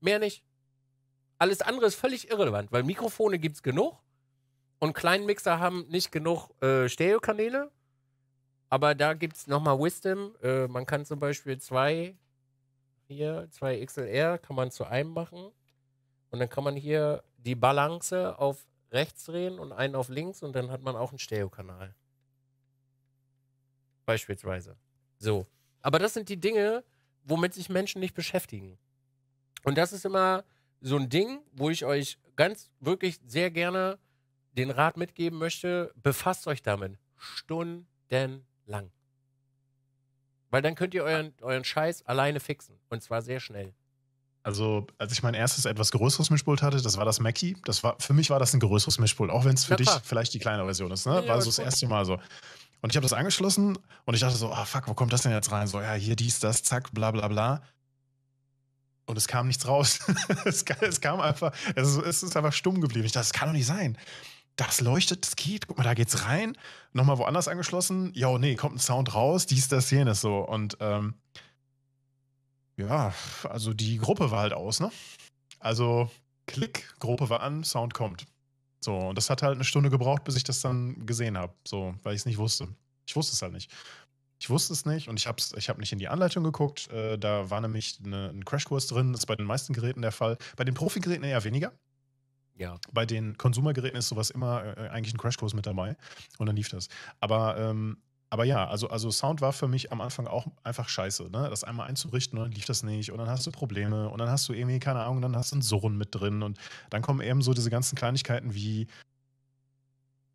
Mehr nicht. Alles andere ist völlig irrelevant, weil Mikrofone gibt es genug. Und kleinen Mixer haben nicht genug äh, Stereokanäle, aber da gibt es nochmal Wisdom. Äh, man kann zum Beispiel zwei, hier, zwei XLR kann man zu einem machen. Und dann kann man hier die Balance auf rechts drehen und einen auf links und dann hat man auch einen Stereokanal. Beispielsweise. So. Aber das sind die Dinge, womit sich Menschen nicht beschäftigen. Und das ist immer so ein Ding, wo ich euch ganz wirklich sehr gerne den Rat mitgeben möchte, befasst euch damit stundenlang. Weil dann könnt ihr euren, euren Scheiß alleine fixen. Und zwar sehr schnell. Also, als ich mein erstes etwas größeres Mischpult hatte, das war das Mackie. Das war, für mich war das ein größeres Mischpult, auch wenn es für Na, dich klar. vielleicht die kleinere Version ist. Ne? Ja, war so das erste Mal so. Und ich habe das angeschlossen und ich dachte so, ah oh, fuck, wo kommt das denn jetzt rein? So, ja, hier dies, das, zack, bla bla bla. Und es kam nichts raus. es, kam, einfach, es ist einfach stumm geblieben. Ich dachte, das kann doch nicht sein das leuchtet, das geht, guck mal, da geht's rein, nochmal woanders angeschlossen, ja, nee, kommt ein Sound raus, dies, das, jenes so. Und ähm, ja, also die Gruppe war halt aus, ne? Also Klick, Gruppe war an, Sound kommt. So, und das hat halt eine Stunde gebraucht, bis ich das dann gesehen habe, so, weil ich es nicht wusste. Ich wusste es halt nicht. Ich wusste es nicht und ich habe ich hab nicht in die Anleitung geguckt. Äh, da war nämlich eine, ein Crashkurs drin, das ist bei den meisten Geräten der Fall. Bei den Profi-Geräten eher weniger. Ja. Bei den Konsumergeräten ist sowas immer äh, äh, eigentlich ein Crashkurs mit dabei und dann lief das. Aber, ähm, aber ja, also, also Sound war für mich am Anfang auch einfach scheiße. Ne? Das einmal einzurichten und dann lief das nicht und dann hast du Probleme und dann hast du irgendwie, keine Ahnung, dann hast du ein Surren mit drin und dann kommen eben so diese ganzen Kleinigkeiten wie,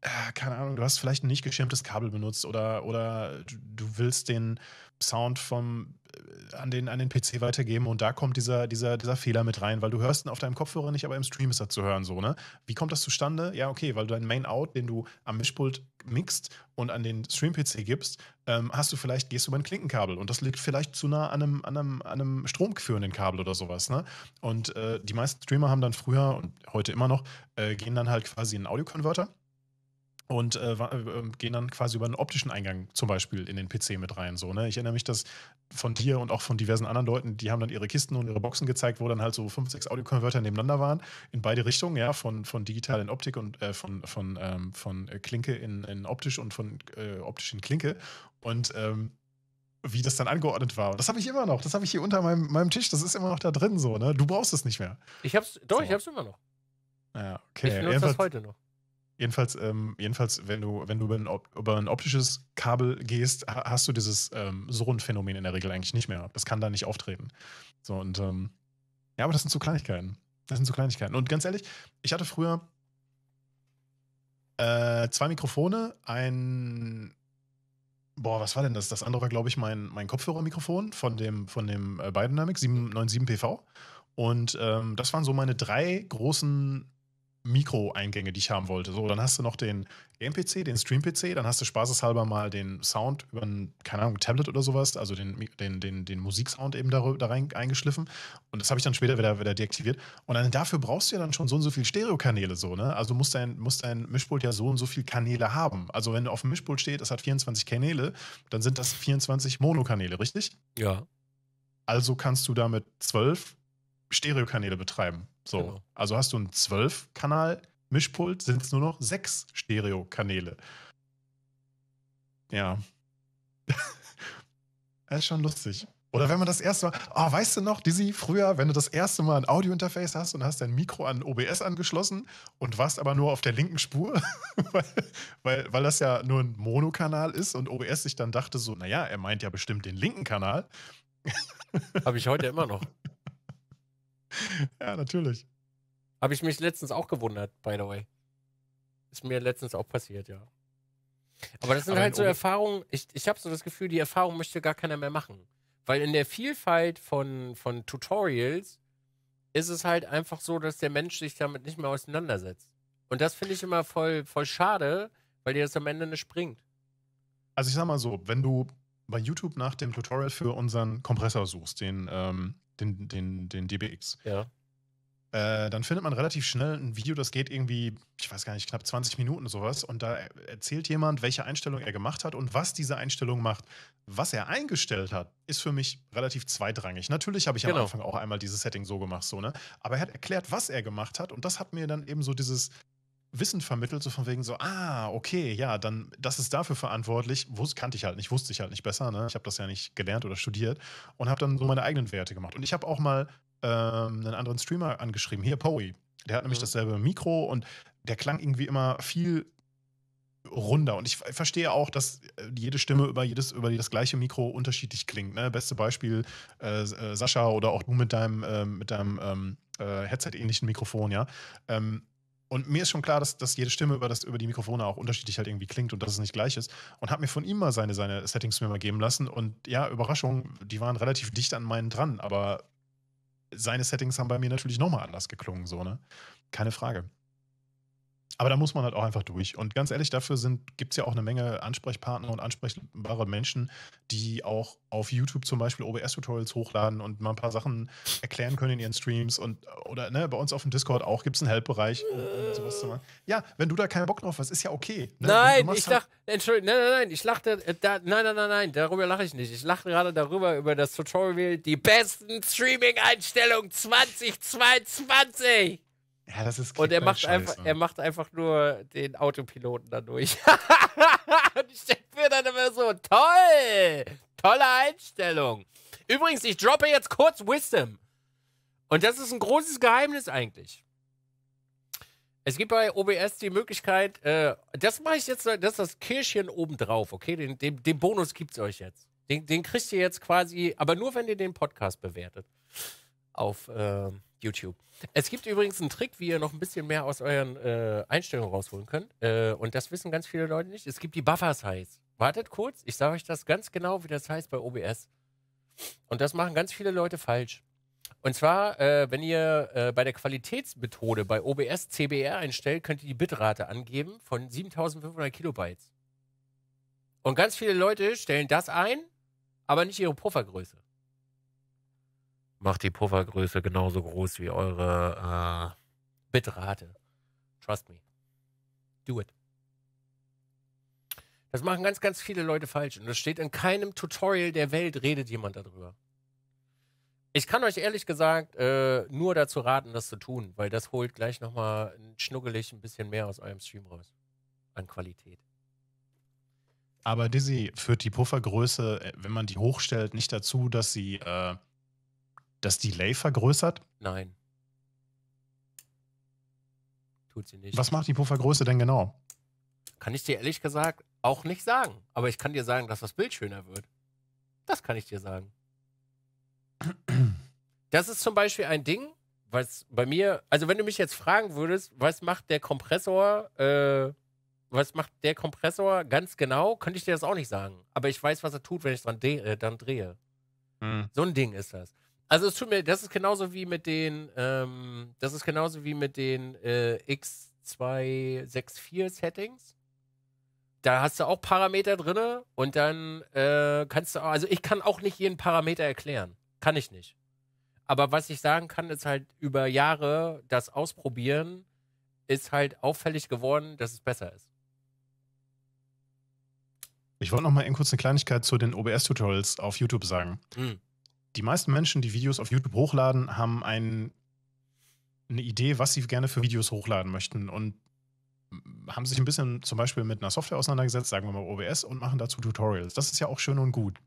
äh, keine Ahnung, du hast vielleicht ein nicht geschirmtes Kabel benutzt oder, oder du willst den Sound vom an den, an den PC weitergeben und da kommt dieser, dieser, dieser Fehler mit rein, weil du hörst ihn auf deinem Kopfhörer nicht, aber im Stream ist er zu hören, so, ne? Wie kommt das zustande? Ja, okay, weil du deinen Main-Out, den du am Mischpult mixt und an den Stream-PC gibst, ähm, hast du vielleicht, gehst du über ein Klinkenkabel und das liegt vielleicht zu nah an einem, an einem, an einem stromführenden Kabel oder sowas, ne? Und äh, die meisten Streamer haben dann früher und heute immer noch, äh, gehen dann halt quasi in einen Audio-Converter und äh, äh ähm, gehen dann quasi über einen optischen Eingang zum Beispiel in den PC mit rein. So, ne? Ich erinnere mich, dass von dir und auch von diversen anderen Leuten, die haben dann ihre Kisten und ihre Boxen gezeigt, wo dann halt so fünf, sechs Audiokonverter nebeneinander waren, in beide Richtungen, ja, von, von digital in Optik und äh, von, von, ähm, von äh, Klinke in, in optisch und von äh, optisch in Klinke. Und ähm, wie das dann angeordnet war. Und das habe ich immer noch. Das habe ich hier unter meinem, meinem Tisch. Das ist immer noch da drin so, ne? Du brauchst es nicht mehr. Ich hab's, doch, so. ich hab's immer noch. Ja, okay. Ich benutze das heute noch. Jedenfalls, ähm, jedenfalls, wenn du, wenn du über ein, über ein, optisches Kabel gehst, hast du dieses ähm, surren in der Regel eigentlich nicht mehr. Das kann da nicht auftreten. So und ähm, ja, aber das sind so Kleinigkeiten. Das sind so Kleinigkeiten. Und ganz ehrlich, ich hatte früher äh, zwei Mikrofone, ein Boah, was war denn das? Das andere war, glaube ich, mein, mein Kopfhörermikrofon von dem, von dem äh, Biodynamic 797 PV. Und ähm, das waren so meine drei großen Mikro-Eingänge, die ich haben wollte. So, dann hast du noch den Game-PC, den Stream-PC, dann hast du spaßeshalber mal den Sound über ein, keine Ahnung, Tablet oder sowas, also den, den, den, den Musiksound eben da, da rein eingeschliffen. Und das habe ich dann später wieder, wieder deaktiviert. Und dann dafür brauchst du ja dann schon so und so viele Stereokanäle, so, ne? Also musst dein, musst dein Mischpult ja so und so viele Kanäle haben. Also wenn du auf dem Mischpult steht, es hat 24 Kanäle, dann sind das 24 Monokanäle, richtig? Ja. Also kannst du damit 12 Stereokanäle betreiben. So. Genau. Also hast du ein 12-Kanal-Mischpult, sind es nur noch sechs Stereokanäle. Ja. das ist schon lustig. Oder wenn man das erste Mal, oh, weißt du noch, Dizzy, früher, wenn du das erste Mal ein Audio-Interface hast und hast dein Mikro an OBS angeschlossen und warst aber nur auf der linken Spur, weil, weil, weil das ja nur ein Monokanal ist und OBS sich dann dachte so, naja, er meint ja bestimmt den linken Kanal. Habe ich heute immer noch. ja, natürlich. Habe ich mich letztens auch gewundert, by the way. Ist mir letztens auch passiert, ja. Aber das sind Aber halt so Erfahrungen, ich, ich habe so das Gefühl, die Erfahrung möchte gar keiner mehr machen. Weil in der Vielfalt von, von Tutorials ist es halt einfach so, dass der Mensch sich damit nicht mehr auseinandersetzt. Und das finde ich immer voll, voll schade, weil dir das am Ende nicht springt. Also ich sag mal so, wenn du bei YouTube nach dem Tutorial für unseren Kompressor suchst, den ähm, den, den, den DBX. Ja. Äh, dann findet man relativ schnell ein Video, das geht irgendwie, ich weiß gar nicht, knapp 20 Minuten sowas. Und da erzählt jemand, welche Einstellung er gemacht hat und was diese Einstellung macht. Was er eingestellt hat, ist für mich relativ zweitrangig. Natürlich habe ich genau. am Anfang auch einmal dieses Setting so gemacht, so, ne? Aber er hat erklärt, was er gemacht hat. Und das hat mir dann eben so dieses Wissen vermittelt, so von wegen so, ah, okay, ja, dann das ist dafür verantwortlich. Wus kannte ich halt nicht, wusste ich halt nicht besser. Ne? Ich habe das ja nicht gelernt oder studiert und habe dann so meine eigenen Werte gemacht. Und ich habe auch mal ähm, einen anderen Streamer angeschrieben, hier Poey. Der hat nämlich mhm. dasselbe Mikro und der klang irgendwie immer viel runder. Und ich verstehe auch, dass äh, jede Stimme über jedes über das gleiche Mikro unterschiedlich klingt. Ne? Beste Beispiel äh, äh Sascha oder auch du mit deinem äh, mit deinem ähm, äh, Headset ähnlichen Mikrofon, ja. Ähm, und mir ist schon klar, dass, dass jede Stimme über, das, über die Mikrofone auch unterschiedlich halt irgendwie klingt und dass es nicht gleich ist. Und habe mir von ihm mal seine, seine Settings mir mal geben lassen. Und ja, Überraschung, die waren relativ dicht an meinen dran, aber seine Settings haben bei mir natürlich nochmal anders geklungen, so, ne? Keine Frage. Aber da muss man halt auch einfach durch. Und ganz ehrlich, dafür gibt es ja auch eine Menge Ansprechpartner und ansprechbare Menschen, die auch auf YouTube zum Beispiel OBS-Tutorials hochladen und mal ein paar Sachen erklären können in ihren Streams. Und, oder ne, bei uns auf dem Discord auch gibt es einen Help-Bereich, um, um, sowas zu machen. Ja, wenn du da keinen Bock drauf hast, ist ja okay. Ne? Nein, ich halt lach, Entschuldigung, nein, nein, nein, ich lachte, äh, da, nein, nein, nein, nein, darüber lache ich nicht. Ich lache gerade darüber, über das Tutorial, die besten Streaming-Einstellungen 2022. Ja, das ist Und er macht, einfach, er macht einfach nur den Autopiloten dadurch. Und ich denke mir dann immer so, toll! Tolle Einstellung. Übrigens, ich droppe jetzt kurz Wisdom. Und das ist ein großes Geheimnis eigentlich. Es gibt bei OBS die Möglichkeit, äh, das mache ich jetzt, das ist das Kirschchen obendrauf, okay? Den, den, den Bonus gibt es euch jetzt. Den, den, kriegt ihr jetzt quasi, aber nur wenn ihr den Podcast bewertet. Auf, äh, YouTube. Es gibt übrigens einen Trick, wie ihr noch ein bisschen mehr aus euren äh, Einstellungen rausholen könnt. Äh, und das wissen ganz viele Leute nicht. Es gibt die Buffer-Size. Wartet kurz, ich sage euch das ganz genau, wie das heißt bei OBS. Und das machen ganz viele Leute falsch. Und zwar, äh, wenn ihr äh, bei der Qualitätsmethode bei OBS CBR einstellt, könnt ihr die Bitrate angeben von 7500 Kilobytes. Und ganz viele Leute stellen das ein, aber nicht ihre Puffergröße macht die Puffergröße genauso groß wie eure äh, Bitrate. Trust me. Do it. Das machen ganz, ganz viele Leute falsch und das steht in keinem Tutorial der Welt, redet jemand darüber. Ich kann euch ehrlich gesagt äh, nur dazu raten, das zu tun, weil das holt gleich nochmal schnuggelig ein bisschen mehr aus eurem Stream raus. An Qualität. Aber Dizzy führt die Puffergröße, äh, wenn man die hochstellt, nicht dazu, dass sie äh, das Delay vergrößert? Nein. Tut sie nicht. Was macht die Puffergröße denn genau? Kann ich dir ehrlich gesagt auch nicht sagen. Aber ich kann dir sagen, dass das Bild schöner wird. Das kann ich dir sagen. Das ist zum Beispiel ein Ding, was bei mir, also wenn du mich jetzt fragen würdest, was macht der Kompressor, äh, was macht der Kompressor ganz genau, könnte ich dir das auch nicht sagen. Aber ich weiß, was er tut, wenn ich dran de äh, dann drehe. Hm. So ein Ding ist das. Also es tut mir, das ist genauso wie mit den, ähm, das ist genauso wie mit den äh, X264 Settings. Da hast du auch Parameter drinne und dann äh, kannst du, auch, also ich kann auch nicht jeden Parameter erklären. Kann ich nicht. Aber was ich sagen kann, ist halt über Jahre das Ausprobieren ist halt auffällig geworden, dass es besser ist. Ich wollte noch mal eben kurz eine Kleinigkeit zu den OBS-Tutorials auf YouTube sagen. Mhm die meisten Menschen, die Videos auf YouTube hochladen, haben ein, eine Idee, was sie gerne für Videos hochladen möchten und haben sich ein bisschen zum Beispiel mit einer Software auseinandergesetzt, sagen wir mal OBS, und machen dazu Tutorials. Das ist ja auch schön und gut.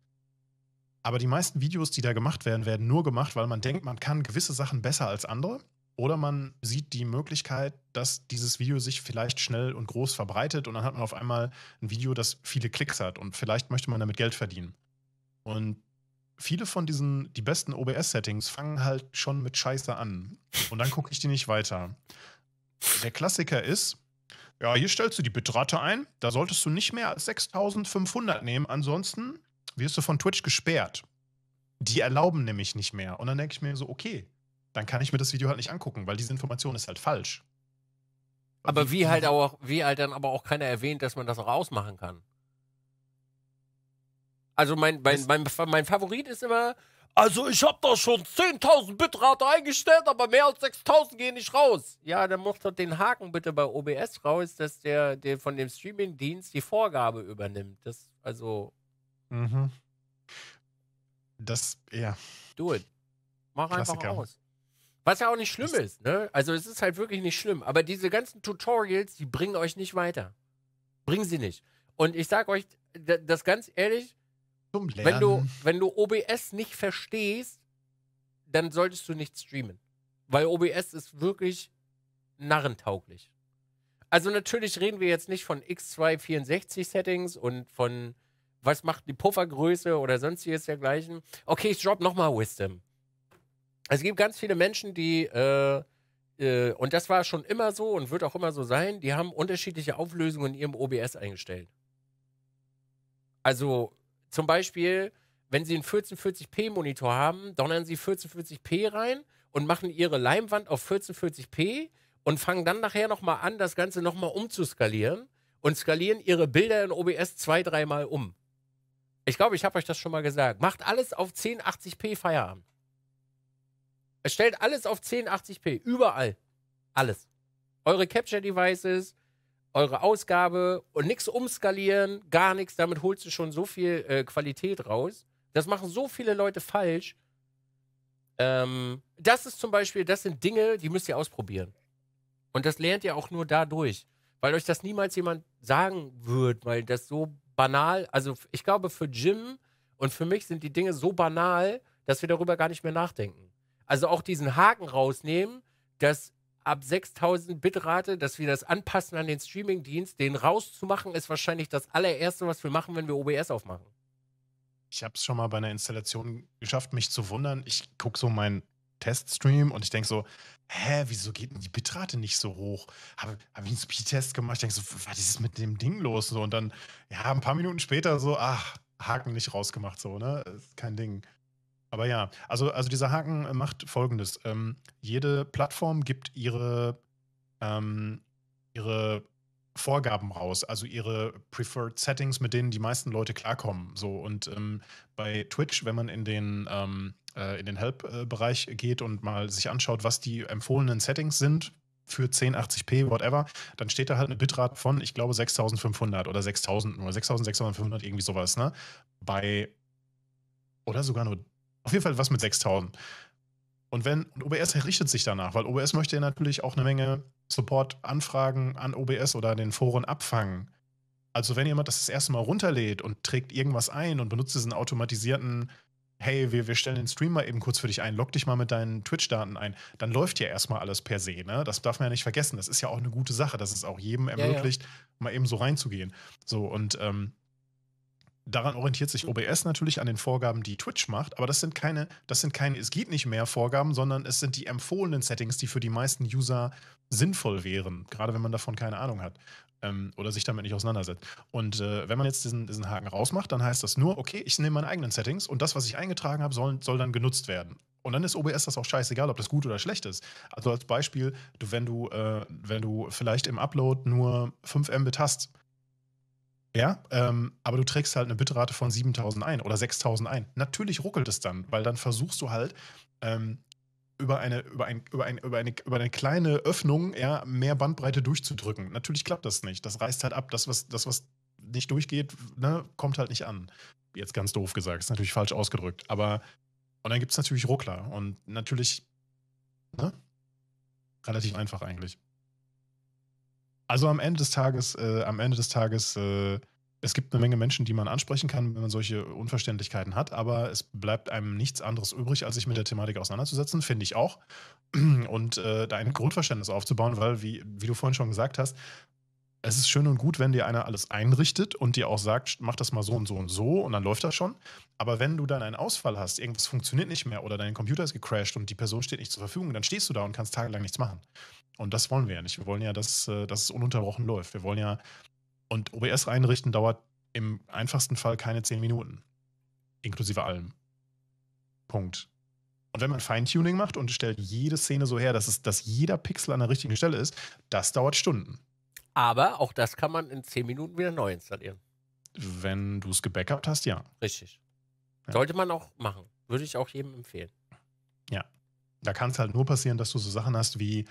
Aber die meisten Videos, die da gemacht werden, werden nur gemacht, weil man denkt, man kann gewisse Sachen besser als andere. Oder man sieht die Möglichkeit, dass dieses Video sich vielleicht schnell und groß verbreitet und dann hat man auf einmal ein Video, das viele Klicks hat und vielleicht möchte man damit Geld verdienen. Und viele von diesen, die besten OBS-Settings fangen halt schon mit Scheiße an. Und dann gucke ich die nicht weiter. Der Klassiker ist, ja, hier stellst du die Bitrate ein, da solltest du nicht mehr als 6500 nehmen, ansonsten wirst du von Twitch gesperrt. Die erlauben nämlich nicht mehr. Und dann denke ich mir so, okay, dann kann ich mir das Video halt nicht angucken, weil diese Information ist halt falsch. Aber wie halt auch, wie halt dann aber auch keiner erwähnt, dass man das auch ausmachen kann. Also mein, mein, mein, mein Favorit ist immer, also ich habe da schon 10.000 Bitrate eingestellt, aber mehr als 6.000 gehen nicht raus. Ja, dann macht doch den Haken bitte bei OBS raus, dass der, der von dem Streamingdienst die Vorgabe übernimmt. Das, also... Mhm. Das, ja. Do it. Mach Klassiker. einfach aus. Was ja auch nicht schlimm das ist, ne? Also es ist halt wirklich nicht schlimm. Aber diese ganzen Tutorials, die bringen euch nicht weiter. Bringen sie nicht. Und ich sag euch das ganz ehrlich, zum Lernen. Wenn du, wenn du OBS nicht verstehst, dann solltest du nicht streamen. Weil OBS ist wirklich narrentauglich. Also natürlich reden wir jetzt nicht von X264 Settings und von was macht die Puffergröße oder sonstiges dergleichen. Okay, ich drop nochmal Wisdom. Es gibt ganz viele Menschen, die, äh, äh, und das war schon immer so und wird auch immer so sein, die haben unterschiedliche Auflösungen in ihrem OBS eingestellt. Also zum Beispiel, wenn sie einen 1440p-Monitor haben, donnern sie 1440p rein und machen ihre Leimwand auf 1440p und fangen dann nachher nochmal an, das Ganze nochmal umzuskalieren und skalieren ihre Bilder in OBS zwei, dreimal um. Ich glaube, ich habe euch das schon mal gesagt. Macht alles auf 1080p Feierabend. Es stellt alles auf 1080p. Überall. Alles. Eure Capture-Devices, eure Ausgabe und nichts umskalieren, gar nichts. Damit holst du schon so viel äh, Qualität raus. Das machen so viele Leute falsch. Ähm, das ist zum Beispiel, das sind Dinge, die müsst ihr ausprobieren. Und das lernt ihr auch nur dadurch, weil euch das niemals jemand sagen wird, weil das so banal, also ich glaube, für Jim und für mich sind die Dinge so banal, dass wir darüber gar nicht mehr nachdenken. Also auch diesen Haken rausnehmen, dass ab 6000 Bitrate, dass wir das anpassen an den Streamingdienst, den rauszumachen, ist wahrscheinlich das allererste, was wir machen, wenn wir OBS aufmachen. Ich habe es schon mal bei einer Installation geschafft, mich zu wundern. Ich gucke so meinen Teststream und ich denke so, hä, wieso geht denn die Bitrate nicht so hoch? Habe hab ich einen Speedtest gemacht? Ich denke so, was ist mit dem Ding los? und dann, ja, ein paar Minuten später so, ach, Haken nicht rausgemacht, so, ne? Ist kein Ding. Aber ja, also, also dieser Haken äh, macht folgendes. Ähm, jede Plattform gibt ihre, ähm, ihre Vorgaben raus, also ihre Preferred Settings, mit denen die meisten Leute klarkommen. So und ähm, bei Twitch, wenn man in den ähm, äh, den Help-Bereich geht und mal sich anschaut, was die empfohlenen Settings sind für 1080p, whatever, dann steht da halt eine Bitrate von, ich glaube 6500 oder 6000 oder 6600 irgendwie sowas, ne? Bei oder sogar nur auf jeden Fall was mit 6000. Und wenn, und OBS richtet sich danach, weil OBS möchte ja natürlich auch eine Menge Support-Anfragen an OBS oder an den Foren abfangen. Also wenn jemand das das erste Mal runterlädt und trägt irgendwas ein und benutzt diesen automatisierten, hey, wir, wir stellen den Stream mal eben kurz für dich ein, log dich mal mit deinen Twitch-Daten ein, dann läuft ja erstmal alles per se. Ne? Das darf man ja nicht vergessen. Das ist ja auch eine gute Sache, dass es auch jedem ermöglicht, ja, ja. mal eben so reinzugehen. So, und ähm, daran orientiert sich OBS natürlich an den Vorgaben, die Twitch macht, aber das sind keine, das sind keine, es geht nicht mehr Vorgaben, sondern es sind die empfohlenen Settings, die für die meisten User sinnvoll wären, gerade wenn man davon keine Ahnung hat ähm, oder sich damit nicht auseinandersetzt. Und äh, wenn man jetzt diesen, diesen Haken rausmacht, dann heißt das nur, okay, ich nehme meine eigenen Settings und das, was ich eingetragen habe, soll, soll dann genutzt werden. Und dann ist OBS das auch scheißegal, ob das gut oder schlecht ist. Also als Beispiel, du, wenn du, äh, wenn du vielleicht im Upload nur 5 Mbit hast, ja, ähm, aber du trägst halt eine Bitrate von 7000 ein oder 6000 ein. Natürlich ruckelt es dann, weil dann versuchst du halt ähm, über, eine, über, ein, über, ein, über, eine, über eine kleine Öffnung ja, mehr Bandbreite durchzudrücken. Natürlich klappt das nicht. Das reißt halt ab. Das, was, das, was nicht durchgeht, ne, kommt halt nicht an. Jetzt ganz doof gesagt, ist natürlich falsch ausgedrückt. Aber, und dann gibt es natürlich Ruckler. Und natürlich, ne? Relativ einfach eigentlich. Also am Ende des Tages, äh, am Ende des Tages, äh, es gibt eine Menge Menschen, die man ansprechen kann, wenn man solche Unverständlichkeiten hat, aber es bleibt einem nichts anderes übrig, als sich mit der Thematik auseinanderzusetzen, finde ich auch. Und äh, da ein Grundverständnis aufzubauen, weil, wie, wie du vorhin schon gesagt hast, es ist schön und gut, wenn dir einer alles einrichtet und dir auch sagt, mach das mal so und so und so und dann läuft das schon. Aber wenn du dann einen Ausfall hast, irgendwas funktioniert nicht mehr oder dein Computer ist gecrashed und die Person steht nicht zur Verfügung, dann stehst du da und kannst tagelang nichts machen. Und das wollen wir ja nicht. Wir wollen ja, dass, äh, dass es ununterbrochen läuft. Wir wollen ja, und OBS einrichten dauert im einfachsten Fall keine zehn Minuten. Inklusive allem. Punkt. Und wenn man Feintuning macht und stellt jede Szene so her, dass, es, dass jeder Pixel an der richtigen Stelle ist, das dauert Stunden. Aber auch das kann man in 10 Minuten wieder neu installieren. Wenn du es gebackupt hast, ja. Richtig. Ja. Sollte man auch machen. Würde ich auch jedem empfehlen. Ja. Da kann es halt nur passieren, dass du so Sachen hast wie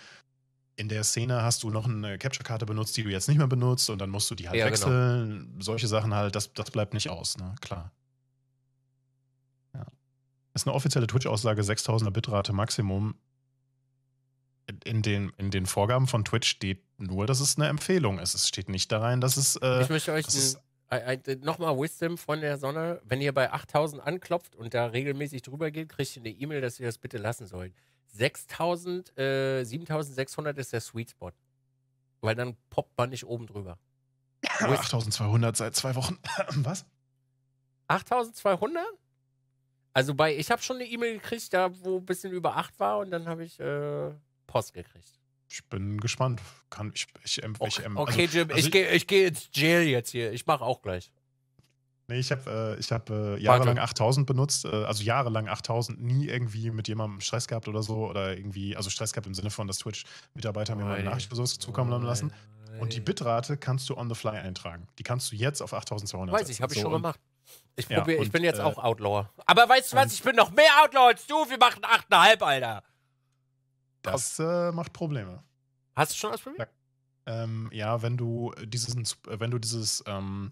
in der Szene hast du noch eine Capture-Karte benutzt, die du jetzt nicht mehr benutzt und dann musst du die halt ja, genau. wechseln. Genau. Solche Sachen halt, das, das bleibt nicht aus, ne? Klar. Ja. Das ist eine offizielle Twitch-Aussage, 6000er Bitrate Maximum. In den, in den Vorgaben von Twitch steht nur, dass es eine Empfehlung ist. Es steht nicht da rein, dass es. Äh, ich möchte euch nochmal Wisdom von der Sonne. Wenn ihr bei 8000 anklopft und da regelmäßig drüber geht, kriegt ihr eine E-Mail, dass ihr das bitte lassen sollt. 6000, äh, 7600 ist der Sweet Spot. Weil dann poppt man nicht oben drüber. 8200 seit zwei Wochen. Was? 8200? Also bei, ich habe schon eine E-Mail gekriegt, da wo ein bisschen über 8 war und dann habe ich äh, Post gekriegt ich bin gespannt. Kann ich, ich, ähm, ich, ähm, okay, also, Jim, also ich, gehe ich geh ins Jail jetzt hier. Ich mache auch gleich. Nee, ich habe äh, hab, äh, äh jahrelang 8000 benutzt, äh, also jahrelang 8000, nie irgendwie mit jemandem Stress gehabt oder so oder irgendwie, also Stress gehabt im Sinne von, dass Twitch-Mitarbeiter mir mal eine Nachricht zukommen oh, lassen. Und die Bitrate kannst du on the fly eintragen. Die kannst du jetzt auf 8200. Weiß ich, habe ich schon gemacht. Ich, probier, ja, und, ich bin jetzt äh, auch Outlaw. Aber weißt du was, ich bin noch mehr Outlaw als du, wir machen 8,5, Alter. Das äh, macht Probleme. Hast du schon ausprobiert? Ja, ähm, ja wenn du dieses, wenn du dieses, ähm,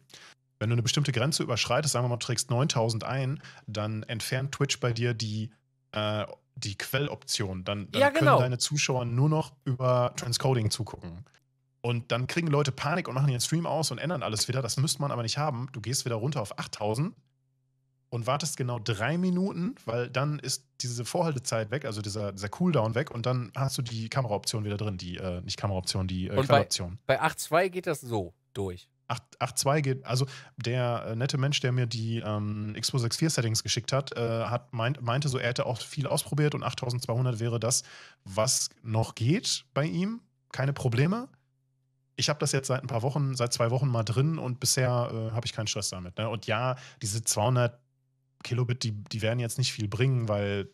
wenn du eine bestimmte Grenze überschreitest, sagen wir mal, du trägst 9000 ein, dann entfernt Twitch bei dir die, äh, die Quelloption. Dann, dann ja, genau. können deine Zuschauer nur noch über Transcoding zugucken. Und dann kriegen Leute Panik und machen ihren Stream aus und ändern alles wieder. Das müsste man aber nicht haben. Du gehst wieder runter auf 8000 und wartest genau drei Minuten, weil dann ist diese Vorhaltezeit weg, also dieser, dieser Cooldown weg und dann hast du die Kameraoption wieder drin, die, äh, nicht Kameraoption, die äh, Quelloption. Bei, bei 8.2 geht das so durch. 8.2 geht, also der äh, nette Mensch, der mir die ähm, X264 Settings geschickt hat, äh, hat meint, meinte so, er hätte auch viel ausprobiert und 8200 wäre das, was noch geht bei ihm. Keine Probleme. Ich habe das jetzt seit ein paar Wochen, seit zwei Wochen mal drin und bisher äh, habe ich keinen Stress damit. Ne? Und ja, diese 200 Kilobit, die, die werden jetzt nicht viel bringen, weil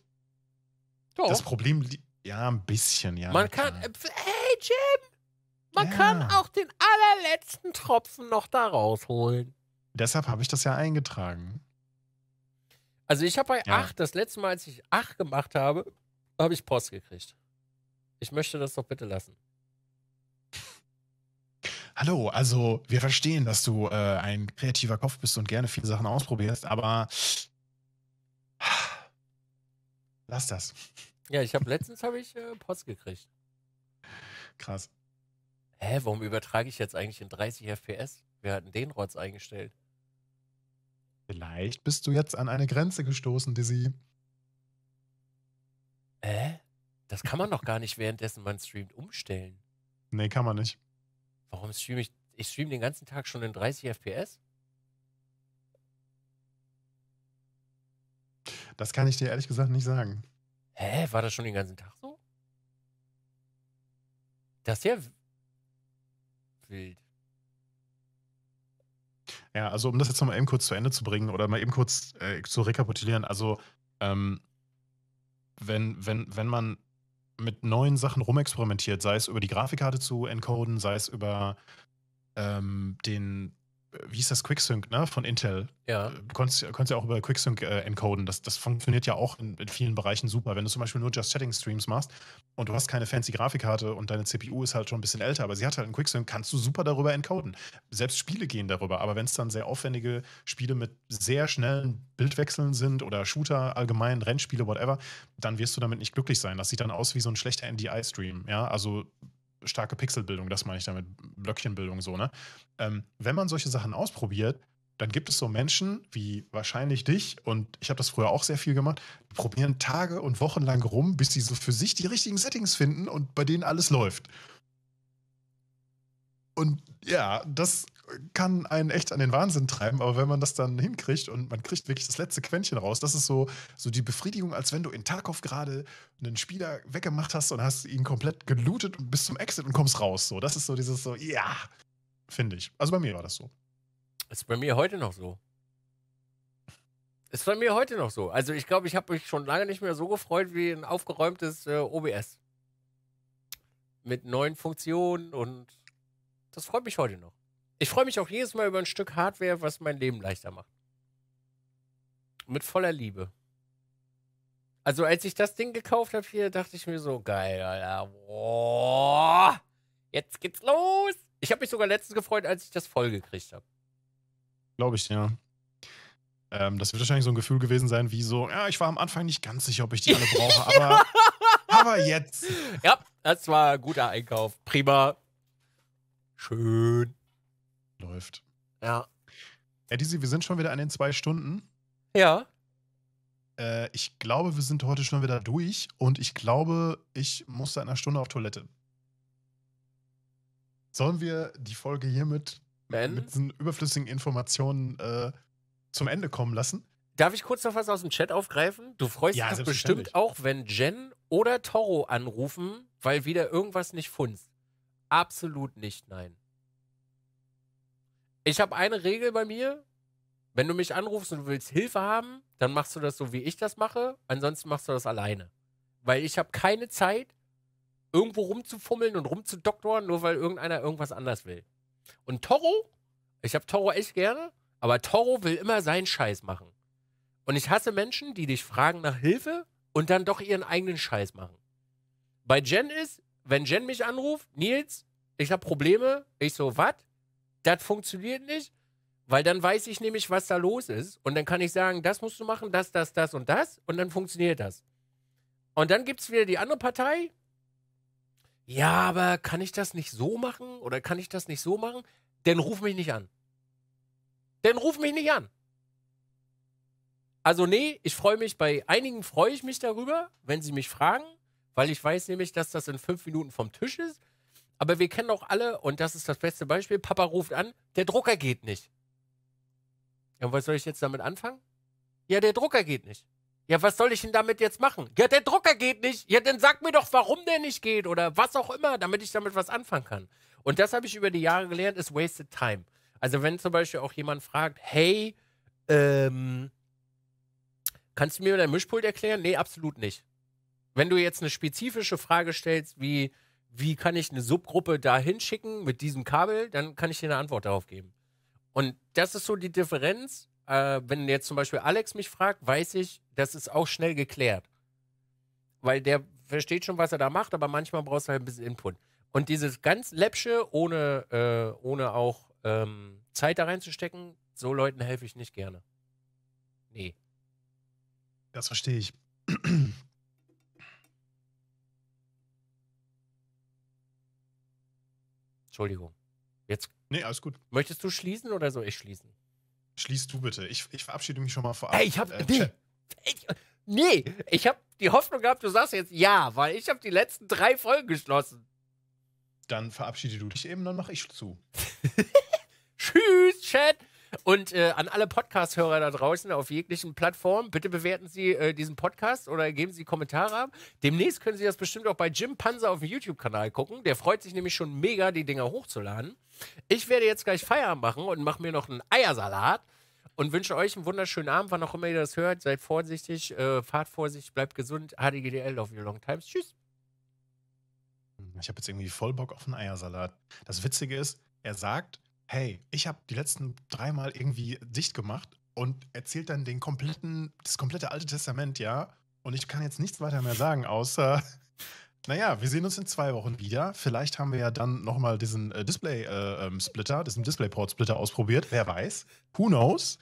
Doch. das Problem, ja, ein bisschen, ja. Man kann, äh, hey Jim, man ja. kann auch den allerletzten Tropfen noch da rausholen. Deshalb habe ich das ja eingetragen. Also ich habe bei ja. 8, das letzte Mal, als ich 8 gemacht habe, habe ich Post gekriegt. Ich möchte das doch bitte lassen. Hallo, also wir verstehen, dass du äh, ein kreativer Kopf bist und gerne viele Sachen ausprobierst, aber Lass das. Ja, ich habe letztens habe ich äh, Post gekriegt. Krass. Hä, warum übertrage ich jetzt eigentlich in 30 FPS? Wir hatten den Rotz eingestellt. Vielleicht bist du jetzt an eine Grenze gestoßen, Dizzy. Hä? Äh? Das kann man doch gar nicht währenddessen man streamt umstellen. Nee, kann man nicht. Warum streame ich? Ich streame den ganzen Tag schon in 30 FPS? Das kann ich dir ehrlich gesagt nicht sagen. Hä? War das schon den ganzen Tag so? Das ist ja wild. Ja, also um das jetzt nochmal eben kurz zu Ende zu bringen oder mal eben kurz äh, zu rekapitulieren. Also, ähm, wenn, wenn, wenn man mit neuen Sachen rumexperimentiert, sei es über die Grafikkarte zu encoden, sei es über ähm, den wie ist das, QuickSync, ne, von Intel. Ja. Äh, du konntest, ja auch über QuickSync äh, encoden. Das, das funktioniert ja auch in, in, vielen Bereichen super. Wenn du zum Beispiel nur Just-Chatting-Streams machst und du hast keine fancy Grafikkarte und deine CPU ist halt schon ein bisschen älter, aber sie hat halt einen QuickSync, kannst du super darüber encoden. Selbst Spiele gehen darüber, aber wenn es dann sehr aufwendige Spiele mit sehr schnellen Bildwechseln sind oder Shooter allgemein, Rennspiele, whatever, dann wirst du damit nicht glücklich sein. Das sieht dann aus wie so ein schlechter NDI-Stream, ja, also starke Pixelbildung, das meine ich damit, Blöckchenbildung so, ne? Ähm, wenn man solche Sachen ausprobiert, dann gibt es so Menschen wie wahrscheinlich dich, und ich habe das früher auch sehr viel gemacht, die probieren Tage und Wochen lang rum, bis sie so für sich die richtigen Settings finden und bei denen alles läuft. Und ja, das kann einen echt an den Wahnsinn treiben, aber wenn man das dann hinkriegt und man kriegt wirklich das letzte Quäntchen raus, das ist so, so die Befriedigung, als wenn du in Tarkov gerade einen Spieler weggemacht hast und hast ihn komplett gelootet und bis zum Exit und kommst raus. So, das ist so dieses so, ja, finde ich. Also bei mir war das so. Ist bei mir heute noch so. Ist bei mir heute noch so. Also ich glaube, ich habe mich schon lange nicht mehr so gefreut wie ein aufgeräumtes äh, OBS. Mit neuen Funktionen und das freut mich heute noch. Ich freue mich auch jedes Mal über ein Stück Hardware, was mein Leben leichter macht. Mit voller Liebe. Also als ich das Ding gekauft habe hier, dachte ich mir so, geil, Alter. Boah, jetzt geht's los. Ich habe mich sogar letztens gefreut, als ich das voll gekriegt habe. Glaube ich, ja. Ähm, das wird wahrscheinlich so ein Gefühl gewesen sein, wie so, ja, ich war am Anfang nicht ganz sicher, ob ich die alle brauche, aber, aber jetzt. Ja, das war ein guter Einkauf. Prima. Schön läuft. Ja. Ja, wir sind schon wieder an den zwei Stunden. Ja. Äh, ich glaube, wir sind heute schon wieder durch und ich glaube, ich muss seit einer Stunde auf Toilette. Sollen wir die Folge hiermit ben? mit diesen überflüssigen Informationen äh, zum Ende kommen lassen? Darf ich kurz noch was aus dem Chat aufgreifen? Du freust ja, dich bestimmt auch, wenn Jen oder Toro anrufen, weil wieder irgendwas nicht funzt. Absolut nicht, nein. Ich habe eine Regel bei mir. Wenn du mich anrufst und willst Hilfe haben, dann machst du das so, wie ich das mache. Ansonsten machst du das alleine. Weil ich habe keine Zeit, irgendwo rumzufummeln und rumzudoktoren, nur weil irgendeiner irgendwas anders will. Und Toro, ich habe Toro echt gerne, aber Toro will immer seinen Scheiß machen. Und ich hasse Menschen, die dich fragen nach Hilfe und dann doch ihren eigenen Scheiß machen. Bei Jen ist, wenn Jen mich anruft, Nils, ich habe Probleme, ich so, was? das funktioniert nicht, weil dann weiß ich nämlich, was da los ist. Und dann kann ich sagen, das musst du machen, das, das, das und das. Und dann funktioniert das. Und dann gibt es wieder die andere Partei. Ja, aber kann ich das nicht so machen oder kann ich das nicht so machen? Dann ruf mich nicht an. Dann ruf mich nicht an. Also nee, ich freue mich, bei einigen freue ich mich darüber, wenn sie mich fragen, weil ich weiß nämlich, dass das in fünf Minuten vom Tisch ist. Aber wir kennen doch alle, und das ist das beste Beispiel, Papa ruft an, der Drucker geht nicht. Ja, und was soll ich jetzt damit anfangen? Ja, der Drucker geht nicht. Ja, was soll ich denn damit jetzt machen? Ja, der Drucker geht nicht. Ja, dann sag mir doch, warum der nicht geht oder was auch immer, damit ich damit was anfangen kann. Und das habe ich über die Jahre gelernt, ist wasted time. Also wenn zum Beispiel auch jemand fragt, hey, ähm, kannst du mir dein Mischpult erklären? Nee, absolut nicht. Wenn du jetzt eine spezifische Frage stellst, wie wie kann ich eine Subgruppe da hinschicken mit diesem Kabel, dann kann ich dir eine Antwort darauf geben. Und das ist so die Differenz. Äh, wenn jetzt zum Beispiel Alex mich fragt, weiß ich, das ist auch schnell geklärt. Weil der versteht schon, was er da macht, aber manchmal brauchst du halt ein bisschen Input. Und dieses ganz Läppsche, ohne, äh, ohne auch ähm, Zeit da reinzustecken, so Leuten helfe ich nicht gerne. Nee. Das verstehe ich. Entschuldigung. Jetzt. Nee, alles gut. Möchtest du schließen oder soll ich schließen? Schließ du bitte. Ich, ich verabschiede mich schon mal vorab. Ey, ich hab. Äh, nee. Ich, nee, ich hab die Hoffnung gehabt, du sagst jetzt ja, weil ich habe die letzten drei Folgen geschlossen. Dann verabschiede du dich eben, dann mache ich zu. Tschüss, Chat. Und äh, an alle Podcast-Hörer da draußen auf jeglichen Plattformen, bitte bewerten Sie äh, diesen Podcast oder geben Sie Kommentare ab. Demnächst können Sie das bestimmt auch bei Jim Panzer auf dem YouTube-Kanal gucken. Der freut sich nämlich schon mega, die Dinger hochzuladen. Ich werde jetzt gleich Feierabend machen und mache mir noch einen Eiersalat und wünsche euch einen wunderschönen Abend, wann auch immer ihr das hört. Seid vorsichtig, äh, fahrt vorsichtig, bleibt gesund. HDGDL, love you long times. Tschüss. Ich habe jetzt irgendwie voll Bock auf einen Eiersalat. Das Witzige ist, er sagt, hey, ich habe die letzten dreimal irgendwie dicht gemacht und erzählt dann den kompletten, das komplette Alte Testament, ja. Und ich kann jetzt nichts weiter mehr sagen, außer, naja, wir sehen uns in zwei Wochen wieder. Vielleicht haben wir ja dann nochmal diesen äh, Display-Splitter, äh, ähm, diesen Displayport-Splitter ausprobiert. Wer weiß? Who knows?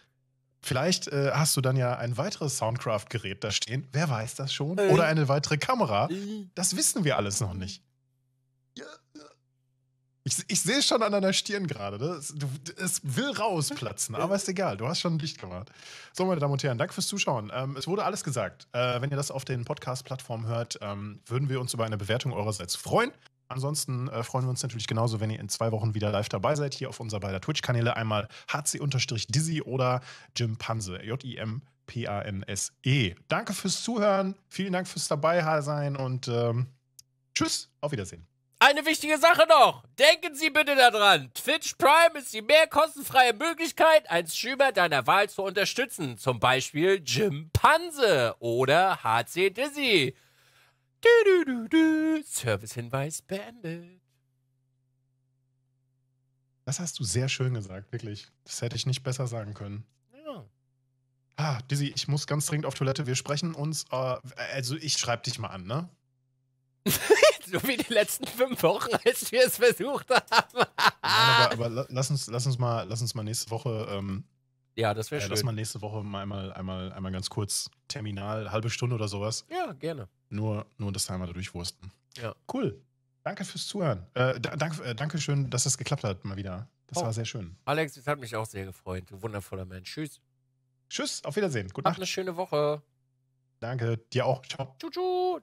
Vielleicht äh, hast du dann ja ein weiteres Soundcraft-Gerät da stehen. Wer weiß das schon? Äh. Oder eine weitere Kamera. Äh. Das wissen wir alles noch nicht. Ich, ich sehe es schon an deiner Stirn gerade. Ne? Es will rausplatzen, aber ist egal. Du hast schon Licht gemacht. So, meine Damen und Herren, danke fürs Zuschauen. Ähm, es wurde alles gesagt. Äh, wenn ihr das auf den Podcast-Plattformen hört, ähm, würden wir uns über eine Bewertung eurerseits freuen. Ansonsten äh, freuen wir uns natürlich genauso, wenn ihr in zwei Wochen wieder live dabei seid, hier auf unserer beider Twitch-Kanäle. Einmal hc-dizzy oder Jimpanse. J-I-M-P-A-N-S-E. Danke fürs Zuhören. Vielen Dank fürs dabei sein und ähm, tschüss. Auf Wiedersehen. Eine wichtige Sache noch. Denken Sie bitte daran. Twitch Prime ist die mehr kostenfreie Möglichkeit, einen Streamer deiner Wahl zu unterstützen. Zum Beispiel Jim Panse oder HC Dizzy. Du, du, du, du. Servicehinweis beendet. Das hast du sehr schön gesagt, wirklich. Das hätte ich nicht besser sagen können. Ja. Ah, Dizzy, ich muss ganz dringend auf Toilette. Wir sprechen uns. Äh, also, ich schreibe dich mal an, ne? so wie die letzten fünf Wochen, als wir es versucht haben. Nein, aber, aber lass, uns, lass, uns mal, lass uns mal nächste Woche. Ähm, ja, das wäre äh, schön. Lass mal nächste Woche mal einmal, einmal, einmal ganz kurz terminal, halbe Stunde oder sowas. Ja, gerne. Nur, nur das einmal da durchwursten. Ja. Cool. Danke fürs Zuhören. Äh, danke, äh, danke schön, dass das geklappt hat mal wieder. Das oh. war sehr schön. Alex, es hat mich auch sehr gefreut. Du wundervoller Mensch. Tschüss. Tschüss, auf Wiedersehen. Gute Habt Nacht. eine schöne Woche. Danke, dir auch. Ciao. Tschu,